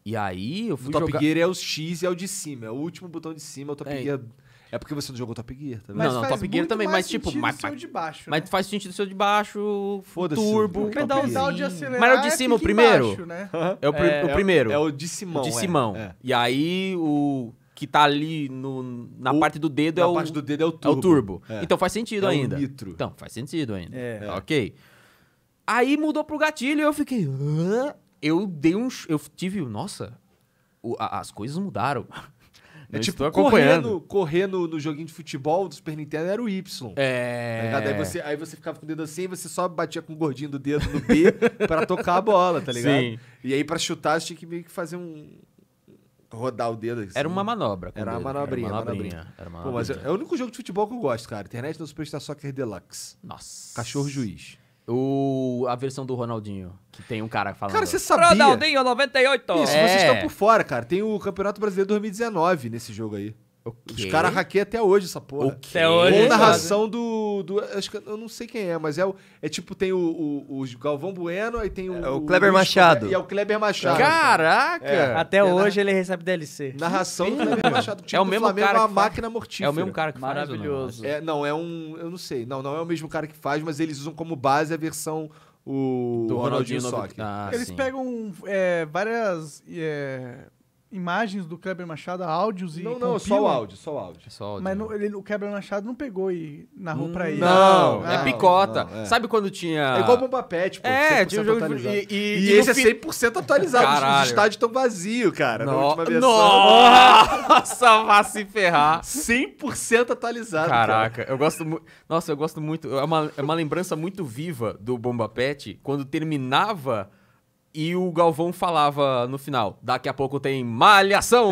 E aí eu fui. O Top jogar... Gear é o X e é o de cima. É o último botão de cima, o Top é. Gear. É porque você não jogou Top Gear também. Tá não, não, Top Gear também, mas tipo. Mas, seu de baixo, né? faz sentido seu de baixo, turbo, pedal de acelerar. Mas é o de cima é o primeiro? Baixo, né? é, o, pr é, é, o primeiro. É o de Simão. O de Simão. É, é. E aí o que tá ali no, na o, parte do dedo é o. parte do dedo é o turbo. É o turbo. É. Então faz sentido é ainda. nitro. Então, faz sentido ainda. É. Tá, ok. Aí mudou pro gatilho e eu fiquei. Eu dei um. Eu tive. Nossa, o, a, as coisas mudaram. É eu tipo, correndo, correndo no joguinho de futebol do Super Nintendo era o Y. É. Tá aí, você, aí você ficava com o dedo assim e você só batia com o gordinho do dedo no B para tocar a bola, tá ligado? Sim. E aí para chutar você tinha que meio que fazer um, rodar o dedo. Assim. Era uma manobra. Era uma manobrinha, era uma manobrinha. Era uma manobrinha. Pô, mas é, é, o único jogo de futebol que eu gosto, cara. Internet do Superstar Soccer Deluxe. Nossa. Cachorro Juiz. O, a versão do Ronaldinho, que tem um cara falando. Cara, você sabia? Ronaldinho 98! Isso, é. vocês estão por fora, cara. Tem o Campeonato Brasileiro 2019 nesse jogo aí. Okay. Os caras hackeiam até hoje essa porra. Okay. Até hoje. Ou narração do, do. Acho que eu não sei quem é, mas é o. É tipo, tem o, o, o Galvão Bueno, e tem o. É o Kleber o, Machado. E é o Kleber Machado. Caraca! É. Até é hoje ele recebe DLC. Narração do Kleber Machado. Tipo, é o mesmo Flamengo, é cara. Uma máquina mortífera. É o mesmo cara que faz. Maravilhoso. Não? É, não, é um. Eu não sei. Não, não é o mesmo cara que faz, mas eles usam como base a versão o do Ronaldinho, Ronaldinho Soccer. Ah, Eles sim. pegam é, várias é, imagens do Kleber Machado, áudios e. Não, não, só o áudio, só o áudio. É só áudio Mas ele, o Kleber Machado não pegou e narrou hum, pra ele. Não, é picota. Não, é. Sabe quando tinha. É igual bomba pet, pô. É, tinha um jogo de. E, e, e, esse fim... é 100% atualizado. Caralho. Os estádios estão vazios, cara. No... Na última Nossa, vai se ferrar. 100% atualizado. Caraca, cara. eu gosto muito. Nossa, eu gosto muito. É uma, é uma lembrança muito viva do Bomba Pet quando terminava e o Galvão falava no final: daqui a pouco tem malhação!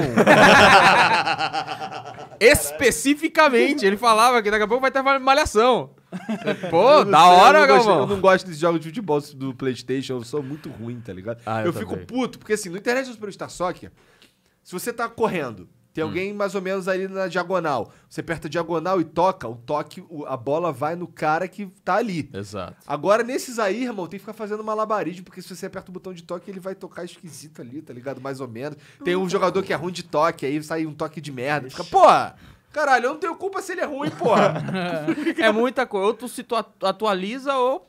Especificamente, ele falava que daqui a pouco vai ter malhação. Pô, da hora, eu Galvão. Gosto, eu não gosto desse jogo de futebol do PlayStation, eu sou muito ruim, tá ligado? Ah, eu, eu fico puto, porque assim, não interessa no Internet só Soccer, se você tá correndo, tem hum. alguém hum. mais ou menos ali na diagonal. Você aperta a diagonal e toca, o toque, a bola vai no cara que tá ali. Exato. Agora, nesses aí, irmão, tem que ficar fazendo malabarismo, porque se você aperta o botão de toque, ele vai tocar esquisito ali, tá ligado? Mais ou menos. Tem um jogador que é ruim de toque, aí sai um toque de merda. Fica, porra! Caralho, eu não tenho culpa se ele é ruim, porra. é muita coisa. Ou tu se tu atualiza ou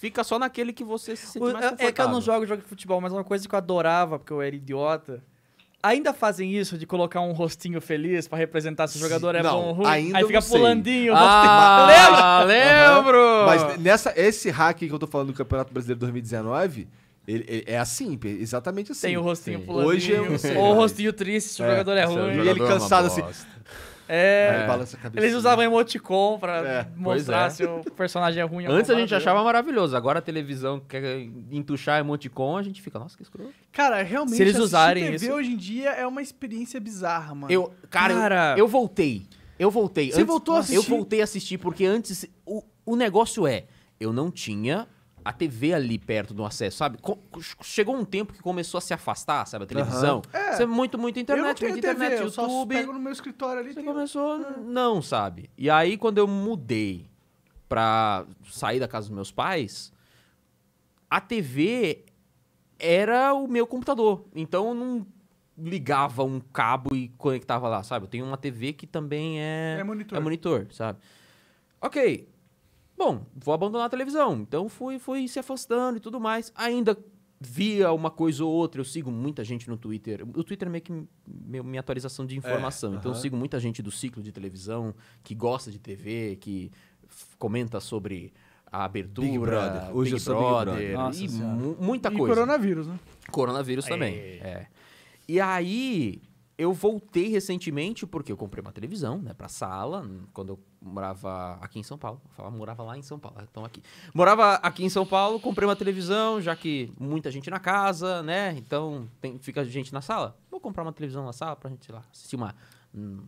fica só naquele que você se sente mais confortável. É, é que eu não jogo jogo de futebol, mas é uma coisa que eu adorava, porque eu era idiota, Ainda fazem isso de colocar um rostinho feliz para representar se o jogador é não, bom ou ruim? Ainda aí fica não pulandinho. Ah, rostinho. Ah, lembro! Uhum. Mas nessa, esse hack que eu tô falando do Campeonato Brasileiro 2019, ele, ele, é assim, exatamente assim. Tem o rostinho pulando. Hoje é um, Ou o rostinho triste se o é, jogador é, é ruim. Jogador e ele é cansado assim. É, é. Eles né? usavam emoticon pra é. é. mostrar é. se o personagem é ruim ou não. Antes a gente achava maravilhoso, agora a televisão quer entuchar emoticon, a gente fica, nossa, que escroto. Cara, realmente, se eles usarem TV isso... hoje em dia é uma experiência bizarra, mano. Eu, cara, cara... Eu, eu, voltei. Eu voltei. Você antes, voltou a assistir? Eu voltei a assistir porque antes o, o negócio é, eu não tinha a TV ali perto do acesso, sabe? chegou um tempo que começou a se afastar, sabe? A televisão. Uhum. É. Você é muito, muito internet, muito internet, TV, YouTube. Eu pego no meu escritório ali. Você tenho... começou, uhum. não, sabe? E aí, quando eu mudei pra sair da casa dos meus pais, a TV era o meu computador. Então, eu não ligava um cabo e conectava lá, sabe? Eu tenho uma TV que também é... É monitor. É monitor, sabe? Ok, Bom, vou abandonar a televisão. Então fui, fui se afastando e tudo mais. Ainda via uma coisa ou outra. Eu sigo muita gente no Twitter. O Twitter é meio que minha atualização de informação. É, então uh -huh. eu sigo muita gente do ciclo de televisão, que gosta de TV, que comenta sobre a abertura, Big Brother. Hoje Big Brother, Big Brother. Nossa, e muita coisa. E coronavírus, né? Coronavírus é. também, é. E aí, eu voltei recentemente, porque eu comprei uma televisão, né, pra sala, quando eu morava aqui em São Paulo. Falava, morava lá em São Paulo. Então aqui. Morava aqui em São Paulo, comprei uma televisão, já que muita gente na casa, né? Então tem, fica gente na sala. Vou comprar uma televisão na sala pra gente, sei lá, assistir uma um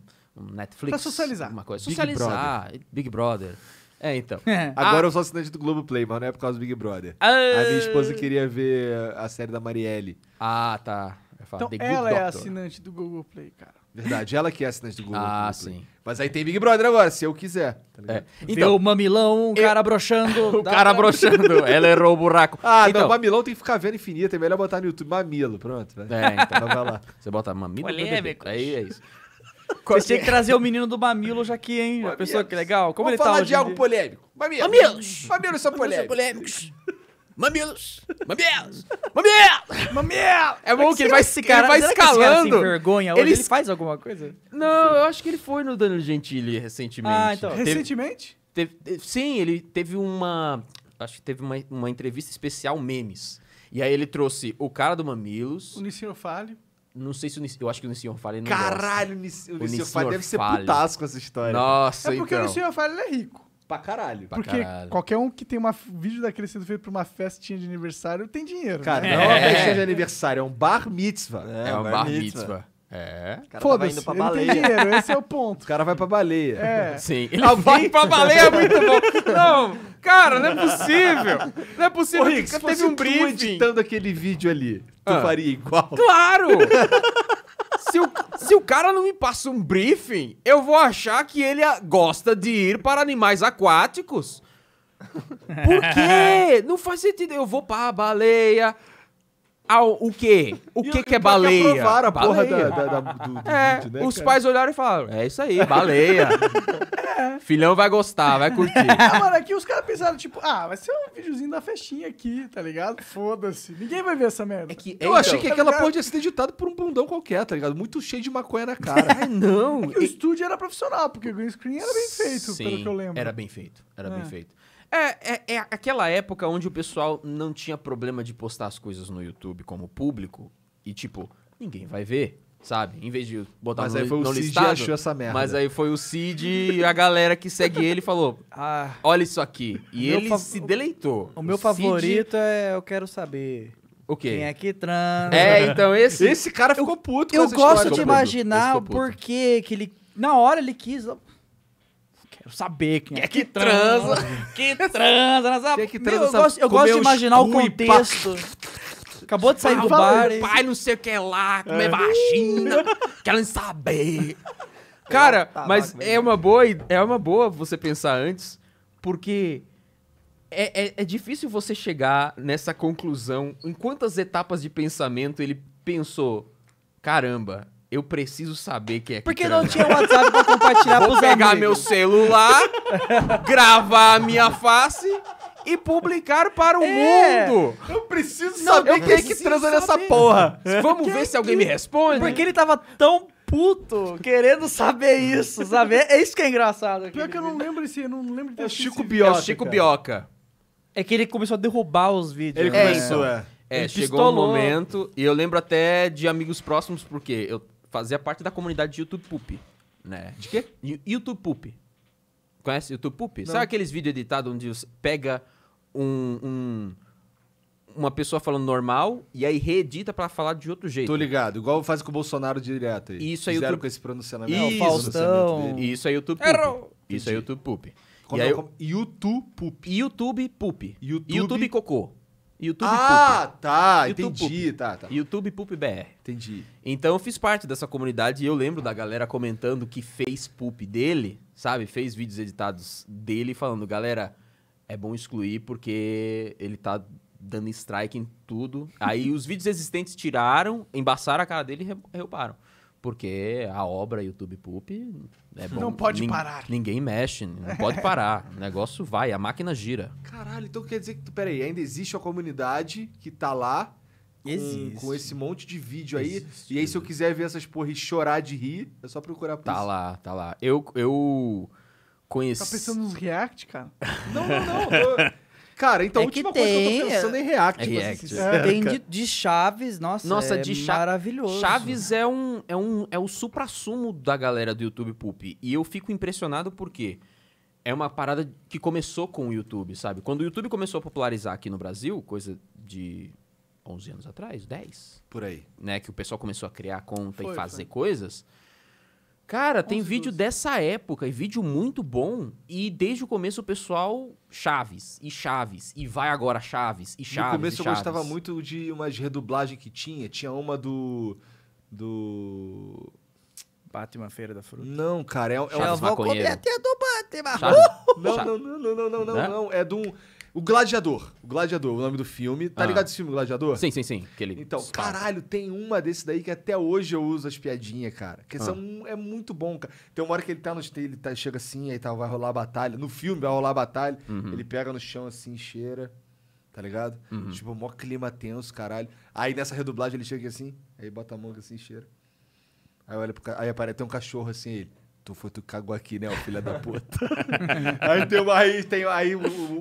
Netflix. Pra socializar. Uma coisa. Socializar. Big Brother. Big Brother. É, então. Agora ah. eu sou assinante do Globo Play, mas não é por causa do Big Brother. Ah. A minha esposa queria ver a série da Marielle. Ah, tá. Então, ela é Doctor. é assinante do Google Play, cara. Verdade, ela que é assinante do Google, ah, Google Play. Ah, sim. Mas aí tem Big Brother agora, se eu quiser. Tá ligado? é. Então, o mamilão, o eu... cara broxando. o cara pra... broxando, ela errou o buraco. Ah, então, não, mamilão tem que ficar vendo infinito, é melhor botar no YouTube mamilo, pronto. Né? É, então. então vai lá. Você bota mamilo. Polêmico. Aí é isso. Você tinha que é? trazer o menino do mamilo já aqui, hein? pessoal A pessoa que legal. Como Vamos ele tá falar tá de algo dia? polêmico. Mamilos. Mamilos. Mamilos são polêmicos. Mamilos são polêmicos. Mamilos! Mamilos! Mamilos! Mamilos! É bom que ele vai, esse cara, ele vai escalando. Esse vergonha ele... ele faz alguma coisa? Não, eu acho que ele foi no Danilo Gentili recentemente. Ah, então. Teve, recentemente? Teve, sim, ele teve uma. Acho que teve uma, uma entrevista especial memes. E aí ele trouxe o cara do Mamilos. O Nissinho Fale. Não sei se o Nissinho. Eu acho que o Nissinho Fale é não. Caralho, gosta. o Nissinho Fale deve ser com essa história. Nossa, É porque então. o Nissinho Fale é rico. Pra caralho. Pra Porque caralho. qualquer um que tem um vídeo daquele sendo feito pra uma festinha de aniversário tem dinheiro. Cara, né? não é uma é. festinha de aniversário, é um bar mitzvah. É, é um bar, bar mitzvah. mitzvah. É. Foda-se, ele baleia. tem dinheiro, esse é o ponto. O cara vai pra baleia. É. Sim. Ele Alguém... vai pra baleia é muito bom. Não, cara, não é possível. Não é possível. Ô, Rick, se teve um briefing. editando aquele vídeo ali, tu ah. faria igual? Claro! se, o, se o cara não me passa um briefing, eu vou achar que ele gosta de ir para animais aquáticos. Por quê? não faz sentido. Eu vou para a baleia, ao o quê? O que que é baleia? Aprovar a porra baleia. Da, da, da, do, do é, vídeo, né, os cara? pais olharam e falaram, é isso aí, baleia. Filhão vai gostar, vai curtir. Ah, mano, aqui os caras pensaram, tipo, ah, vai ser um videozinho da festinha aqui, tá ligado? Foda-se. Ninguém vai ver essa merda. É que, eu então, achei que tá aquela porra ser editado por um bundão qualquer, tá ligado? Muito cheio de maconha na cara. não. É o estúdio era profissional, porque o green screen era bem feito, Sim, pelo que eu lembro. era bem feito, era bem é. feito. É, é, é, aquela época onde o pessoal não tinha problema de postar as coisas no YouTube como público e, tipo, ninguém vai ver, sabe? Em vez de botar mas no, aí foi o Cid achou essa merda. Mas aí foi o Cid e a galera que segue ele falou: ah, olha isso aqui. E ele se deleitou. O, o meu Cid... favorito é Eu Quero Saber. O quê? Quem é que transa? É, então esse. Esse cara ficou eu, puto com Eu gosto história. de imaginar porquê que ele. Na hora ele quis. Quero saber quem é, é que, que transa. Que transa. Nessa... Que, é que transa Meu, eu gosto, eu gosto de imaginar o contexto. Acabou de sair do bar. O pai não sei o que lá, como é. vagina, Quero saber. Cara, tá, tá mas tá, tá, é uma, boa, é uma boa você pensar antes, porque é, é, é, difícil você chegar nessa conclusão em quantas etapas de pensamento ele pensou. Caramba, eu preciso saber é que é Porque não tinha WhatsApp pra compartilhar Vou pros pegar amigos. meu celular, gravar a minha face e publicar para o é. mundo. Eu preciso não, saber eu quem é que transa saber. nessa porra. É. Vamos que ver é se alguém me responde. Porque ele tava tão puto querendo saber isso, sabe? É isso que é engraçado. Pior que eu não lembro esse, não lembro desse. É Chico Bioca. É Chico Bioca. É que ele começou a derrubar os vídeos. Ele né? começou, é. É, ele chegou pistolou. um momento, e eu lembro até de amigos próximos, porque eu, fazia parte da comunidade de YouTube Poop, né? De quê? YouTube Poop. Conhece YouTube Poop? Não. Sabe aqueles vídeos editados onde você pega um, um uma pessoa falando normal e aí reedita para falar de outro jeito. Tô ligado, igual faz com o Bolsonaro direto aí. Isso aí Fizeram YouTube... com esse pronunciamento. É Isso, é Faustão. Isso aí YouTube Poop. Isso aí YouTube Poop. E aí, eu... YouTube Poop. YouTube Poop. YouTube, YouTube Cocô. YouTube ah, Poop. tá, YouTube entendi, Poop. tá, tá. YouTube Poop BR. Entendi. Então eu fiz parte dessa comunidade e eu lembro da galera comentando que fez Poop dele, sabe? Fez vídeos editados dele falando, galera, é bom excluir porque ele tá dando strike em tudo. Aí os vídeos existentes tiraram, embaçaram a cara dele e derrubaram. Re porque a obra YouTube Poop é bom. Não pode parar. Ninguém mexe, não pode parar. o negócio vai, a máquina gira. Caralho, então quer dizer que. Tu, peraí, ainda existe a comunidade que tá lá com, com, esse monte de vídeo aí. Existe. E aí, se eu quiser ver essas porras chorar de rir, é só procurar por Tá isso. lá, tá lá. Eu. eu... Conheci... Tá pensando nos react, cara? não, não, não. Eu, Cara, então é a última tem, que eu tô pensando é em React. React. É, é tem de, de, Chaves, nossa, nossa é de cha maravilhoso. Chaves é um é um é o supra-sumo da galera do YouTube Poop. E eu fico impressionado porque é uma parada que começou com o YouTube, sabe? Quando o YouTube começou a popularizar aqui no Brasil, coisa de 11 anos atrás, 10, por aí, né, que o pessoal começou a criar conta foi, e fazer foi. coisas. Cara, tem vídeo dessa época e vídeo muito bom. E desde o começo o pessoal Chaves e Chaves e vai agora Chaves e Chaves. No começo eu gostava muito de umas redublagens que tinha. Tinha uma do do Batman Feira da Fruta. Não, cara, é, é Chaves eu vou comer até do Batman. Não, não, não, não, não, não, não, É de um o Gladiador. O Gladiador, o nome do filme. Tá ah. ligado esse filme, Gladiador? Sim, sim, sim. Aquele... Então, caralho, tem uma desse daí que até hoje eu uso as piadinhas, cara. Que ah. são, é muito bom, cara. Tem uma hora que ele tá no. Ele tá, chega assim, aí tá, vai rolar a batalha. No filme vai rolar a batalha. Uhum. Ele pega no chão assim, cheira. Tá ligado? Uhum. Tipo, maior clima tenso, caralho. Aí nessa redublagem ele chega aqui assim, aí bota a manga assim, cheira. Aí olha pro, Aí aparece, tem um cachorro assim, ele. Tu foi tu cagou aqui, né, filha da puta? aí tem, uma, aí, tem aí o, o,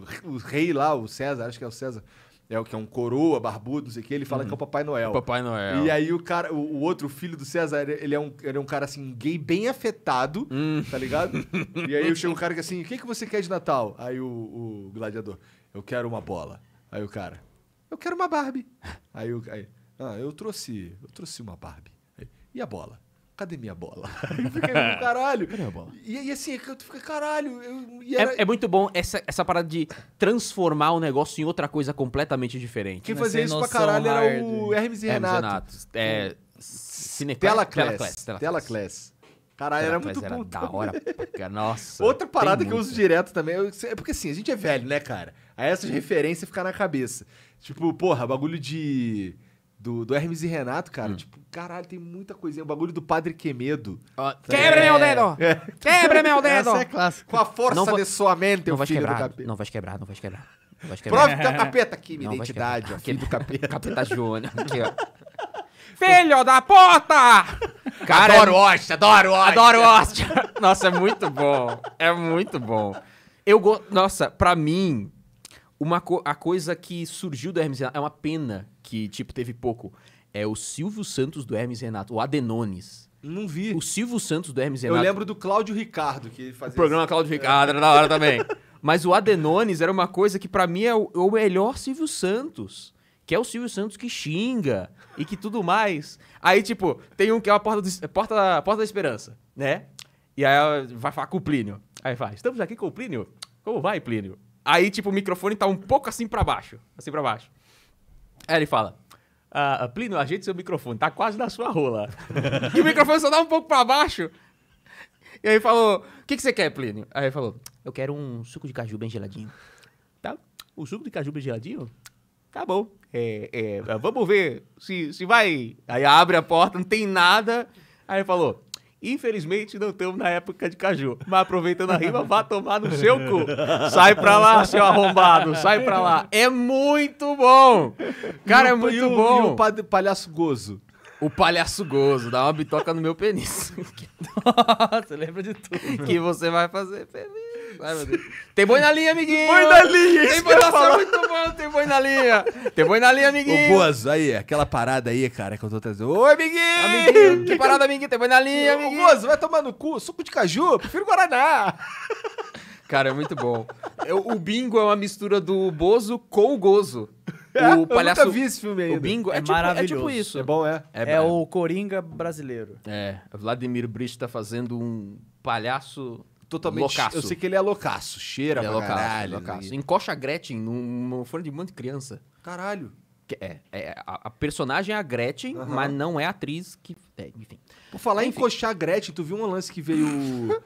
o, o, rei lá, o César, acho que é o César, é o que é um coroa, barbudo, não sei o que, ele fala que é o uhum. Papai Noel. É o Papai Noel. E aí o cara, o, outro filho do César, ele é um, ele é um cara assim, gay bem afetado, hum. tá ligado? E aí chega um cara que é assim, o que, que você quer de Natal? Aí o, gladiador, eu quero uma bola. Aí o cara, eu quero uma Barbie. Aí o aí, ah, eu trouxe, eu trouxe uma Barbie. Aí, e a bola? cadê minha bola? Eu fiquei, caralho. Cadê minha bola? E, e assim, tu é fica caralho. Eu, é, era... é, é, muito bom essa, essa parada de transformar o negócio em outra coisa completamente diferente. Quem né, fazia isso pra caralho hard. era o Hermes e Hermes Renato. Renato. É, Cineclass. Tela Class. Tela Class. Tela Class. Caralho, era muito era Da hora, nossa. Outra parada que muito. eu uso direto também. É porque assim, a gente é velho, né, cara? Aí essas referências ficam na cabeça. Tipo, porra, bagulho de do, do Hermes e Renato, cara, hum. tipo, caralho, tem muita coisinha. É o bagulho do Padre Quemedo. Ah, tá Quebra é... meu dedo! É. Quebra meu dedo! Essa é clássica. Com a força não de sua mente, não o filho quebrar, do capeta. Não vai quebrar, não vai quebrar. Não vais quebrar. Prove teu é capeta aqui, minha não identidade, ó, filho do capeta. Capeta Júnior, aqui, ó. Filho da puta! Cara, adoro hóstia, adoro hóstia. Adoro Nossa, é muito bom. É muito bom. Eu go... Nossa, pra mim, uma co a coisa que surgiu do Hermes Renato, é uma pena que, tipo, teve pouco. É o Silvio Santos do Hermes Renato, o Adenones. Não vi. O Silvio Santos do Hermes Renato. Eu lembro do Cláudio Ricardo, que fazia. O programa esse... Cláudio é. Ricardo era da hora também. Mas o Adenones era uma coisa que, para mim, é o, é o melhor Silvio Santos que é o Silvio Santos que xinga e que tudo mais. Aí, tipo, tem um que é a porta, do, porta, porta da esperança, né? E aí vai falar com o Plínio. Aí faz, estamos aqui com o Plínio? Como vai, Plínio? Aí, tipo, o microfone tá um pouco assim para baixo. Assim para baixo. Aí ele fala. Ah, Plínio, ajeite seu microfone, tá quase na sua rola. e o microfone só dá um pouco para baixo. E aí falou: O que, que você quer, Plínio? Aí ele falou: Eu quero um suco de caju bem geladinho. Tá? O suco de caju bem geladinho? Tá bom. É, é, vamos ver se, se vai. Aí abre a porta, não tem nada. Aí ele falou: Infelizmente, não estamos na época de caju. Mas aproveitando a rima, vá tomar no seu cu. Sai pra lá, seu arrombado. Sai pra lá. É muito bom. Cara, é muito bom. E o palhaço gozo. O palhaço gozo. Dá uma bitoca no meu pênis. Nossa, lembra de tudo. Que você vai fazer, pênis. Ai, meu Deus. Tem boi na linha, amiguinho. Boi na linha, Tem boi muito bom, tem boi na linha. Tem boi na linha, amiguinho. Ô, Bozo, aí, aquela parada aí, cara, que eu tô trazendo. Oi, amiguinho. Amiguinho. Que parada, amiguinho? Tem boi na linha, amiguinho. Ô, Bozo, vai tomar no cu. Suco de caju, prefiro Guaraná. Cara, é muito bom. O bingo é uma mistura do Bozo com o Gozo. O palhaço... Eu nunca vi esse filme ainda. O bingo é, é tipo, maravilhoso. É tipo isso. É bom, é? É, é o Coringa brasileiro. É. Vladimir Brist tá fazendo um palhaço totalmente. Loucaço. Eu sei que ele é loucaço, cheira ele é loucaço, caralho. Loucaço. Encoxa a Gretchen num forno de um monte de criança. Caralho. É, é, a, a, personagem é a Gretchen, uhum. mas não é a atriz que. É, enfim. Por falar enfim. em encoxar a Gretchen, tu viu um lance que veio.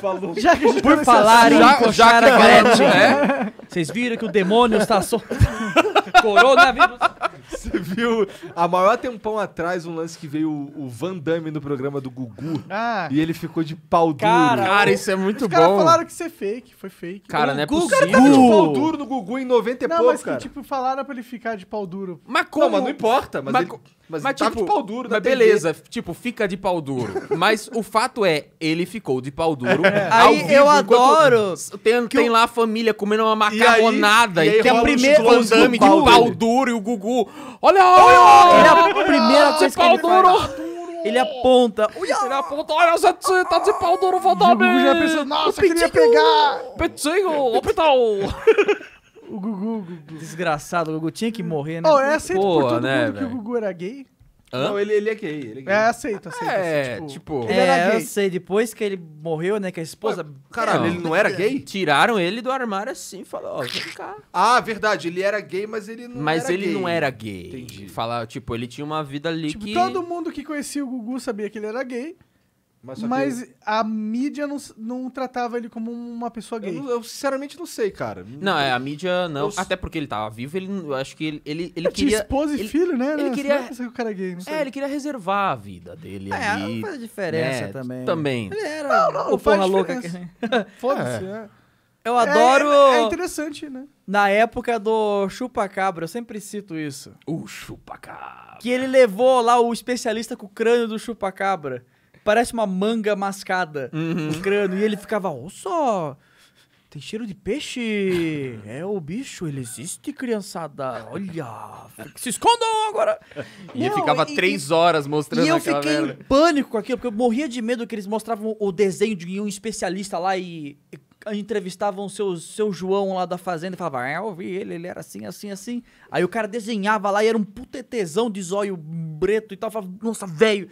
Falou. Já que por, por tá falar em encoxar a Gretchen, né? Vocês viram que o demônio está solto. Coronavírus viu há maior tempão atrás um lance que veio o, Van Damme no programa do Gugu. Ah. E ele ficou de pau duro. Cara, isso é muito os bom. Os caras falaram que isso é fake, foi fake. Cara, o não é Gugu, possível. O cara tava de pau duro no Gugu em 90 e não, pouco, mas que, cara. tipo, falaram pra ele ficar de pau duro. Mas como? Não, não importa. Mas, mas ele... Mas, mas tá tipo, de pau duro Mas TV. beleza, tipo, fica de pau duro. mas o fato é, ele ficou de pau duro. É. Aí vivo, eu adoro. Tem, tem lá a família comendo uma macarronada. E, aí, e, e tem de pau, pau duro e o Gugu. Olha, olha! É olha a primeira coisa que ele tá Ele aponta. Ele aponta, olha, você tá de pau duro, Vandame! já pensou, nossa, queria pegar! Petinho, hospital! O Gugu, o Gugu. Desgraçado, o Gugu tinha que morrer, né? Oh, é aceito Porra, por todo né, mundo véio. que o Gugu era gay? Hã? Não, ele, ele é gay. Ele é, gay. é aceito, aceito. É, assim, tipo... tipo... Ele é, eu sei. Depois que ele morreu, né, que a esposa... caralho, é. ele não era gay? Tiraram ele do armário assim, falou, ó, vem cá. Ah, verdade. Ele era gay, mas ele não mas era ele gay. Mas ele não era gay. Entendi. Falar, tipo, ele tinha uma vida ali tipo, que... todo mundo que conhecia o Gugu sabia que ele era gay. Mas, Mas que... a mídia não, não tratava ele como uma pessoa gay. Eu, eu sinceramente não sei, cara. Não, é, a mídia não. Eu... Até porque ele tava vivo, ele, eu acho que ele, ele, ele é, queria. esposa e ele, filho, né? Ele queria. É que o cara é, gay, é, ele queria reservar a vida dele. É, ali, faz né? diferença né? também. Também. Ele era. Não, não, o porra louca. Que... Foda-se, é. é. Eu adoro. É, é, interessante, né? Na época do Chupacabra, eu sempre cito isso. O Chupacabra. Que ele levou lá o especialista com o crânio do Chupacabra parece uma manga mascada uhum. no crânio. E ele ficava, olha só, tem cheiro de peixe. É o bicho, ele existe, criançada. Olha, se escondam agora. E Não, ficava e, três e, horas mostrando E eu fiquei merda. em pânico com aquilo, porque eu morria de medo que eles mostravam o desenho de um especialista lá e, entrevistavam o seu, seu João lá da fazenda e falavam, ah, eu vi ele, ele era assim, assim, assim. Aí o cara desenhava lá e era um putetezão de zóio preto e tal. Eu falava, nossa, velho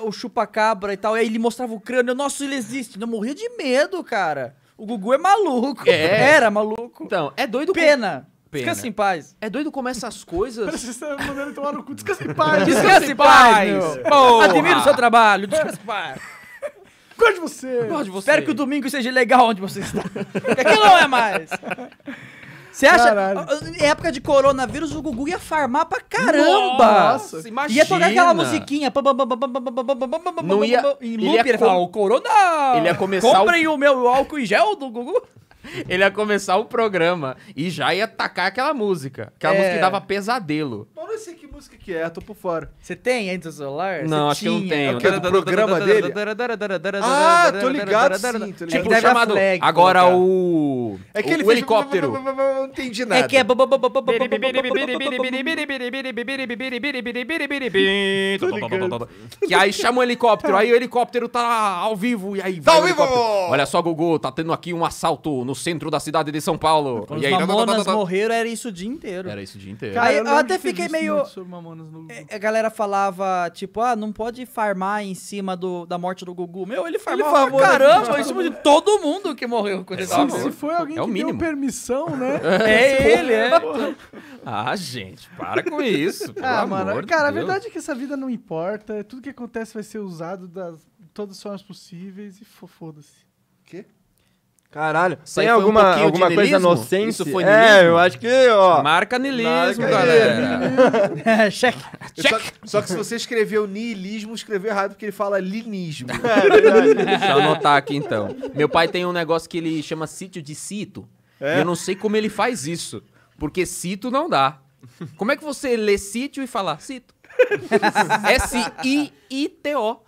o chupa-cabra e tal. E aí ele mostrava o crânio. Nossa, ele existe. Eu morria de medo, cara. O Gugu é maluco. É. Era maluco. Então, é doido. Pena. Com... Pena. Descansa em paz. É doido como essas coisas. você tá tomar no cu. Descansa em paz. Descansa, em paz. Admiro o seu trabalho. É. Descansa em paz. Gosto de você. Gosto de você. Espero que o domingo seja legal onde você está. Porque é aqui não é mais. Você acha? Caralho. Época de coronavírus, o Gugu ia farmar pra caramba. Nossa, imagina. Ia tocar aquela musiquinha. Não ia, ele ia, falar, o corona. Ele ia começar Comprem o... o meu álcool em gel do Gugu ele ia começar o programa e já ia tacar aquela música. Aquela é. música que dava pesadelo. Eu não sei que música que é, tô por fora. Você tem aí no celular? Não, acho que não tenho. É que é do programa dele? Ah, tô ligado sim, tô ligado. Tipo, chamado... Flag, agora o... É que ele o helicóptero. Não entendi nada. É que é... Que aí chama o helicóptero, aí o helicóptero tá ao vivo, e aí... Tá ao vivo! Olha só, Gugu, tá tendo aqui um assalto no centro da cidade de São Paulo. Quando e aí, os tá, tá, tá, mamonas tá, morreram, era isso o dia inteiro. Era isso o dia inteiro. Cara, eu, eu até fiquei meio... No... É, a galera falava, tipo, ah, não pode farmar em cima do, da morte do Gugu. Meu, ele farmava né? ele farmou, caramba, em cima de todo mundo que morreu. É, se, se foi alguém é que deu permissão, né? é ele, é. ah, gente, para com isso. ah, mano, cara, a verdade é que essa vida não importa. Tudo que acontece vai ser usado das todas as formas possíveis e foda-se. Quê? Caralho. só Tem alguma, um alguma coisa inocente? Isso foi nilismo? É, eu acho que, ó. Marca nilismo, Marca galera. É, check, check. Só, só, que se você escreveu niilismo, escreveu errado, porque ele fala linismo. É Deixa eu anotar aqui, então. Meu pai tem um negócio que ele chama sítio de cito. É? eu não sei como ele faz isso. Porque cito não dá. Como é que você lê sítio e falar cito? S-I-I-T-O.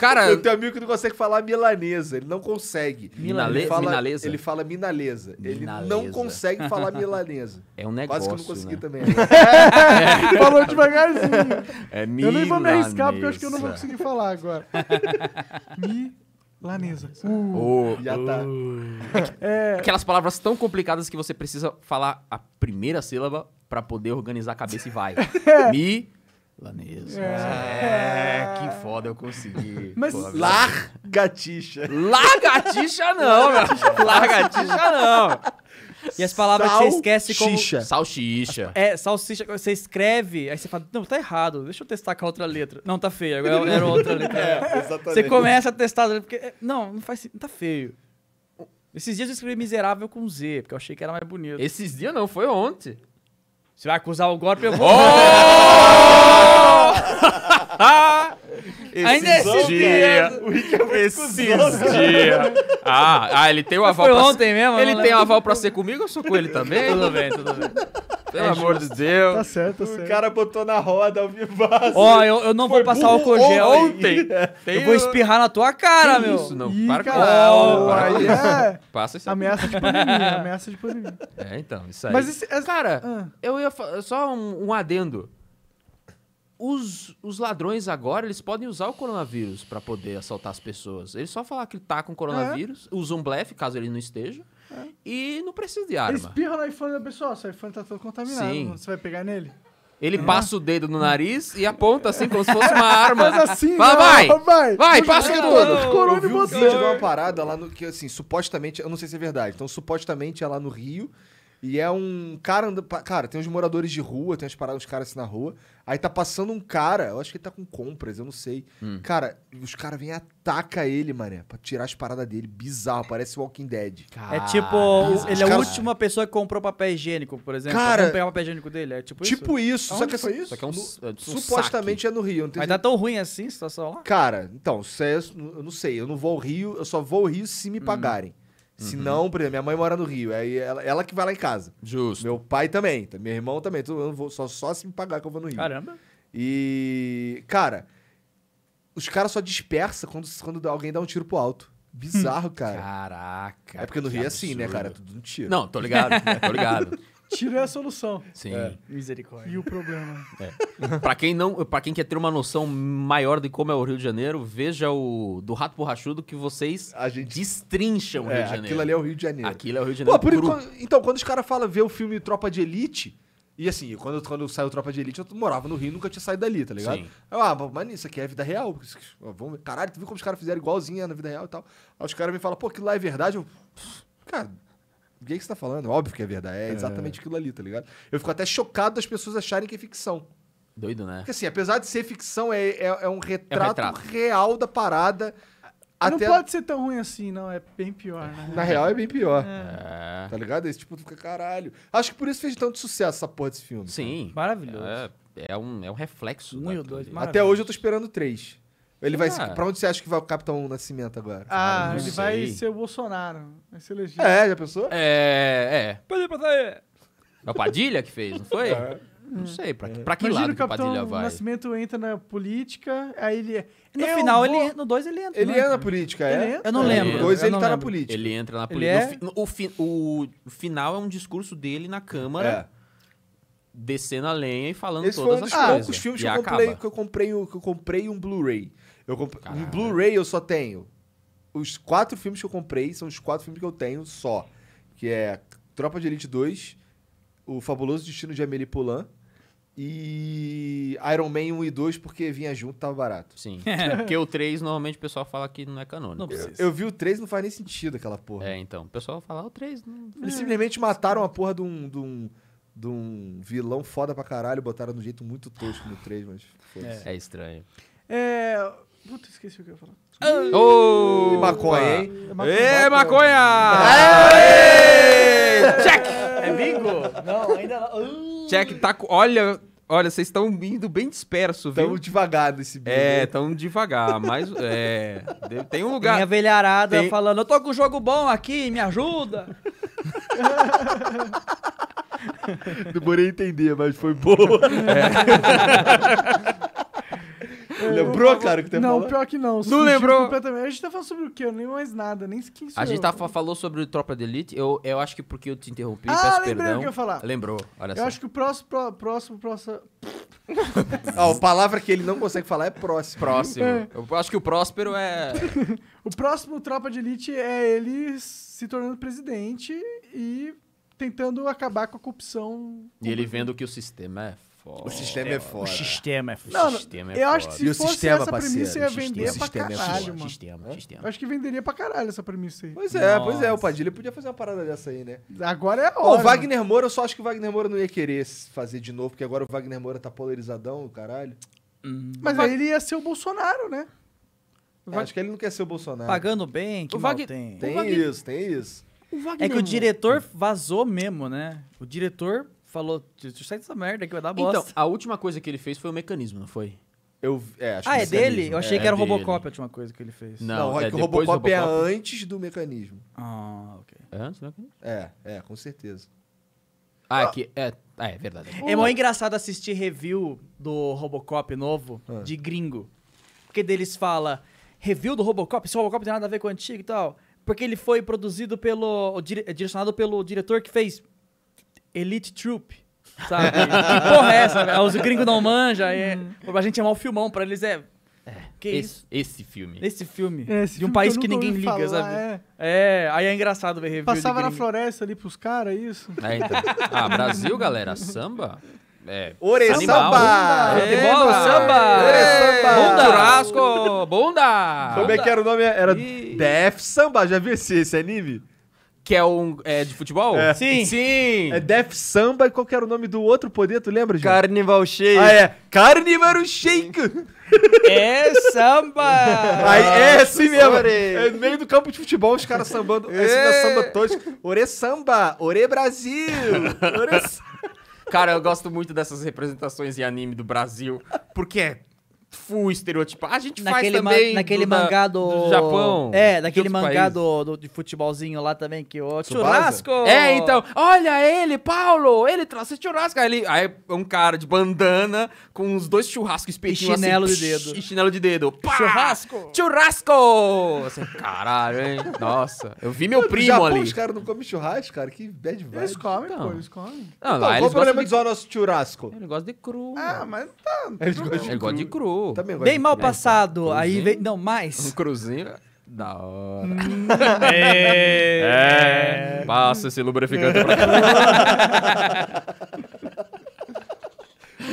Cara. Eu tenho amigo que não consegue falar milanesa. Ele não consegue. Ele fala, minalesa? Ele fala minalesa. Ele minalesa. não consegue falar milanesa. É um negócio. Quase que eu não consegui né? também. É. Falou devagarzinho. É milanesa. Eu nem vou me arriscar porque eu acho que eu não vou conseguir falar agora. Milanesa. Uh, oh, já tá. Uh. É. Aquelas palavras tão complicadas que você precisa falar a primeira sílaba para poder organizar a cabeça e vai. É. Mi, é. é, que foda, eu consegui. Mas largatixa. Largatixa não, meu. Largatixa não. E as palavras Sal que você esquece como... Xixa. Salsicha. É, salsicha. Você escreve, aí você fala, não, tá errado. Deixa eu testar com a outra letra. Não, tá feio. Agora era é outra letra. É, é, exatamente. Você começa a testar, porque... É, não, não faz Tá feio. Esses dias eu escrevi miserável com Z, porque eu achei que era mais bonito. Esses dias não, foi ontem. Você vai acusar o golpe? Eu vou... Oh! Ah! É esse existia, existia. Esses Ah, ah, ele tem o aval Foi pra ontem ser... mesmo? Ele né? tem o aval pra ser comigo ou sou com ele também? tudo bem, tudo bem. Pelo é amor de Deus. Tá certo, tá certo. O cara botou na roda o vivaz. Ó, oh, eu, eu não vou passar o gel. Ontem. Tem eu vou espirrar na tua cara, meu. Isso, não. Ih, para com Aí é. Passa isso. Ameaça de pandemia. Ameaça de pandemia. É, então, isso aí. Mas, esse, cara, ah. eu ia. Só um, um adendo os, os ladrões agora, eles podem usar o coronavírus para poder assaltar as pessoas. Eles só falar que tá com coronavírus, é. usa um blefe, caso ele não esteja, é. e não precisa de arma. Ele espirra no iPhone da pessoa, seu iPhone tá todo contaminado, Sim. você vai pegar nele? Ele é. passa o dedo no nariz e aponta assim, como se fosse uma arma. Mas assim, Fala, vai, vai, vai, vai passa tudo. dedo. eu vi um vídeo de uma parada lá no que, assim, supostamente, eu não sei se é verdade, então supostamente é lá no Rio, e é um cara andando. Cara, tem uns moradores de rua, tem uns paradas, os caras assim na rua. Aí tá passando um cara, eu acho que ele tá com compras, eu não sei. Hum. Cara, os caras vêm e atacam ele, mané, pra tirar as paradas dele. Bizarro, parece Walking Dead. Cara, é tipo, bizarro. ele é a última pessoa que comprou papel higiênico, por exemplo. Cara, pegar o papel higiênico dele, é tipo, tipo isso. isso. Só que foi assim, isso? Só que é um, no, é tipo um supostamente saque. é no Rio. Não Mas tá tão ruim assim a situação lá? Cara, então, se é, eu não sei, eu não vou ao Rio, eu só vou ao Rio se me hum. pagarem. Se uhum. não, por exemplo, minha mãe mora no Rio, aí ela, ela que vai lá em casa. Justo. Meu pai também, tá? meu irmão também. vou, só, só se me pagar que eu vou no Rio. Caramba. E, cara, os caras só dispersa quando, quando alguém dá um tiro pro alto. Bizarro, hum. cara. Caraca. É porque no Rio é assim, né, cara? cara? Tudo um tiro. Não, tô ligado, né? tô ligado. Tira é a solução. Sim. É. Misericórdia. E o problema. É. para quem não, para quem quer ter uma noção maior de como é o Rio de Janeiro, veja o do Rato Borrachudo que vocês a gente... destrincham o é, Rio de Janeiro. Aquilo ali é o Rio de Janeiro. Aquilo é o Rio de Janeiro. Pô, então, quando os caras falam ver o filme Tropa de Elite, e assim, quando, quando saiu Tropa de Elite, eu morava no Rio nunca tinha saído dali, tá ligado? Sim. ah, mas isso aqui é vida real. Vamos ver. Caralho, tu viu como os caras fizeram igualzinho na vida real e tal. Aí os caras me falam, pô, aquilo lá é verdade. Eu, cara, o é que, você tá falando? Óbvio que é verdade. É exatamente é. aquilo ali, tá ligado? Eu fico até chocado das pessoas acharem que é ficção. Doido, né? Porque assim, apesar de ser ficção, é, é, é um, retrato é um retrato real da parada. Até... Não pode ser tão ruim assim, não. É bem pior, né? Na real, é bem pior. É. é. Tá ligado? Esse tipo fica caralho. Acho que por isso fez tanto sucesso essa porra desse filme. Sim. Maravilhoso. É, é um, é um reflexo. Um e dois. Até hoje eu tô esperando três. Ele vai. Ah. Pra onde você acha que vai o Capitão Nascimento agora? Ah, ah ele sei. vai ser o Bolsonaro. Vai ser elegido. É, já pensou? É, é. Pode passar aí. É o Padilha que fez, não foi? É. Não sei, pra, que, pra que Imagina lado o Capitão Padilha vai? Nascimento entra na política, aí ele... É- no final, vou... ele, no 2 ele entra. Ele né? entra é na política, é? Eu não lembro. No 2 ele tá lembro. na política. Ele entra na política. É... O, fi... o, final é um discurso dele na Câmara... É. Descendo a lenha e falando Esse todas foi um dos as poucos coisas. filmes que eu, comprei, que eu comprei, que eu comprei um Blu-ray. Eu comprei. Blu-ray eu só tenho. Os quatro filmes que eu comprei são os quatro filmes que eu tenho só. Que é Tropa de Elite 2, O Fabuloso Destino de Amélie Poulain e Iron Man 1 e 2 porque vinha junto, tava barato. Sim. É, porque o 3 normalmente o pessoal fala que não é canônico. Não precisa. Eu, eu vi o 3 não faz nem sentido aquela porra. É, então. O pessoal fala ah, o 3. Não... Eles é. simplesmente mataram a porra de um, de um de um vilão foda pra caralho, botaram no jeito muito tosco no 3, mas. É. é. estranho. É, Puta, esqueci o que eu ia falar. Ô, maconha, hein? É Ê, maconha! Ê, Check! É bingo? Não, ainda não. Ah! Check, tá. com- Olha, olha, vocês estão indo bem disperso, viu? Tamo devagar desse bicho. É, tão devagar, mas. É. Tem um Tem lugar. velharada Tem- falando, eu tô com um jogo bom aqui, me ajuda. Demorei a entender, mas foi boa. É. Lembrou, cara, que tem Não, pior que não. Não lembrou? Completamente. A gente tá falando sobre o quê? nem mais nada, nem quem sou A gente tá, falou sobre o Tropa de Elite. Eu, eu acho que porque eu te interrompi, ah, peço lembrei o que eu ia falar. Lembrou, olha eu só. Eu acho que o próximo, próximo, próximo... Ó, a palavra que ele não consegue falar é próximo. Próximo. É. Eu acho que o Próspero é... O próximo Tropa de Elite é ele se tornando presidente e tentando acabar com a corrupção. E ele vendo que o sistema é foda. O sistema é, é foda. O sistema é foda. Não, sistema é eu acho que se fosse sistema, essa é parceiro, premissa, ia vender é pra caralho, é mano. Sistema, sistema. Eu acho que venderia pra caralho essa premissa aí. Pois é, Nossa. pois é. O Padilha podia fazer uma parada dessa aí, né? Agora é a hora. O Wagner Moura, eu só acho que o Wagner Moura não ia querer fazer de novo, porque agora o Wagner Moura tá polarizadão, caralho. Hum. Mas aí ele ia ser o Bolsonaro, né? É, acho que ele não quer ser o Bolsonaro. Pagando bem, que o Wag... tem. Tem isso, tem isso. É que o diretor vazou mesmo, né? O diretor falou, sai dessa merda que vai dar então, bosta. Então, a última coisa que ele fez foi o mecanismo, não foi? Eu, é, acho ah, que é dele? Eu achei é que era o é Robocop a última coisa que ele fez. Não, não é, é que o Robocop, Robocop, é antes do mecanismo. Ah, ok. É antes do mecanismo? É, é, com certeza. Ah, é é, ah. que é, é verdade. É mó engraçado assistir review do Robocop novo, ah. de gringo. Porque deles fala, review do Robocop, se o Robocop tem nada a ver com o antigo e tal. Porque ele foi produzido pelo. Dire, direcionado pelo diretor que fez Elite Troop, sabe? que porra é essa, velho? Os gringos não manjam. É... Pra uhum. gente é mal filmão, pra eles é-, é. que esse, isso? Esse filme. Esse filme. É, esse de um filme país que, que ninguém liga, sabe? É. é. aí é engraçado ver review Passava na floresta ali pros caras, é isso. É, então. Ah, Brasil, galera, samba? É. Ore samba! É, Futebol, samba! Ore samba! Bunda! Churrasco! Bunda! Como é que era o nome? Era e... Def Samba, já viu esse, esse anime? Que é um. É de futebol? É. Sim. Sim. É Def Samba e qual que era o nome do outro poder? Tu lembra, João? Carnival Shake. Ah, é. Carnival Shake. É samba! Aí, é assim mesmo. Ore. É no meio do campo de futebol, os caras sambando. É. Assim, é. samba tosca. Ore samba. Ore Brasil. Ore samba. Cara, eu gosto muito dessas representações em anime do Brasil, porque é full estereotipado. A gente naquele faz também. naquele do, mangá do... do Japão. É, daquele mangá do, do, de futebolzinho lá também, que o churrasco! É, então, olha ele, Paulo, ele trouxe churrasco. Aí, ele, aí é um cara de bandana com os dois churrascos espetinhos E assim, chinelo assim, de dedo. E chinelo de dedo. Pá! Churrasco! Churrasco! Assim, caralho, hein? Nossa, eu vi meu primo Japão, ali. os caras não comem churrasco, cara, que bad vibe. Eles comem, então. pô, eles comem. Não, então, lá, qual o problema de usar o nosso churrasco? Ele gosta de cru. Ah, mano. mas tá. Ele gosta de cru bem mal passado. Aí vem. Não, mais. Um cruzinho. É da hora. é, é. Passa esse lubrificante pra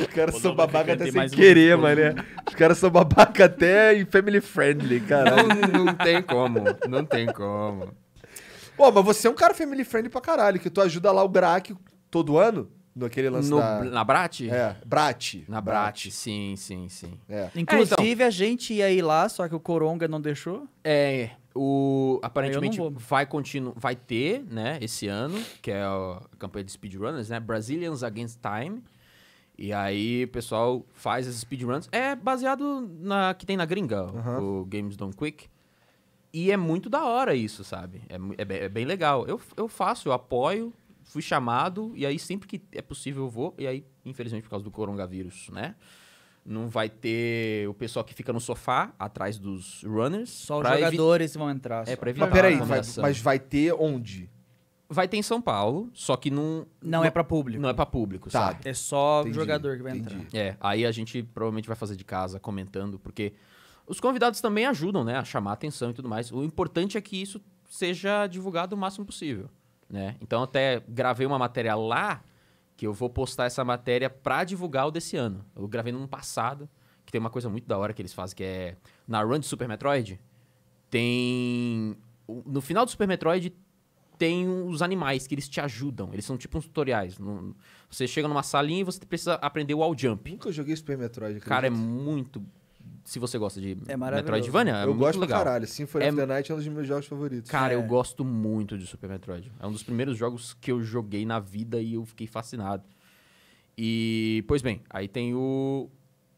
Os caras são babaca até sem querer, um... mané. Os caras são babaca até e family friendly, cara. Não, não tem como. Não tem como. Pô, mas você é um cara family friendly pra caralho, que tu ajuda lá o Grac todo ano. Daquele lance no, da... Na Brat? É, Brat. Na Brat, sim, sim, sim. É. é. Inclusive, então, a gente ia ir lá, só que o Coronga não deixou. É, o, aparentemente vai, continu, vai ter, né, esse ano, que é a campanha de speedrunners, né? Brazilians Against Time. E aí o pessoal faz esses speedruns. É baseado na que tem na gringa, o Games Don't Quick. E é muito da hora isso, sabe? É, é, bem, é bem legal. Eu, eu faço, eu apoio fui chamado, e aí sempre que é possível eu vou, e aí, infelizmente, por causa do coronavírus, né? Não vai ter o pessoal que fica no sofá atrás dos runners. Só os jogadores vão entrar. É, pra evitar mas peraí, vai, mas vai ter onde? Vai ter em São Paulo, só que não. Não, não é para público. Não é para público, tá. sabe? É só entendi, jogador que vai entendi. entrar. É, aí a gente provavelmente vai fazer de casa comentando, porque os convidados também ajudam, né, a chamar atenção e tudo mais. O importante é que isso seja divulgado o máximo possível. Né? Então, até gravei uma matéria lá que eu vou postar essa matéria para divulgar o desse ano. Eu gravei no ano passado, que tem uma coisa muito da hora que eles fazem, que é na run de Super Metroid, tem no final do Super Metroid tem os animais que eles te ajudam. Eles são tipo uns tutoriais. Você chega numa salinha e você precisa aprender o wall jump. Nunca joguei Super Metroid. Acredito. Cara, é muito se você gosta de é Metroidvania, é eu muito gosto legal. caralho. Symphony é... of the Night é um dos meus jogos favoritos. Cara, é. eu gosto muito de Super Metroid. É um dos primeiros jogos que eu joguei na vida e eu fiquei fascinado. E, pois bem, aí tem o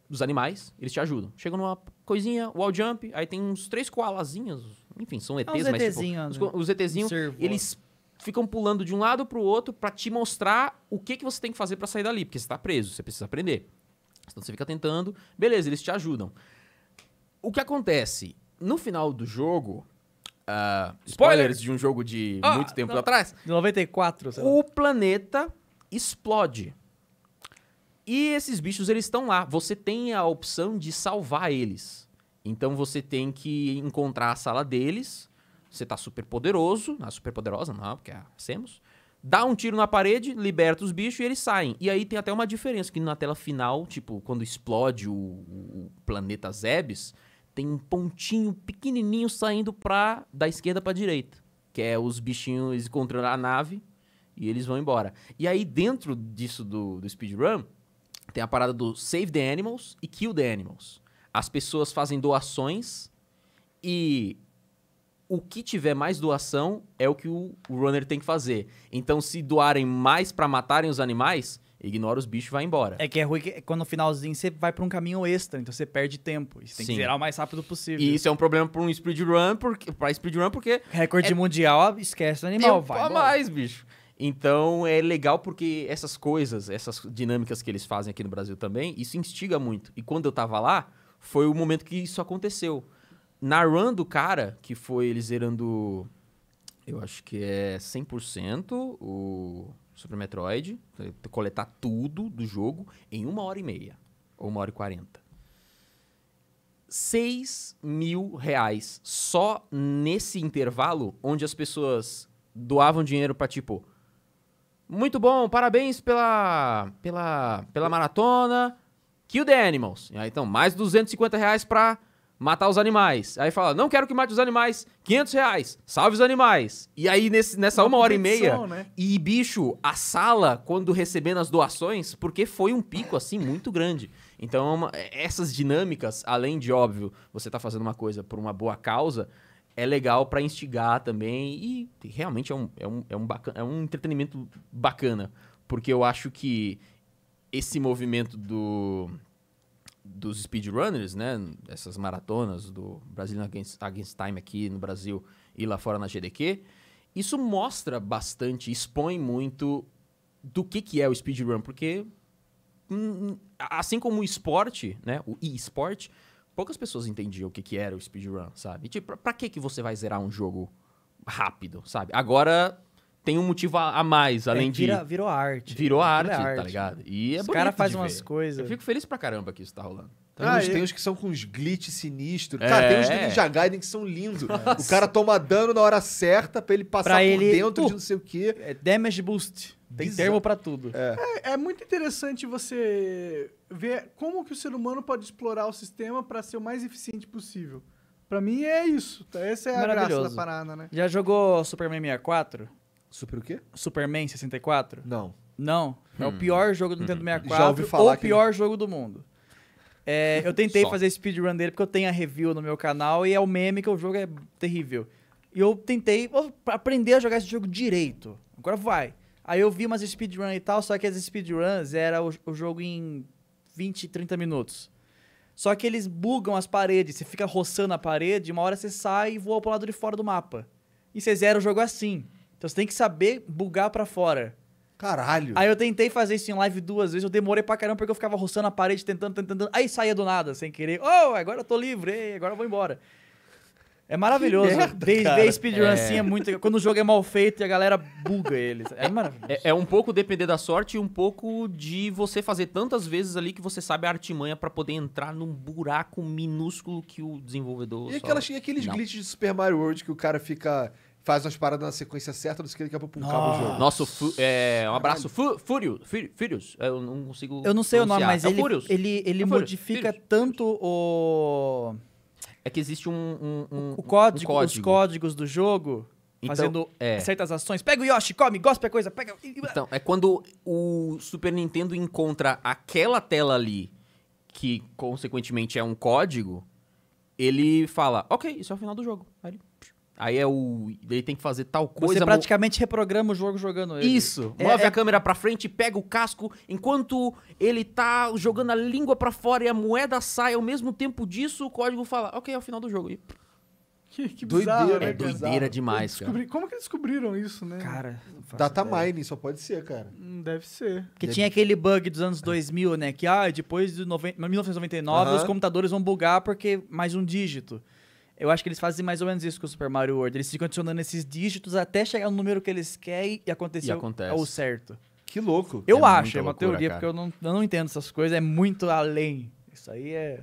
os animais, eles te ajudam. Chegam numa coisinha, wall jump, aí tem uns três koalazinhos, enfim, são ETs, ah, mas ETzinho, tipo, né? os ETzinhos, eles ficam pulando de um lado pro outro para te mostrar o que que você tem que fazer para sair dali, porque você tá preso, você precisa aprender. Então você fica tentando, beleza, eles te ajudam. O que acontece? No final do jogo, uh, spoilers de um jogo de ah, muito tempo não, atrás. De 94, sei lá. O planeta explode. E esses bichos, eles estão lá. Você tem a opção de salvar eles. Então você tem que encontrar a sala deles. Você tá super poderoso. Não, ah, super poderosa não, porque é a dá um tiro na parede, liberta os bichos e eles saem. E aí tem até uma diferença, que na tela final, tipo, quando explode o, o planeta Zebes, tem um pontinho pequenininho saindo pra, da esquerda pra direita. Que é os bichinhos encontrando a nave e eles vão embora. E aí dentro disso do, do speedrun, tem a parada do Save the Animals e Kill the Animals. As pessoas fazem doações e o que tiver mais doação é o que o runner tem que fazer. Então, se doarem mais para matarem os animais, ignora os bichos e vai embora. É que é ruim que quando no finalzinho você vai para um caminho extra, então você perde tempo. Você tem Sim. que zerar o mais rápido possível. E isso é um problema para um speedrun, porque, pra speedrun, porque... Recorde é... mundial, esquece o animal, tempo vai embora. mais, bicho. Então é legal porque essas coisas, essas dinâmicas que eles fazem aqui no Brasil também, isso instiga muito. E quando eu tava lá, foi o momento que isso aconteceu na run do cara, que foi ele zerando, eu acho que é 100% o Super Metroid, coletar tudo do jogo em uma hora e meia, ou uma hora e quarenta. Seis mil reais só nesse intervalo onde as pessoas doavam dinheiro para tipo muito bom, parabéns pela pela pela maratona, kill the animals. então mais 250 reais para matar os animais. Aí fala, não quero que mate os animais, 500 reais, salve os animais. E aí nesse, nessa uma, uma hora e meia, né? e bicho, a sala, quando recebendo as doações, porque foi um pico assim muito grande. Então é uma, é, essas dinâmicas, além de óbvio, você tá fazendo uma coisa por uma boa causa, é legal para instigar também e realmente é um, é um, é um, bacana, é um entretenimento bacana. Porque eu acho que esse movimento do dos speedrunners, né? Essas maratonas do Brasil Against Time aqui no Brasil e lá fora na GDQ. Isso mostra bastante, expõe muito do que, que é o speedrun, porque hum, assim como o esporte, né? O e-esporte, poucas pessoas entendiam o que, que era o speedrun, sabe? Tipo, pra que, que você vai zerar um jogo rápido, sabe? Agora tem um motivo a, mais, é, além é, vira, de. Virou arte. Virou arte, é arte, tá ligado? E é Os caras fazem umas coisas. Eu fico feliz pra caramba que isso tá rolando. Tem, ah, uns, uns que são com uns glitch sinistros. É. Cara, tem uns do Ninja Gaiden que são lindos. O cara toma dano na hora certa pra ele passar pra por ele... dentro uh, de não sei o quê. É damage boost. Tem Bizarro. termo para tudo. É. é. É, muito interessante você ver como que o ser humano pode explorar o sistema para ser o mais eficiente possível. Para mim é isso. Tá? Essa é a graça da parada, né? Já jogou Superman 64? Super o quê? Superman 64? Não. Não. É o hum. pior jogo do hum. Nintendo 64 Já ouvi falar ou o que pior jogo do mundo. É, eu tentei fazer speedrun dele porque eu tenho a review no meu canal e é o meme que o jogo é terrível. E eu tentei aprender a jogar esse jogo direito. Agora vai. Aí eu vi umas speedruns e tal, só que as speedruns era o, o jogo em 20, 30 minutos. Só que eles bugam as paredes, você fica roçando a parede, uma hora você sai e voa pro lado de fora do mapa. E você zera o jogo assim. Então você tem que saber bugar para fora. Caralho. Aí eu tentei fazer isso em live duas vezes, eu demorei pra caramba porque eu ficava roçando a parede, tentando, tentando, aí saía do nada, sem querer. Oh, agora eu tô livre, Ei, agora eu vou embora. É maravilhoso. Que merda, ver, speedrun é. assim é, é. muito. Quando o jogo é mal feito e a galera buga eles. É maravilhoso. É, é, um pouco depender da sorte e um pouco de você fazer tantas vezes ali que você sabe a artimanha para poder entrar num buraco minúsculo que o desenvolvedor. E, aquelas, e aqueles glitches de Super Mario World que o cara fica faz umas paradas na sequência certa, não sei o que, ele quer pouco acaba o jogo. Nosso, é, um abraço, Fúrio, Fúrios, eu não consigo Eu não sei o nome, mas É ele, Fúrios. ele, ele É modifica tanto o, É que existe um, um, um- o código, um os códigos do jogo, Então, fazendo é. certas ações. Pega o Yoshi, come, gosta da coisa, pega... Então, é quando o Super Nintendo encontra aquela tela ali, que consequentemente é um código, ele fala, ok, isso é o final do jogo. Aí ele Aí é o. Ele tem que fazer tal coisa. Você praticamente mo... reprograma o jogo jogando ele. Isso. É, move é... a câmera pra frente, pega o casco, enquanto ele tá jogando a língua para fora e a moeda sai ao mesmo tempo disso, o código fala, ok, é o final do jogo. E... Que, que bizarro, doideira, né? É doideira demais, descobri... Como que descobriram isso, né? Cara, data ideia. mining, só pode ser, cara. Hum, deve ser. Porque Deve... tinha aquele bug dos anos 2000, né? Que, ah, depois de 90... 1999 uh -huh. os computadores vão bugar porque mais um dígito. Eu acho que eles fazem mais ou menos isso com o Super Mario World. Eles ficam adicionando esses dígitos até chegar no número que eles querem e acontecer o certo. Que louco. Eu é acho, é uma loucura, teoria, cara. porque eu não, eu não entendo essas coisas. É muito além. Isso aí é...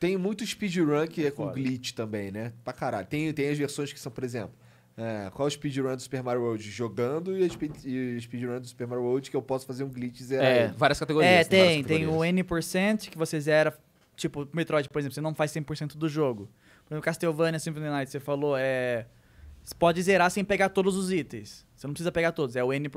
Tem muito speedrun que é, é com glitch também, né? Pra caralho. Tem, tem as versões que são, por exemplo... É, qual é o speedrun do Super Mario World? Jogando e, speed, o speedrun do Super Mario World que eu posso fazer um glitch e zerar. É, ele. várias categorias. É, tem. Tem o N% que você zera... Tipo, Metroid, por exemplo, você não faz 100% do jogo. No Castlevania Symphony Night, você falou, é. Você pode zerar sem pegar todos os itens. Você não precisa pegar todos, é o N%.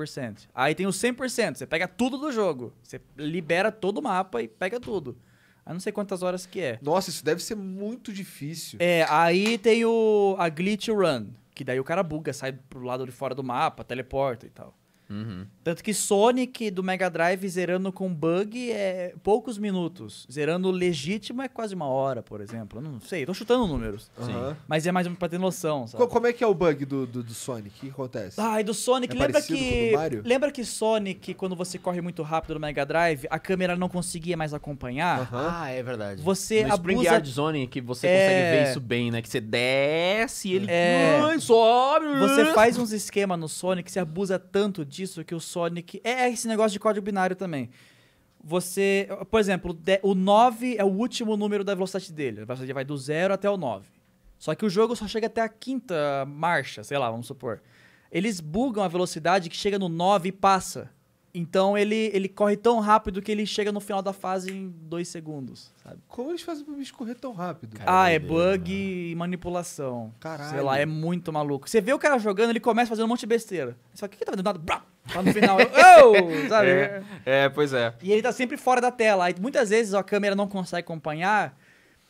Aí tem o 100%, você pega tudo do jogo. Você libera todo o mapa e pega tudo. Aí não sei quantas horas que é. Nossa, isso deve ser muito difícil. É, aí tem o a Glitch Run, que daí o cara buga, sai pro lado de fora do mapa, teleporta e tal. Uhum. Tanto que Sonic do Mega Drive zerando com bug é poucos minutos. Zerando legítimo é quase uma hora, por exemplo. não sei, tô chutando números. Uhum. Mas é mais pra ter noção. Sabe? Como é que é o bug do, do, do Sonic? O que acontece? Ah, e do Sonic, é lembra que. Lembra que Sonic, quando você corre muito rápido no Mega Drive, a câmera não conseguia mais acompanhar? Uhum. Ah, é verdade. Você no abusa... Spring Zone que você é... consegue ver isso bem, né? Que você desce e ele é... sobe. Você faz uns esquemas no Sonic, você abusa tanto disso disso que o Sonic. É, é esse negócio de código binário também. Você. Por exemplo, o 9 é o último número da velocidade dele. A velocidade vai do 0 até o 9. Só que o jogo só chega até a quinta marcha, sei lá, vamos supor. Eles bugam a velocidade que chega no 9 e passa. Então ele, ele corre tão rápido que ele chega no final da fase em dois segundos, sabe? Como eles fazem pra bicho correr tão rápido? Caralho, ah, é bug mano. e manipulação. Caralho. Sei lá, é muito maluco. Você vê o cara jogando, ele começa fazendo um monte de besteira. Só que o que tá fazendo nada? Lá no final, eu, oh! sabe? É, é, pois é. E ele tá sempre fora da tela. Aí, muitas vezes ó, a câmera não consegue acompanhar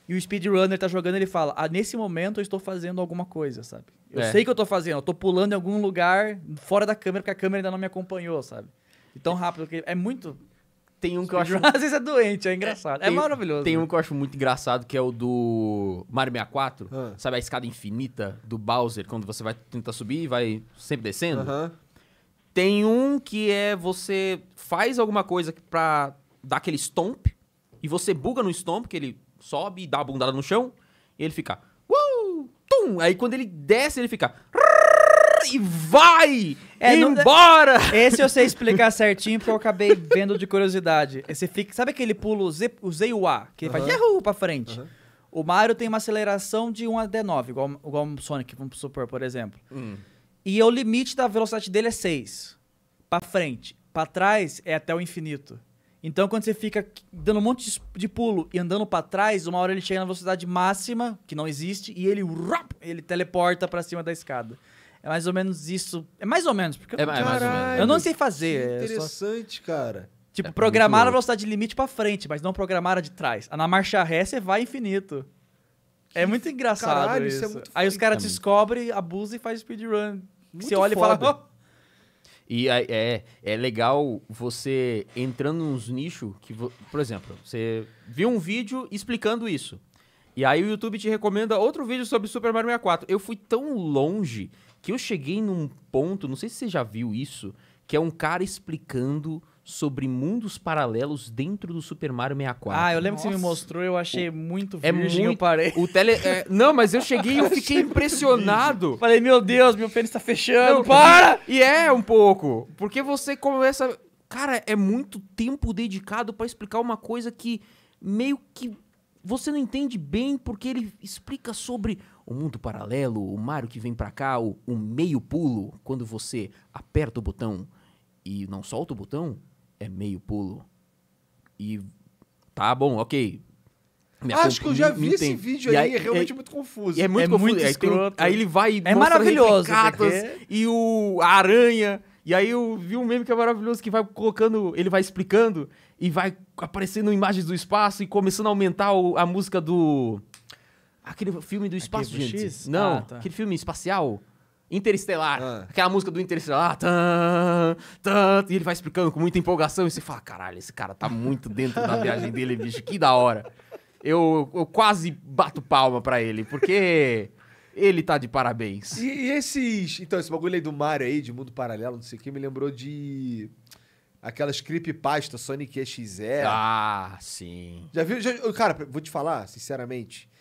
e o speedrunner tá jogando ele fala: Ah, nesse momento eu estou fazendo alguma coisa, sabe? Eu é. sei que eu tô fazendo, eu tô pulando em algum lugar fora da câmera, porque a câmera ainda não me acompanhou, sabe? E tão é. rápido que é muito. Tem um que eu acho. Às vezes é doente, é engraçado. É, tem, é maravilhoso. Tem né? um que eu acho muito engraçado, que é o do Mario 64. Ah. Sabe a escada infinita do Bowser, quando você vai tentar subir e vai sempre descendo? Aham. Tem um que é você faz alguma coisa pra dar aquele stomp, e você buga no stomp, que ele sobe, e dá a bundada no chão, e ele fica... Uh, tum! Aí quando ele desce, ele fica... E vai! É, embora! Não... Esse eu sei explicar certinho porque eu acabei vendo de curiosidade. Esse fica... Sabe aquele pulo Z, o Z e o A? Que ele uhum. faz Yahoo pra frente. Uhum. O Mario tem uma aceleração de 1 a D9, igual, igual o Sonic, vamos supor, por exemplo. Hum. E o limite da velocidade dele é 6. Para frente. Para trás é até o infinito. Então, quando você fica dando um monte de pulo e andando para trás, uma hora ele chega na velocidade máxima, que não existe, e ele, ele teleporta para cima da escada. É mais ou menos isso. É mais ou menos, porque é, eu, é caralho, é. eu não sei fazer. Que é, interessante, é só... cara. Tipo, é programar a velocidade limite para frente, mas não programar a de trás. Na marcha ré você vai infinito é muito engraçado caralho, isso. é muito aí os caras é descobrem, abusam e faz speedrun. Você olha foda. e fala... Oh! E é, é legal você entrando nos nichos que... Por exemplo, você viu um vídeo explicando isso. E aí o YouTube te recomenda outro vídeo sobre Super Mario 64. Eu fui tão longe que eu cheguei num ponto, não sei se você já viu isso, que é um cara explicando sobre mundos paralelos dentro do Super Mario 64. Ah, eu lembro Nossa. que você me mostrou, eu achei o... muito é virgem, é muito... eu parei. O tele... É... Não, mas eu cheguei e eu fiquei impressionado. Falei, meu Deus, meu pênis tá fechando, Não, para! E é um pouco, porque você começa... Cara, é muito tempo dedicado para explicar uma coisa que meio que você não entende bem porque ele explica sobre o mundo paralelo, o Mario que vem para cá, o, o meio pulo, quando você aperta o botão e não solta o botão, é meio pulo. E tá bom, ok. Me Acho que eu já vi esse vídeo aí, aí, é realmente é, muito confuso. É muito é confuso. Muito aí, tem, aí, ele vai é maravilhoso, né, replicatas porque... e o a aranha. E aí eu vi um meme que é maravilhoso que vai colocando, ele vai explicando e vai aparecendo imagens do espaço e começando a aumentar o, a música do aquele filme do espaço, gente. X? Não, ah, tá. aquele filme espacial. Interestelar. Ah. Aquela música do Interestelar. Tan, tan, e ele vai explicando com muita empolgação. E você fala, caralho, esse cara tá muito dentro da viagem dele, bicho. Que da hora. Eu, eu quase bato palma pra ele, porque ele tá de parabéns. E, e esses... Então, esse bagulho aí do Mario aí, de mundo paralelo, não sei o que, me lembrou de... Aquelas creepypasta Sonic EXE. Ah, sim. Já viu? Já, cara, vou te falar, sinceramente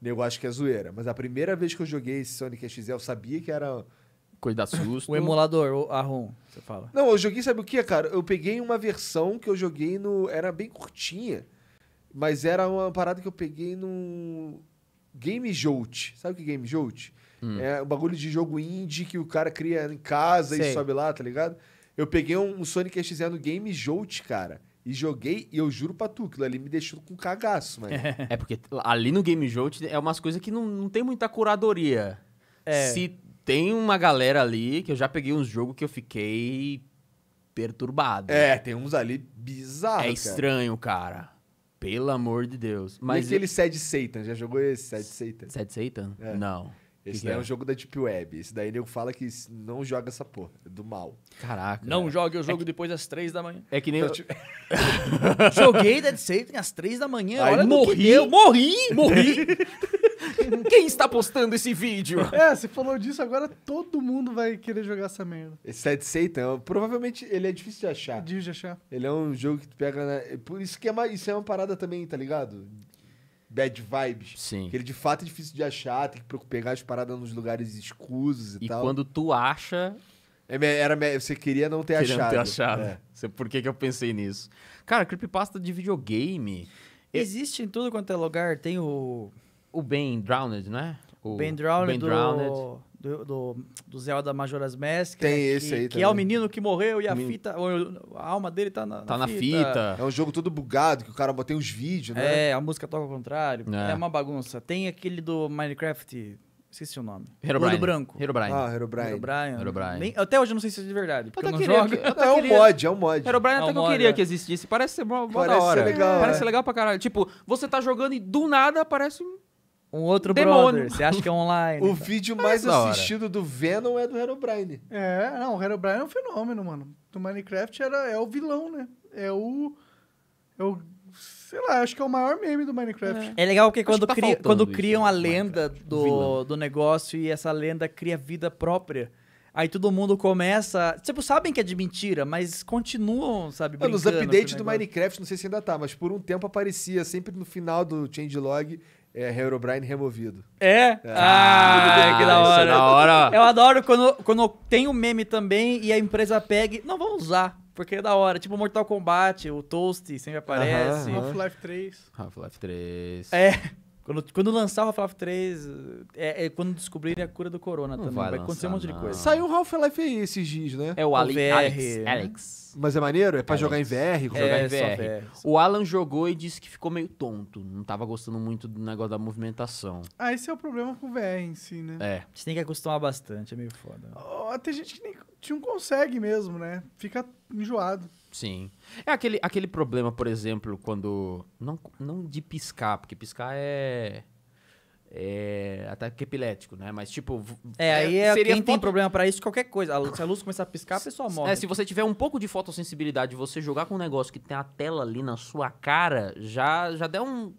negócio acho que é zoeira. Mas a primeira vez que eu joguei esse Sonic XL, eu sabia que era. Coisa da susto. o emulador, a ROM, você fala. Não, eu joguei, sabe o que, cara? Eu peguei uma versão que eu joguei no. Era bem curtinha. Mas era uma parada que eu peguei no. Game Jolt. Sabe o que é Game Jolt? Hum. É o um bagulho de jogo indie que o cara cria em casa Sei. e sobe lá, tá ligado? Eu peguei um, um Sonic XZ no Game Jolt, cara. E joguei, e eu juro pra tu, aquilo ali me deixou com cagaço, mano. É porque ali no Game Jolt é umas coisas que não, não tem muita curadoria. É. Se tem uma galera ali que eu já peguei uns jogos que eu fiquei perturbado. É, tem uns ali bizarros. É estranho, cara. Pelo amor de Deus. Mas e aquele eu... Sad Satan? Já jogou esse Sad Satan? Sad Satan? É. Não. Esse que daí é? é? um jogo da Deep Web. Esse daí nego fala que não joga essa porra. É do mal. Caraca. Não cara. jogue o é jogo é que... depois das três da manhã. É que nem. Eu... eu... Joguei Dead Saving às três da manhã. Aí olha morri. Eu morri! Morri! Quem está postando esse vídeo? É, você falou disso, agora todo mundo vai querer jogar essa merda. Esse Dead Satan, então, provavelmente ele é difícil de achar. Difícil de achar. Ele é um jogo que tu pega. Por isso que é uma... isso é uma parada também, tá ligado? bad vibes. Sim. Que ele de fato é difícil de achar, tem que pegar as paradas nos lugares escusos e, e tal. E quando tu acha. É era, você queria não ter queria achado. Não ter achado. É. Por que, que eu pensei nisso? Cara, creepypasta de videogame. Existe em tudo quanto é lugar. Tem o. O Ben Drowned, né? O Ben Drowned. O ben Drowned. Do do, do, do Zelda Majora's Mask. Tem né? esse que, aí Que também. é o menino que morreu e a fita, a alma dele tá na, tá na, fita. fita. É um jogo todo bugado, que o cara botei uns vídeos, né? É, a música toca ao contrário. É. é, uma bagunça. Tem aquele do Minecraft... Esqueci o nome. Herobrine. Olho branco. Herobrine. Ah, Herobrine. Herobrine. Herobrine. Nem, até hoje eu não sei se é de verdade, porque eu, eu não jogo. Que, é eu é um mod, é um mod. Herobrine é até um que eu queria é. que existisse. Parece ser mó, mó Parece da hora. Ser legal, Parece legal pra caralho. Tipo, você tá jogando e do nada aparece um um outro Demônio. brother. Você acha que é online? o então? vídeo mais é assistido do Venom é do Herobrine. É, não, o Herobrine é um fenômeno, mano. Do Minecraft era, é o vilão, né? É o. É o. Sei lá, acho que é o maior meme do Minecraft. É, é legal porque quando, tá quando criam isso, né? a lenda do, do negócio e essa lenda cria vida própria. Aí todo mundo começa. Tipo, sabem que é de mentira, mas continuam, sabe? Brincando Nos updates do Minecraft, não sei se ainda tá, mas por um tempo aparecia sempre no final do changelog é, Herobrine removido. É? é. Ah, que da é hora. É da hora. Eu adoro quando, quando tem o um meme também e a empresa pega e... Não, vão usar. Porque é da hora. Tipo Mortal Kombat, o Toast sempre aparece. uh -huh. Half-Life 3. Half-Life 3. É. Quando, quando lançar o Half-Life 3, é, é quando descobrirem a cura do corona não também. Vai, vai acontecer um monte não. de coisa. Saiu o Half-Life aí esses dias, né? É o, Ali, VR, Alex, né? Alex. Mas é maneiro? É pra Alex. jogar em VR? É, jogar é, em VR. VR. O Alan jogou e disse que ficou meio tonto. Não tava gostando muito do negócio da movimentação. Ah, esse é o problema com o VR em si, né? É. Você tem que acostumar bastante, é meio foda. Oh, tem gente que nem, não consegue mesmo, né? Fica enjoado. Sim. É aquele, aquele problema, por exemplo, quando. Não, não de piscar, porque piscar é. É, ataque é epilético, né? Mas tipo. É, é, aí é seria quem foto... tem problema para isso, qualquer coisa. A luz, se a luz começar a piscar, a pessoa morre. É, se você tiver um pouco de fotossensibilidade, você jogar com um negócio que tem a tela ali na sua cara, já, já deu um.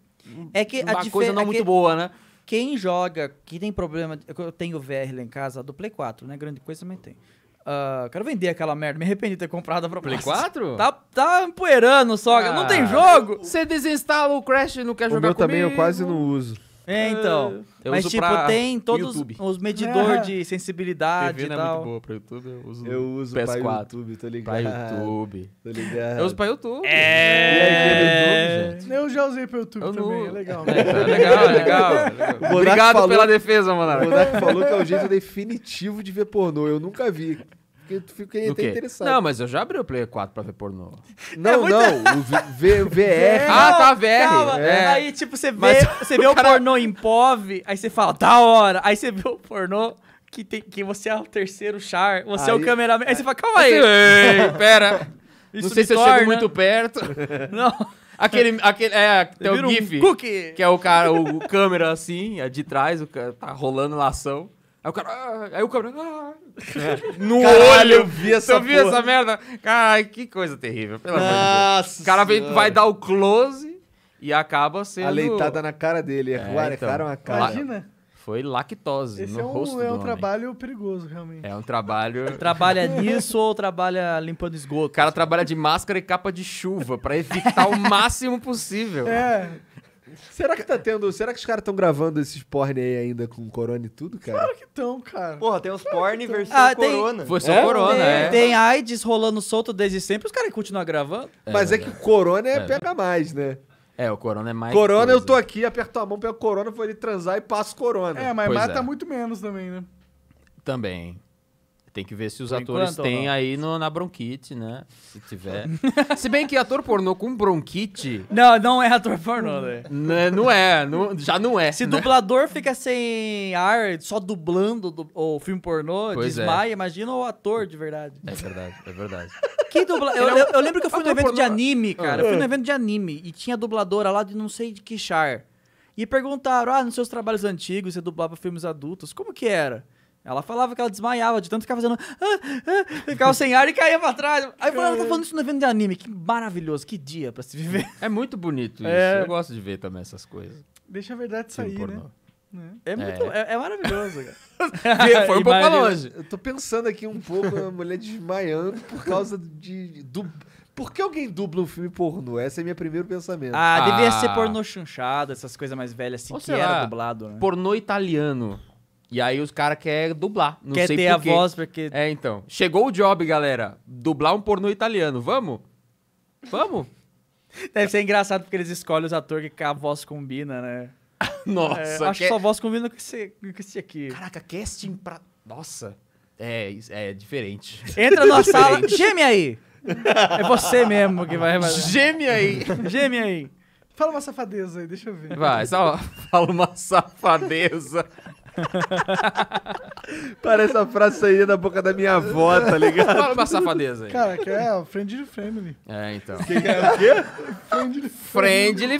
É que uma a coisa não é muito que... boa, né? Quem joga, que tem problema. Eu tenho VR lá em casa, do Play 4, né? Grande coisa também tem. Uh, quero vender aquela merda. Me arrependi de ter comprado a proposta. Play 4? Tá, tá empoeirando, sogra. Ah, não tem ah, jogo. Você desinstala o Crash e não quer o jogar meu comigo. também eu quase não uso. É, é, então. Eu Mas, uso tipo, tem todos YouTube. os medidores de sensibilidade TV e não é muito tal. boa pra YouTube, eu uso Eu uso PS4. pra YouTube, tô ligado. Pra YouTube. Tô ligado. Eu uso pra YouTube. É. YouTube, é. Eu já usei pro YouTube Eu também, não- é legal. É, então, é legal, legal. legal. Obrigado falou- pela defesa, O Monark. Monark falou que é o jeito definitivo de ver pornô. Eu nunca vi fiquei, fiquei até interessado. Não, mas eu já abri o play 4 pra ver pornô. Não, é muito... não, o v, v, VR. ah, tá, VR. Calma. É. Aí, tipo, você vê, mas você o vê cara... o pornô em POV, aí você fala, da hora. Aí você vê o pornô que, tem, que você é o terceiro char, você aí, é o cameraman. Aí você fala, calma aí. Ei, pera. Isso não sei se torna. eu chego muito perto. Não. Aquele, aquele, é, tem o GIF, um que é o cara, o câmera assim, é de trás, o cara tá rolando lação. Aí o cara. Ah, aí o cara. Ah, é. No Caralho, olho! Eu vi essa, eu vi essa merda. Ai, que coisa terrível. Pelo amor de Deus. O cara vem, vai dar o close e acaba sendo. A leitada na cara dele. É, claro, então, cara Imagina. Foi lactose Esse no é um, É um trabalho perigoso, realmente. É um trabalho. trabalha nisso ou trabalha limpando esgoto? O cara trabalha de máscara e capa de chuva para evitar o máximo possível. É. Será que tá tendo. Será que os caras estão gravando esses porn aí ainda com corona e tudo, cara? Claro que estão, cara. Porra, tem os claro porn versão ah, corona. Tem, versão é? corona, tem, é. Tem AIDS rolando solto desde sempre, os caras continuam gravando. É, Mas é, que o corona é, é, pega mais, né? É, o corona é mais. Corona, coisa. eu tô aqui, aperto a mão, pego corona, vou ali transar e passo corona. É, mas pois mata é. muito menos também, né? Também tem que ver se os Por atores têm aí no, na bronquite, né? Se tiver. se bem que ator pornô com bronquite. Não, não é ator pornô, né? É, não é, não, já não é. Se né? dublador fica sem ar, só dublando do, o filme pornô, pois é. desmaia, é. imagina o ator de verdade. É verdade, é verdade. Que dubla... Eu, é eu, eu, lembro que eu fui num evento pornô. de anime, cara. Eu fui num evento de anime e tinha dubladora lá de não sei de que char. E perguntaram: ah, nos seus trabalhos antigos você dublava filmes adultos, como que era? Ela falava que ela desmaiava de tanto ficar fazendo. Ah, ah", ficava sem ar e caía pra trás. Aí ela ah, tá falando isso no evento de anime. Que maravilhoso, que dia pra se viver. É muito bonito é. isso. É... Eu gosto de ver também essas coisas. Deixa a verdade sair, né? né? É, muito, é. é, é maravilhoso, cara. Foi um pouco longe. Eu tô pensando aqui um pouco na mulher desmaiando por causa de. Do... Por que alguém dubla um filme pornô? Esse é meu primeiro pensamento. Ah, ah. devia ser pornô chanchado, essas coisas mais velhas assim, Ou que era lá, dublado. Né? Pornô italiano. E aí os caras querem dublar. Não quer sei ter a voz, porque. É, então. Chegou o job, galera. Dublar um pornô italiano. Vamos? Vamos? Deve ser engraçado porque eles escolhem os atores que a voz combina, né? Nossa. É, acho que sua é voz combina com esse, com esse aqui. Caraca, casting pra. Nossa. É, é diferente. Entra na sala. Geme aí! É você mesmo que vai. Geme aí! Geme aí! Fala uma safadeza aí, deixa eu ver. Vai, só fala uma safadeza. Parece essa frase saía da boca da minha avó, tá ligado? Fala uma safadeza aí. Cara, que é o Friendly Family. É, então. Que é o quê? Friendly Friendly.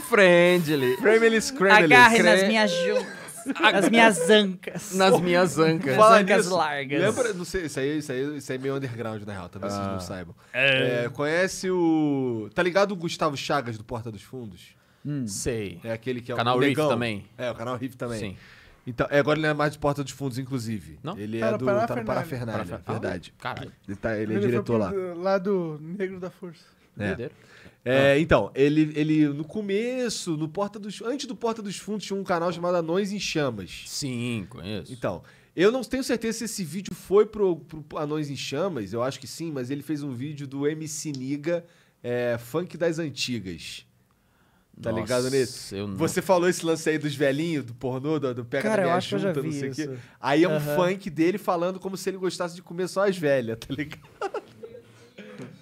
Friendly. Friendly Agarre nas minhas juntas. Nas minhas ancas. Nas minhas ancas. Fala ancas nisso. largas. Lembra, não sei, isso aí, isso, aí, isso aí é meio underground, na real, talvez ah. vocês não ah. saibam. É. É, conhece o... Tá ligado o Gustavo Chagas, do Porta dos Fundos? Hum. Sei. É aquele que é o... Canal Riff também. É, o Canal Riff também. Sim. Então, é, agora ele não é mais de Porta dos Fundos, inclusive. Não? Ele é Para, do. Tá no Parafernália, é verdade. Ah, caralho. Ele, tá, ele, é diretor lá. Lá do Negro da Força. É. É, ah. Então, ele, ele no começo, no Porta dos antes do Porta dos Fundos, tinha um canal chamado Anões em Chamas. Sim, conheço. Então, eu não tenho certeza se esse vídeo foi pro, pro Anões em Chamas, eu acho que sim, mas ele fez um vídeo do MC Niga, é, Funk das Antigas. Tá Nossa, ligado nisso? Não... Você falou esse lance aí dos velhinhos, do pornô, do, do pega Cara, eu acho junta, que eu já vi não sei o quê. Aí é um uhum. funk dele falando como se ele gostasse de comer só as velhas, tá ligado?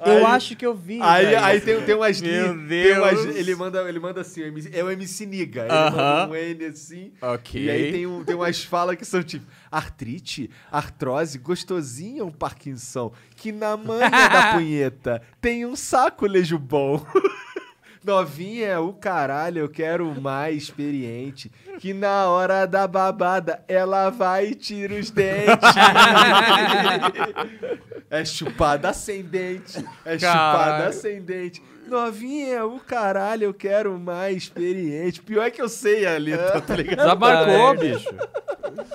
Eu aí, acho que eu vi. Aí, aí tem, tem umas. Meu li, Deus. Umas, ele, manda, ele manda assim, é o MC Niga. Ele manda um N assim. Ok. E aí tem, um, tem umas falas que são tipo: artrite, artrose, gostosinha um Parkinson, que na manga da punheta tem um saco lejo bom. Novinha é o caralho, eu quero mais experiente. Que na hora da babada, ela vai e tira os dentes. é chupada ascendente, É chupada ascendente. Novinha, o caralho, eu quero mais experiente. Pior é que eu sei ali, tá, tá ligado? Já marcou, é, bicho.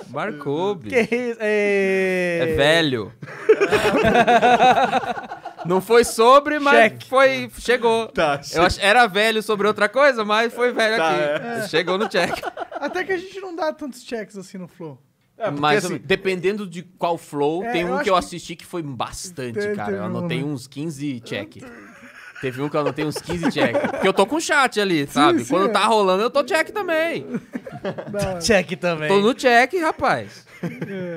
Marcou, bicho. Que isso? É, é velho. Não foi sobre, mas foi. Chegou. Tá, eu ach... Era velho sobre outra coisa, mas foi velho tá, aqui. É. Chegou no check. Até que a gente não dá tantos checks assim no flow. É, porque, mas assim, dependendo de qual flow, é, tem um que eu assisti que, que foi bastante, tem, cara. Tem eu anotei um... Né? uns 15 check. Teve um que eu anotei uns 15 check. Porque eu tô com chat ali, sabe? Sim, sim, Quando é. tá rolando, eu tô check também. check também. Tô no check, rapaz.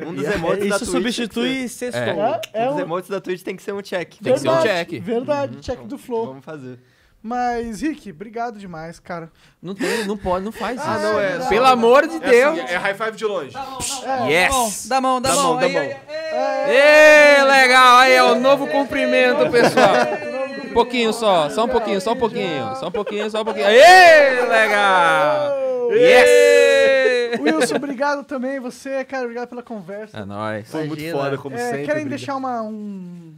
Um dos é, emotes da Twitch. Isso substitui é sexto é, é. um dos emotes da Twitch tem que ser um check. Tem verdade, que ser um check. Verdade, uhum. check do Flow. Vamos fazer. Mas, Rick, obrigado demais, cara. Não tem, não pode, não faz ah, isso. Ah, não, é. Pelo não, amor de Deus. Assim, é high five de longe. Yes! dá yes! Mão, dá mão, dá, mão. dá mão. Ê, legal, aí é o novo cumprimento, pessoal pouquinho só, só um pouquinho, só um pouquinho, só um pouquinho, só um pouquinho. Aê, legal! Yes! Wilson, obrigado também, você, cara, obrigado pela conversa. É nóis. Foi muito foda, como é, sempre. Querem deixar uma, um,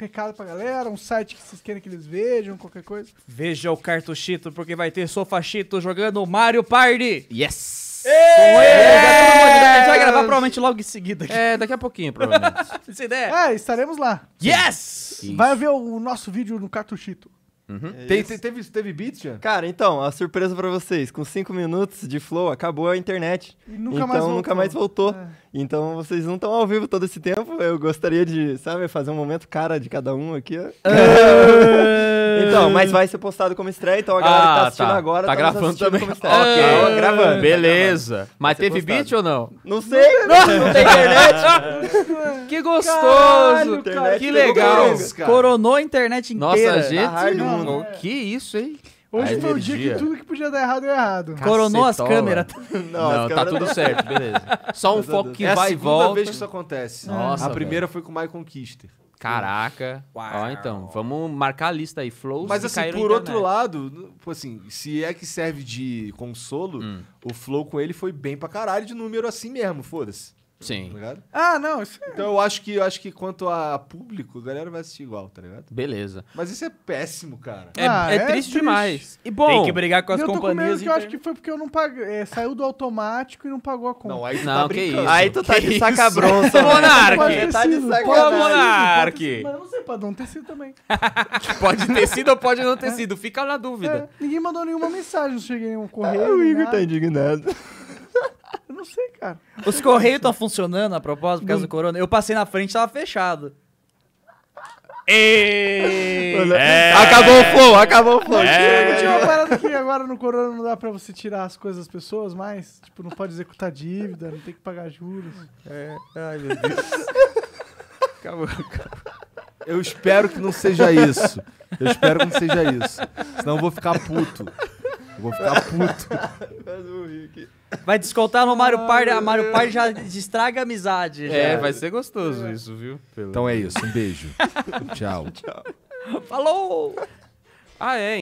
recado pra galera, um site que vocês querem que eles vejam, qualquer coisa? Veja o Cartuchito, porque vai ter Sofachito jogando Mario Party. Yes! Com ele, a gente vai gravar provavelmente logo em seguida. Aqui. É, daqui a pouquinho, provavelmente. Sem ideia? É, estaremos lá. Yes! Isso. Vai ver o nosso vídeo no cartuchito. Uhum. É Tem, teve, teve beats já? Cara, então, a surpresa para vocês, com 5 minutos de flow, acabou a internet. E nunca então, mais nunca mais voltou. É. Então, vocês não estão ao vivo todo esse tempo. Eu gostaria de, sabe, fazer um momento cara de cada um aqui. Ó. É. Então, mas vai ser postado como estreia, então a ah, galera que tá assistindo tá. agora tá, tá gravando também. Como estreia. ok, tá gravando. Beleza. Gravando. Mas teve beat ou não? Não sei, não, não tem internet. que gostoso. Caralho, internet que legal. Coronou a internet inteira. Nossa, gente. Tá né? que isso, hein? Hoje foi o dia que tudo que podia dar errado deu errado. Coronou as câmeras. Não, não as tá tudo certo, beleza. Só um foco que é vai e volta. É a segunda vez que isso acontece. Nossa, A velho. primeira foi com o Michael Kister. Caraca. Uau. Ó, então, vamos marcar a lista aí. Flows Mas assim, por outro lado, assim, se é que serve de consolo, hum. o Flow com ele foi bem pra caralho de número assim mesmo, foda-se. Sim. Tá ligado? Ah, não. Isso é... Então eu acho que eu acho que quanto a público, a galera vai assistir igual, tá ligado? Beleza. Mas isso é péssimo, cara. É, ah, é, é triste, triste, demais. E bom, tem que brigar com as eu companhias. Com eu acho que foi porque eu não paguei. É, saiu do automático e não pagou a conta. Não, aí tu não, tá que Isso? Aí tu tá que de sacabronça Monarque! Tá de Pô, Monarque! Mas eu não sei, pode não ter sido também. pode ter sido ou pode não ter é. sido. Fica na dúvida. É, ninguém mandou nenhuma mensagem, não cheguei em um correio. Ah, o Igor tá indignado. Eu não sei, cara. Os correios estão funcionando a propósito por causa do corona. Eu passei na frente, tava fechado. E... É... Acabou o flow, acabou o flow. É... Tinha uma parada que agora no corona não dá pra você tirar as coisas das pessoas mais. Tipo, não pode executar dívida, não tem que pagar juros. É. Ai, meu Deus. acabou, acabou. Eu espero que não seja isso. Eu espero que não seja isso. Senão eu vou ficar puto. Eu vou ficar puto. Mas eu aqui. Vai descontar no Mario Party. A Mario Party já estraga a amizade. É, já. É, vai ser gostoso é. isso, viu? Pelo- Então é isso, um beijo. Tchau. Falou! Ah, é,